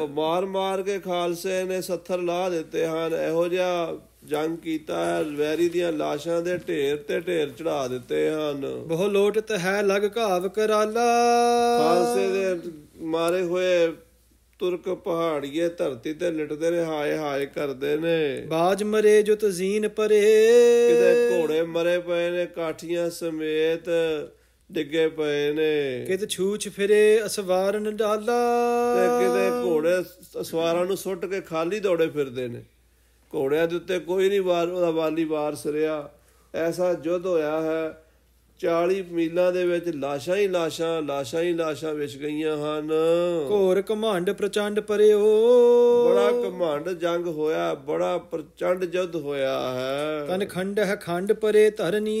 ਉਹ ਮਾਰ ਮਾਰ ਕੇ ਖਾਲਸੇ ਨੇ ਸੱਥਰ ਲਾ ਦਿੱਤੇ ਹਨ ਇਹੋ ਜਿਹਾ ਜੰਗ ਕੀਤਾ ਹੈ ਵੈਰੀ ਦੀਆਂ ਲਾਸ਼ਾਂ ਦੇ ਢੇਰ ਤੇ ਢੇਰ ਚੜਾ ਦਿੱਤੇ ਹਨ ਬਹੁ ਲੋਟਤ ਹੈ ਲਗ ਘਾਵ ਕਰਾਲਾ ਖਾਲਸੇ ਦੇ ਮਾਰੇ ਹੋਏ ਤੁਰਕ ਪਹਾੜੀਏ ਧਰਤੀ ਤੇ ਲਟਦੇ ਨੇ ਹਾਏ ਹਾਏ ਕਰਦੇ ਨੇ ਬਾਜ ਮਰੇ ਜੋ ਤਜ਼ੀਨ ਪਰੇ ਕਿਤੇ ਘੋੜੇ ਮਰੇ ਪਏ ਨੇ ਕਾਠੀਆਂ ਸਮੇਤ ਡਿੱਗੇ ਪਏ ਨੇ ਕਿਤ ਛੂਛ ਫਿਰੇ ਅਸਵਾਰ ਨਡਾਲਾ ਤੇ ਕਿਤੇ ਘੋੜੇ ਸਵਾਰਾਂ ਨੂੰ ਸੁੱਟ ਕੇ ਖਾਲੀ ਦੌੜੇ ਫਿਰਦੇ ਨੇ ਘੋੜਿਆਂ ਦੇ ਉੱਤੇ ਕੋਈ ਨਹੀਂ ਵਾਰ ਉਹਦਾ ਵਾਲੀ ਵਾਰ ਸਰਿਆ ਐਸਾ ਜੁੱਧ ਹੋਇਆ ਹੈ 40 ਮੀਲਾਂ ਦੇ ਵਿੱਚ ਲਾਸ਼ਾਂ ਹੀ ਲਾਸ਼ਾਂ ਲਾਸ਼ਾਂ ਹੀ ਲਾਸ਼ਾਂ ਵਿਛ ਗਈਆਂ ਹਨ ਘੋਰ ਕਮਾਂਡ ਪ੍ਰਚੰਡ ਪਰਿਓ ਬੜਾ ਕਮਾਂਡ ਜੰਗ ਹੋਇਆ ਬੜਾ ਪ੍ਰਚੰਡ ਜਦ ਹੋਇਆ ਹੈ ਤਨ ਖੰਡ ਹੈ ਖੰਡ ਪਰੇ ਧਰਨੀ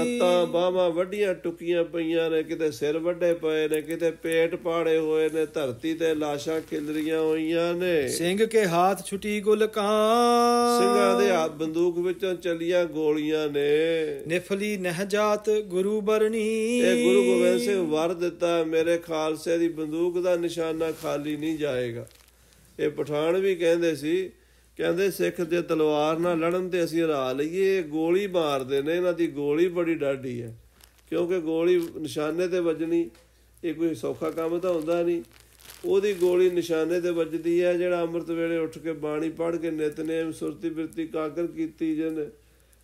ਲੱਤਾਂ ਬਾਹਾਂ ਵੱਡੀਆਂ ਟੁਕੀਆਂ ਪਈਆਂ ਨੇ ਕਿਤੇ ਸਿਰ ਵੱਡੇ ਪਏ ਨੇ ਕਿਤੇ ਪੇਟ ਪਾੜੇ ਹੋਏ ਨੇ ਧਰਤੀ ਤੇ ਲਾਸ਼ਾਂ ਖਿਲਰੀਆਂ ਹੋਈਆਂ ਨੇ ਸਿੰਘ ਕੇ ਹੱਥ ਛੁੱਟੀ ਗੁਲਕਾਂ ਸਿੰਘਾਂ ਦੇ ਹੱਥ ਬੰਦੂਕ ਵਿੱਚੋਂ ਚਲੀਆਂ ਗੋਲੀਆਂ ਨੇ ਨਿਫਲੀ ਨਹਿ ਜਾਤ ਦਾਤ ਗੁਰੂ ਬਰਨੀ ਇਹ ਗੁਰੂ ਗੋਬਿੰਦ ਸਿੰਘ ਵਰ ਦਿੱਤਾ ਮੇਰੇ ਖਾਲਸੇ ਦੀ ਬੰਦੂਕ ਦਾ ਨਿਸ਼ਾਨਾ ਖਾਲੀ ਨਹੀਂ ਜਾਏਗਾ ਇਹ ਪਠਾਨ ਵੀ ਕਹਿੰਦੇ ਸੀ ਕਹਿੰਦੇ ਸਿੱਖ ਦੇ ਤਲਵਾਰ ਨਾਲ ਲੜਨ ਤੇ ਅਸੀਂ ਹਰਾ ਲਈਏ ਗੋਲੀ ਮਾਰਦੇ ਨੇ ਇਹਨਾਂ ਦੀ ਗੋਲੀ ਬੜੀ ਡਾਢੀ ਹੈ ਕਿਉਂਕਿ ਗੋਲੀ ਨਿਸ਼ਾਨੇ ਤੇ ਵੱਜਣੀ ਇਹ ਕੋਈ ਸੌਖਾ ਕੰਮ ਤਾਂ ਹੁੰਦਾ ਨਹੀਂ ਉਹਦੀ ਗੋਲੀ ਨਿਸ਼ਾਨੇ ਤੇ ਵੱਜਦੀ ਹੈ ਜਿਹੜਾ ਅੰਮ੍ਰਿਤ ਵੇਲੇ ਉੱਠ ਕੇ ਬਾਣੀ ਪੜ੍ਹ ਕੇ ਨਿਤਨੇਮ ਸੁਰਤੀ ਬਿਰਤੀ ਕਾਗਰ ਕੀਤੀ ਜਨ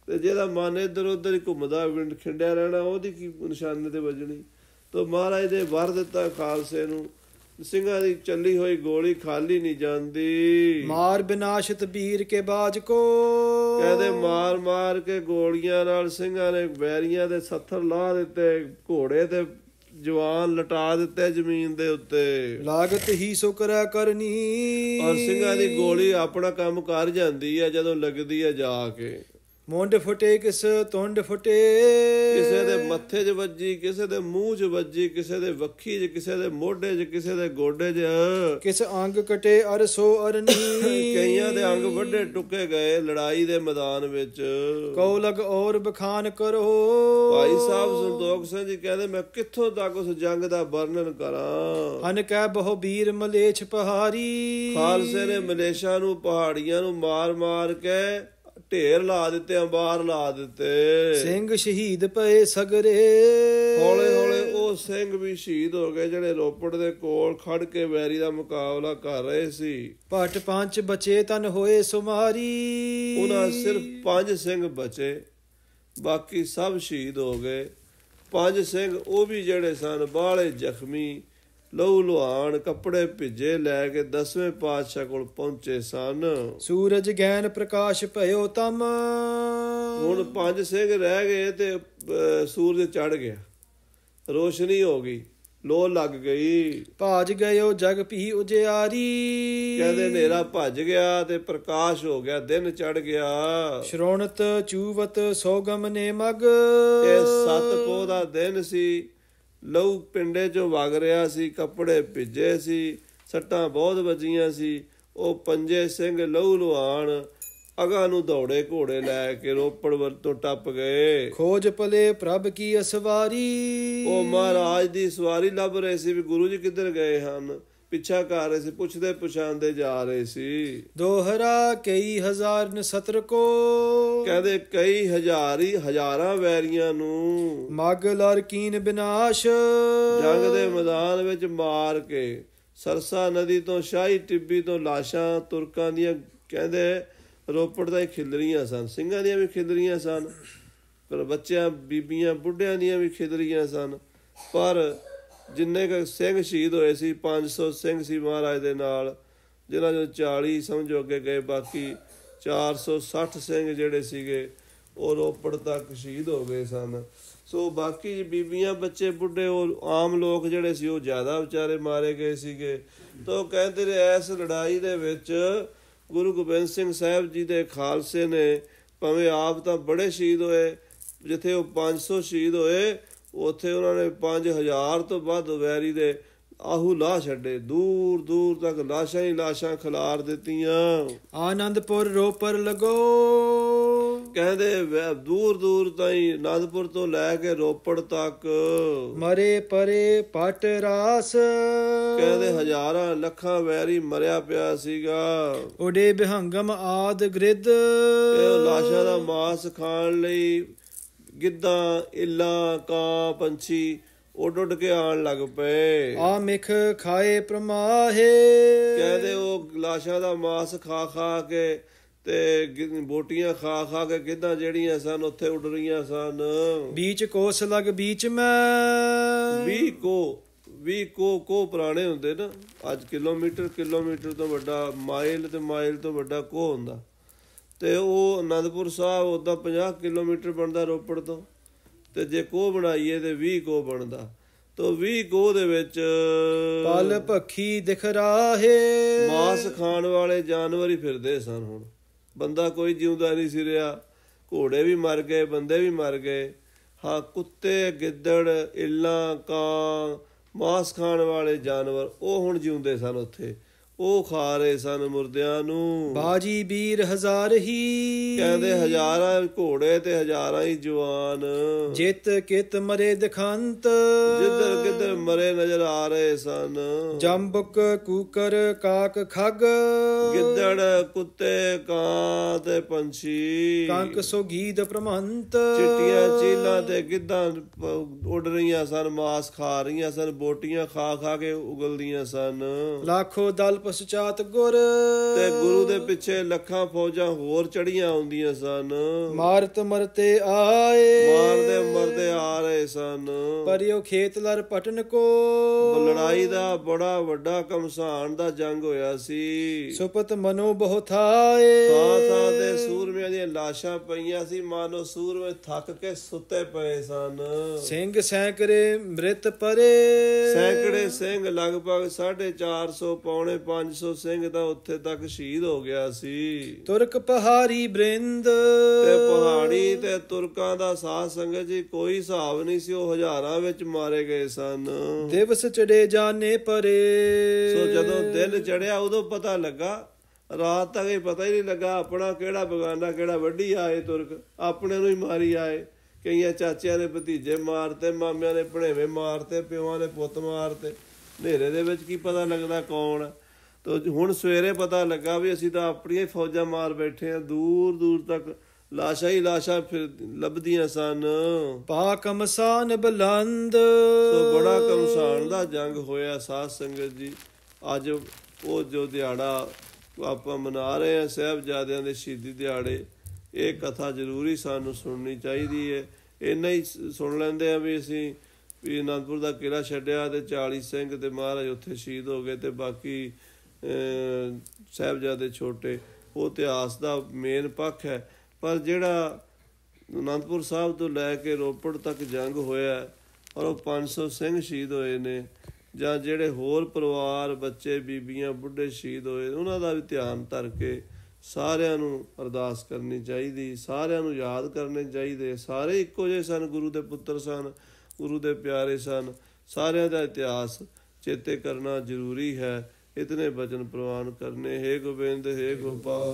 ਤੇ ਜਿਹਦਾ ਮਨ ਇਧਰ ਉਧਰ ਹੀ ਘੁੰਮਦਾ ਵਿੰਡ ਖਿੰਡਿਆ ਰਹਿਣਾ ਉਹਦੀ ਕੀ ਨਿਸ਼ਾਨੇ ਤੇ ਵਜਣੀ ਤੋ ਮਹਾਰਾਜ ਦੇ ਵਰ ਦਿੱਤਾ ਖਾਲਸੇ ਨੂੰ ਸਿੰਘਾਂ ਦੀ ਚੱਲੀ ਹੋਈ ਗੋਲੀ ਖਾਲੀ ਨਹੀਂ ਜਾਂਦੀ ਮਾਰ ਬਿਨਾਸ਼ਤ ਵੀਰ ਕੇ ਬਾਜ ਕੋ ਕਹਦੇ ਮਾਰ ਮਾਰ ਕੇ ਗੋਲੀਆਂ ਨਾਲ ਸਿੰਘਾਂ ਨੇ ਬੈਰੀਆਂ ਦੇ ਸੱਥਰ ਲਾ ਦਿੱਤੇ ਘੋੜੇ ਤੇ ਜਵਾਨ ਲਟਾ ਦਿੱਤੇ ਜ਼ਮੀਨ ਦੇ ਉੱਤੇ ਲਾਗਤ ਹੀ ਸੋ ਕਰਿਆ ਕਰਨੀ ਔਰ ਸਿੰਘਾਂ ਦੀ ਗੋਲੀ ਆਪਣਾ ਕੰਮ ਕਰ ਜਾਂਦੀ ਹੈ ਜਦੋਂ ਲੱਗਦੀ ਹੈ ਜਾ ਕੇ ਮੁੰਡ ਫਟੇ ਕਿਸ ਤੁੰਡ ਫਟੇ ਕਿਸੇ ਦੇ ਮੱਥੇ 'ਚ ਵੱਜੀ ਕਿਸੇ ਦੇ ਮੂੰਹ 'ਚ ਵੱਜੀ ਕਿਸੇ ਦੇ ਵੱਖੀ 'ਚ ਕਿਸੇ ਦੇ ਮੋਢੇ 'ਚ ਕਿਸੇ ਦੇ ਗੋਡੇ 'ਚ ਕਿਸ ਅੰਗ ਕਟੇ ਅਰ ਸੋ ਅਰਨੀ ਕਈਆਂ ਦੇ ਅੰਗ ਵੱਡੇ ਟੁੱਕੇ ਗਏ ਲੜਾਈ ਦੇ ਮੈਦਾਨ ਵਿੱਚ ਕਉ ਲਗ ਔਰ ਬਖਾਨ ਕਰੋ ਭਾਈ ਸਾਹਿਬ ਸੁਲਦੋਖ ਸਿੰਘ ਜੀ ਕਹਿੰਦੇ ਮੈਂ ਕਿੱਥੋਂ ਤੱਕ ਉਸ ਜੰਗ ਦਾ ਵਰਣਨ ਕਰਾਂ ਹਨ ਕਹਿ ਬਹੁ ਬੀਰ ਮਲੇਛ ਪਹਾੜੀ ਖਾਲਸੇ ਨੇ ਮਲੇਸ਼ਾ ਨੂੰ ਪਹਾੜੀਆਂ ਨੂੰ ਮਾਰ-ਮਾਰ ਕੇ ਢੇਰ ਲਾ ਦਿੱਤੇ ਅੰਬਾਰ ਲਾ ਦਿੱਤੇ ਸਿੰਘ ਸ਼ਹੀਦ ਪਏ ਸਗਰੇ ਹੌਲੇ ਹੌਲੇ ਉਹ ਸਿੰਘ ਵੀ ਸ਼ਹੀਦ ਹੋ ਗਏ ਜਿਹੜੇ ਰੋਪੜ ਦੇ ਕੋਲ ਖੜ ਕੇ ਵੈਰੀ ਦਾ ਮੁਕਾਬਲਾ ਕਰ ਰਹੇ ਸੀ ਪਟ ਪੰਜ ਬਚੇ ਤਨ ਹੋਏ ਸੁਮਾਰੀ ਉਹਨਾਂ ਸਿਰਫ ਪੰਜ ਸਿੰਘ ਬਚੇ ਬਾਕੀ ਸਭ ਸ਼ਹੀਦ ਹੋ ਗਏ ਪੰਜ ਸਿੰਘ ਉਹ ਵੀ ਜਿਹੜੇ ਸਨ ਬਾਹਲੇ ਜ਼ਖਮੀ ਲਹੂ ਲੁਹਾਣ ਕੱਪੜੇ ਭਿੱਜੇ ਲੈ ਕੇ ਦਸਵੇਂ ਪਾਤਸ਼ਾਹ ਕੋਲ ਪਹੁੰਚੇ ਸਨ ਸੂਰਜ ਗੈਨ ਪ੍ਰਕਾਸ਼ ਭਇਓ ਤਮ ਹੁਣ ਪੰਜ ਸਿੰਘ ਰਹਿ ਗਏ ਤੇ ਸੂਰਜ ਚੜ ਗਿਆ ਰੋਸ਼ਨੀ ਹੋ ਗਈ ਲੋ ਲੱਗ ਗਈ ਭਾਜ ਗਇਓ ਜਗ ਭੀ ਉਜਿਆਰੀ ਕਹਿੰਦੇ ਨੇਰਾ ਭੱਜ ਗਿਆ ਤੇ ਪ੍ਰਕਾਸ਼ ਹੋ ਗਿਆ ਦਿਨ ਚੜ ਗਿਆ ਸ਼੍ਰੋਣਤ ਚੂਵਤ ਸੋਗਮ ਨੇ ਮਗ ਇਹ ਸਤ ਕੋ ਦਾ ਦਿਨ ਸੀ ਲਹੂ ਪਿੰਡੇ ਚੋਂ ਵਗ ਰਿਹਾ ਸੀ ਕੱਪੜੇ ਭਿੱਜੇ ਸੀ ਸੱਟਾਂ ਬਹੁਤ ਵੱਜੀਆਂ ਸੀ ਉਹ ਪੰਜੇ ਸਿੰਘ ਲਹੂ ਲੁਹਾਣ ਅਗਾ ਨੂੰ ਦੌੜੇ ਘੋੜੇ ਲੈ ਕੇ ਰੋਪੜ ਵੱਲ ਤੋਂ ਟੱਪ ਗਏ ਖੋਜ ਪਲੇ ਪ੍ਰਭ ਕੀ ਅਸਵਾਰੀ ਉਹ ਮਹਾਰਾਜ ਦੀ ਸਵਾਰੀ ਲੱਭ ਰਹੇ ਸੀ ਵੀ ਗੁਰੂ ਜੀ ਕਿੱਧਰ ਗਏ ਹਨ ਪਿੱਛਾ ਕਰ ਰਹੇ ਸੀ ਪੁੱਛਦੇ ਪੁਛਾਂਦੇ ਜਾ ਰਹੇ ਸੀ ਦੋਹਰਾ ਕਈ ਹਜ਼ਾਰ ਨ ਸਤਰ ਕੋ ਕਹਦੇ ਕਈ ਹਜ਼ਾਰੀ ਹਜ਼ਾਰਾਂ ਵੈਰੀਆਂ ਨੂੰ ਮਗ ਔਰ ਕੀਨ ਬਿਨਾਸ਼ ਜੰਗ ਦੇ ਮੈਦਾਨ ਵਿੱਚ ਮਾਰ ਕੇ ਸਰਸਾ ਨਦੀ ਤੋਂ ਸ਼ਾਹੀ ਟਿੱਬੀ ਤੋਂ ਲਾਸ਼ਾਂ ਤੁਰਕਾਂ ਦੀਆਂ ਕਹਿੰਦੇ ਰੋਪੜ ਦਾ ਖਿਲਰੀਆਂ ਸਨ ਸਿੰਘਾਂ ਦੀਆਂ ਵੀ ਖਿਲਰੀਆਂ ਸਨ ਪਰ ਬੱਚਿਆਂ ਬੀਬੀਆਂ ਬੁੱਢਿਆਂ ਦੀਆਂ ਵੀ ਖਿਲਰੀਆਂ ਸਨ ਪਰ ਜਿੰਨੇ ਕ ਸਿੰਘ ਸ਼ਹੀਦ ਹੋਏ ਸੀ 500 ਸਿੰਘ ਸੀ ਮਹਾਰਾਜ ਦੇ ਨਾਲ ਜਿਨ੍ਹਾਂ ਚੋਂ 40 ਸਮਝੋ ਅੱਗੇ ਗਏ ਬਾਕੀ 460 ਸਿੰਘ ਜਿਹੜੇ ਸੀਗੇ ਉਹ ਰੋਪੜ ਤੱਕ ਸ਼ਹੀਦ ਹੋ ਗਏ ਸਨ ਸੋ ਬਾਕੀ ਬੀਬੀਆਂ ਬੱਚੇ ਬੁੱਢੇ ਉਹ ਆਮ ਲੋਕ ਜਿਹੜੇ ਸੀ ਉਹ ਜ਼ਿਆਦਾ ਵਿਚਾਰੇ ਮਾਰੇ ਗਏ ਸੀਗੇ ਤੋ ਕਹਿੰਦੇ ਨੇ ਇਸ ਲੜਾਈ ਦੇ ਵਿੱਚ ਗੁਰੂ ਗੋਬਿੰਦ ਸਿੰਘ ਸਾਹਿਬ ਜੀ ਦੇ ਖਾਲਸੇ ਨੇ ਭਾਵੇਂ ਆਪ ਤਾਂ ਬੜੇ ਸ਼ਹੀਦ ਹੋਏ ਜਿੱਥੇ ਉਹ 500 ਸ਼ਹੀਦ ਹੋਏ ਉੱਥੇ ਉਹਨਾਂ ਨੇ 5000 ਤੋਂ ਵੱਧ ਵੈਰੀ ਦੇ ਆਹੂ ਲਾ ਛੱਡੇ ਦੂਰ ਦੂਰ ਤੱਕ ਲਾਸ਼ਾਂ ਹੀ ਲਾਸ਼ਾਂ ਖਿਲਾਰ ਦਿੱਤੀਆਂ ਆਨੰਦਪੁਰ ਰੋਪਰ ਲਗੋ ਕਹਿੰਦੇ ਦੂਰ ਦੂਰ ਤਾਈ ਨਾਦਪੁਰ ਤੋਂ ਲੈ ਕੇ ਰੋਪੜ ਤੱਕ ਮਰੇ ਪਰੇ ਪਟ ਰਾਸ ਕਹਿੰਦੇ ਹਜ਼ਾਰਾਂ ਲੱਖਾਂ ਵੈਰੀ ਮਰਿਆ ਪਿਆ ਸੀਗਾ ਉਡੇ ਬਿਹੰਗਮ ਆਦ ਗ੍ਰਿਧ ਇਹ ਲਾਸ਼ਾਂ ਦਾ ਮਾਸ ਖਾਣ ਲਈ ਗਿੱਧਾ ਇੱਲਾ ਕਾ ਪੰਛੀ ਉੱਡ ਉੱਡ ਕੇ ਆਣ ਲੱਗ ਪਏ ਆ ਮਿਖ ਖਾਏ ਪ੍ਰਮਾਹੇ ਕਹਦੇ ਉਹ ਲਾਸ਼ਾ ਦਾ ਮਾਸ ਖਾ ਖਾ ਕੇ ਤੇ ਬੋਟੀਆਂ ਖਾ ਖਾ ਕੇ ਕਿਦਾਂ ਜਿਹੜੀਆਂ ਸਨ ਉੱਥੇ ਉੱਡ ਰਹੀਆਂ ਸਨ ਵਿੱਚ ਕੋਸ ਲਗ ਵਿੱਚ ਮੈਂ ਵੀ ਕੋ ਵੀ ਕੋ ਕੋ ਪੁਰਾਣੇ ਹੁੰਦੇ ਨਾ ਅੱਜ ਕਿਲੋਮੀਟਰ ਕਿਲੋਮੀਟਰ ਤੋਂ ਵੱਡਾ ਮਾਈਲ ਤੇ ਮਾਈਲ ਤੋਂ ਵੱਡਾ ਕੋ ਹੁੰਦਾ ਤੇ ਉਹ ਅਨੰਦਪੁਰ ਸਾਹਿਬ ਉਹਦਾ 50 ਕਿਲੋਮੀਟਰ ਬਣਦਾ ਰੋਪੜ ਤੋਂ ਤੇ ਜੇ ਕੋ ਬਣਾਈਏ ਤੇ 20 ਕੋ ਬਣਦਾ ਤੋ 20 ਕੋ ਦੇ ਵਿੱਚ ਪਲ ਭੱਖੀ ਦਿਖ ਰਾਹੇ ਮਾਸ ਖਾਣ ਵਾਲੇ ਜਾਨਵਰ ਹੀ ਫਿਰਦੇ ਸਨ ਹੁਣ ਬੰਦਾ ਕੋਈ ਜਿਉਂਦਾ ਨਹੀਂ ਸੀ ਰਿਹਾ ਘੋੜੇ ਵੀ ਮਰ ਗਏ ਬੰਦੇ ਵੀ ਮਰ ਗਏ ਹਾਂ ਕੁੱਤੇ ਗਿੱਦੜ ਇੱਲਾਂ ਕਾਂ ਮਾਸ ਖਾਣ ਵਾਲੇ ਜਾਨਵਰ ਉਹ ਹੁਣ ਜਿਉਂਦੇ ਸਨ ਉੱਥੇ ਉਹ ਖਾ ਰਹੇ ਸਨ ਮੁਰਦਿਆਂ ਨੂੰ ਬਾਜੀ ਵੀਰ ਹਜ਼ਾਰ ਹੀ ਕਹਿੰਦੇ ਹਜ਼ਾਰਾਂ ਘੋੜੇ ਤੇ ਹਜ਼ਾਰਾਂ ਹੀ ਜਵਾਨ ਜਿੱਤ ਕਿਤ ਮਰੇ ਦਖੰਤ ਜਿੱਧਰ ਕਿਧਰ ਮਰੇ ਨਜ਼ਰ ਆ ਰਹੇ ਸਨ ਜੰਬਕ ਕੂਕਰ ਕਾਕ ਖੱਗ ਗਿੱਦੜ ਕੁੱਤੇ ਕਾਂ ਤੇ ਪੰਛੀ ਕੰਕ ਸੋ ਗੀਦ ਪ੍ਰਮੰਤ ਚਿੱਟੀਆਂ ਚੀਲਾਂ ਤੇ ਗਿੱਦਾਂ ਉੱਡ ਰਹੀਆਂ ਸਨ ਮਾਸ ਖਾ ਰਹੀਆਂ ਸਨ ਬੋਟੀਆਂ ਖਾ ਖਾ ਕੇ ਉਗਲਦੀਆਂ ਸਨ ਲੱਖੋ ਦਲ ਪਛਚਾਤ ਗੁਰ ਤੇ ਗੁਰੂ ਦੇ ਪਿੱਛੇ ਲੱਖਾਂ ਫੌਜਾਂ ਹੋਰ ਚੜੀਆਂ ਆਉਂਦੀਆਂ ਸਨ ਮਾਰਤ ਮਰਤੇ ਆਏ ਮਾਰਦੇ ਮਰਦੇ ਆ ਰਹੇ ਸਨ ਪਰਿਓ ਖੇਤ ਲਰ ਪਟਨ ਕੋ ਲੜਾਈ ਦਾ ਬੜਾ ਵੱਡਾ ਕਮਸਾਨ ਦਾ ਜੰਗ ਹੋਇਆ ਸੀ ਸੁਪਤ ਮਨੋ ਥਾਏ ਤਾਂ ਤਾਂ ਦੇ ਸੂਰਮਿਆਂ ਦੀਆਂ ਲਾਸ਼ਾਂ ਪਈਆਂ ਸੀ ਮਾਨੋ ਸੂਰਮੇ ਥੱਕ ਕੇ ਸੁੱਤੇ ਪਏ ਸਨ ਸਿੰਘ ਸੈਂਕੜੇ ਮ੍ਰਿਤ ਪਰੇ ਸੈਂਕੜੇ ਸਿੰਘ ਲਗਭਗ 450 ਪੌਣੇ 500 ਸਿੰਘ ਤਾਂ ਉੱਥੇ ਤੱਕ ਸ਼ਹੀਦ ਹੋ ਗਿਆ ਸੀ ਤੁਰਕ ਪਹਾੜੀ ਬ੍ਰਿੰਦ ਤੇ ਪਹਾੜੀ ਤੇ ਤੁਰਕਾਂ ਦਾ ਸਾਥ ਸੰਗਤ ਜੀ ਕੋਈ ਹਿਸਾਬ ਨਹੀਂ ਸੀ ਉਹ ਹਜ਼ਾਰਾਂ ਵਿੱਚ ਮਾਰੇ ਗਏ ਸਨ ਦਿਵਸ ਚੜੇ ਜਾਣੇ ਪਰੇ ਸੋ ਜਦੋਂ ਦਿਲ ਚੜਿਆ ਉਦੋਂ ਪਤਾ ਲੱਗਾ ਰਾਤ ਤੱਕ ਇਹ ਪਤਾ ਹੀ ਨਹੀਂ ਲੱਗਾ ਆਪਣਾ ਕਿਹੜਾ ਬਗਾਨਾ ਕਿਹੜਾ ਵੱਡੀ ਆਏ ਤੁਰਕ ਆਪਣੇ ਨੂੰ ਹੀ ਮਾਰੀ ਆਏ ਕਈਆਂ ਚਾਚਿਆਂ ਦੇ ਭਤੀਜੇ ਮਾਰਤੇ ਮਾਮਿਆਂ ਦੇ ਭਣੇਵੇਂ ਮਾਰਤੇ ਪਿਓਾਂ ਨੇ ਪੁੱਤ ਮਾਰਤੇ ਹਨੇਰੇ ਦੇ ਵਿੱਚ ਕੀ ਪਤਾ ਲੱਗਦਾ ਕੌਣ ਤੋ ਹੁਣ ਸਵੇਰੇ ਪਤਾ ਲੱਗਾ ਵੀ ਅਸੀਂ ਤਾਂ ਆਪਣੀਆਂ ਫੌਜਾਂ ਮਾਰ ਬੈਠੇ ਆ ਦੂਰ ਦੂਰ ਤੱਕ ਲਾਸ਼ਾਂ ਹੀ ਲਾਸ਼ਾਂ ਫਿਰ ਲੱਭਦੀਆਂ ਸਨ ਪਾ ਕਮਸਾਨ ਬਲੰਦ ਸੋ ਬੜਾ ਕਮਸਾਨ ਦਾ ਜੰਗ ਹੋਇਆ ਸਾਧ ਸੰਗਤ ਜੀ ਅੱਜ ਉਹ ਜੋ ਦਿਹਾੜਾ ਆਪਾਂ ਮਨਾ ਰਹੇ ਆ ਸਹਿਬਜ਼ਾਦਿਆਂ ਦੇ ਸ਼ਹੀਦੀ ਦਿਹਾੜੇ ਇਹ ਕਥਾ ਜ਼ਰੂਰੀ ਸਾਨੂੰ ਸੁਣਨੀ ਚਾਹੀਦੀ ਹੈ ਇੰਨਾ ਹੀ ਸੁਣ ਲੈਂਦੇ ਆ ਵੀ ਅਸੀਂ ਵੀ ਅਨੰਦਪੁਰ ਦਾ ਕਿਲਾ ਛੱਡਿਆ ਤੇ 40 ਸਿੰਘ ਤੇ ਮਹਾਰਾਜ ਉੱਥੇ ਸ਼ਹੀਦ ਹੋ ਗਏ ਤੇ ਬਾਕੀ ਸਹਿਬਜ਼ਾਦੇ ਛੋਟੇ ਉਹ ਇਤਿਹਾਸ ਦਾ ਮੇਨ ਪੱਖ ਹੈ ਪਰ ਜਿਹੜਾ ਅਨੰਦਪੁਰ ਸਾਹਿਬ ਤੋਂ ਲੈ ਕੇ ਰੋਪੜ ਤੱਕ ਜੰਗ ਹੋਇਆ ਔਰ ਉਹ 500 ਸਿੰਘ ਸ਼ਹੀਦ ਹੋਏ ਨੇ ਜਾਂ ਜਿਹੜੇ ਹੋਰ ਪਰਿਵਾਰ ਬੱਚੇ ਬੀਬੀਆਂ ਬੁੱਢੇ ਸ਼ਹੀਦ ਹੋਏ ਉਹਨਾਂ ਦਾ ਵੀ ਧਿਆਨ ਧਰ ਕੇ ਸਾਰਿਆਂ ਨੂੰ ਅਰਦਾਸ ਕਰਨੀ ਚਾਹੀਦੀ ਸਾਰਿਆਂ ਨੂੰ ਯਾਦ ਕਰਨੇ ਚਾਹੀਦੇ ਸਾਰੇ ਇੱਕੋ ਜਿਹੇ ਸਨ ਗੁਰੂ ਦੇ ਪੁੱਤਰ ਸਨ ਗੁਰੂ ਦੇ ਪਿਆਰੇ ਸਨ ਸਾਰਿਆਂ ਦਾ ਇਤਿਹਾਸ ਚੇਤੇ ਕਰਨਾ ਜ਼ਰੂਰੀ ਹੈ ਇਤਨੇ ਬਚਨ ਪ੍ਰਵਾਨ ਕਰਨੇ ਹੈ ਗੋਬਿੰਦ ਹੈ ਗੋਪਾਲ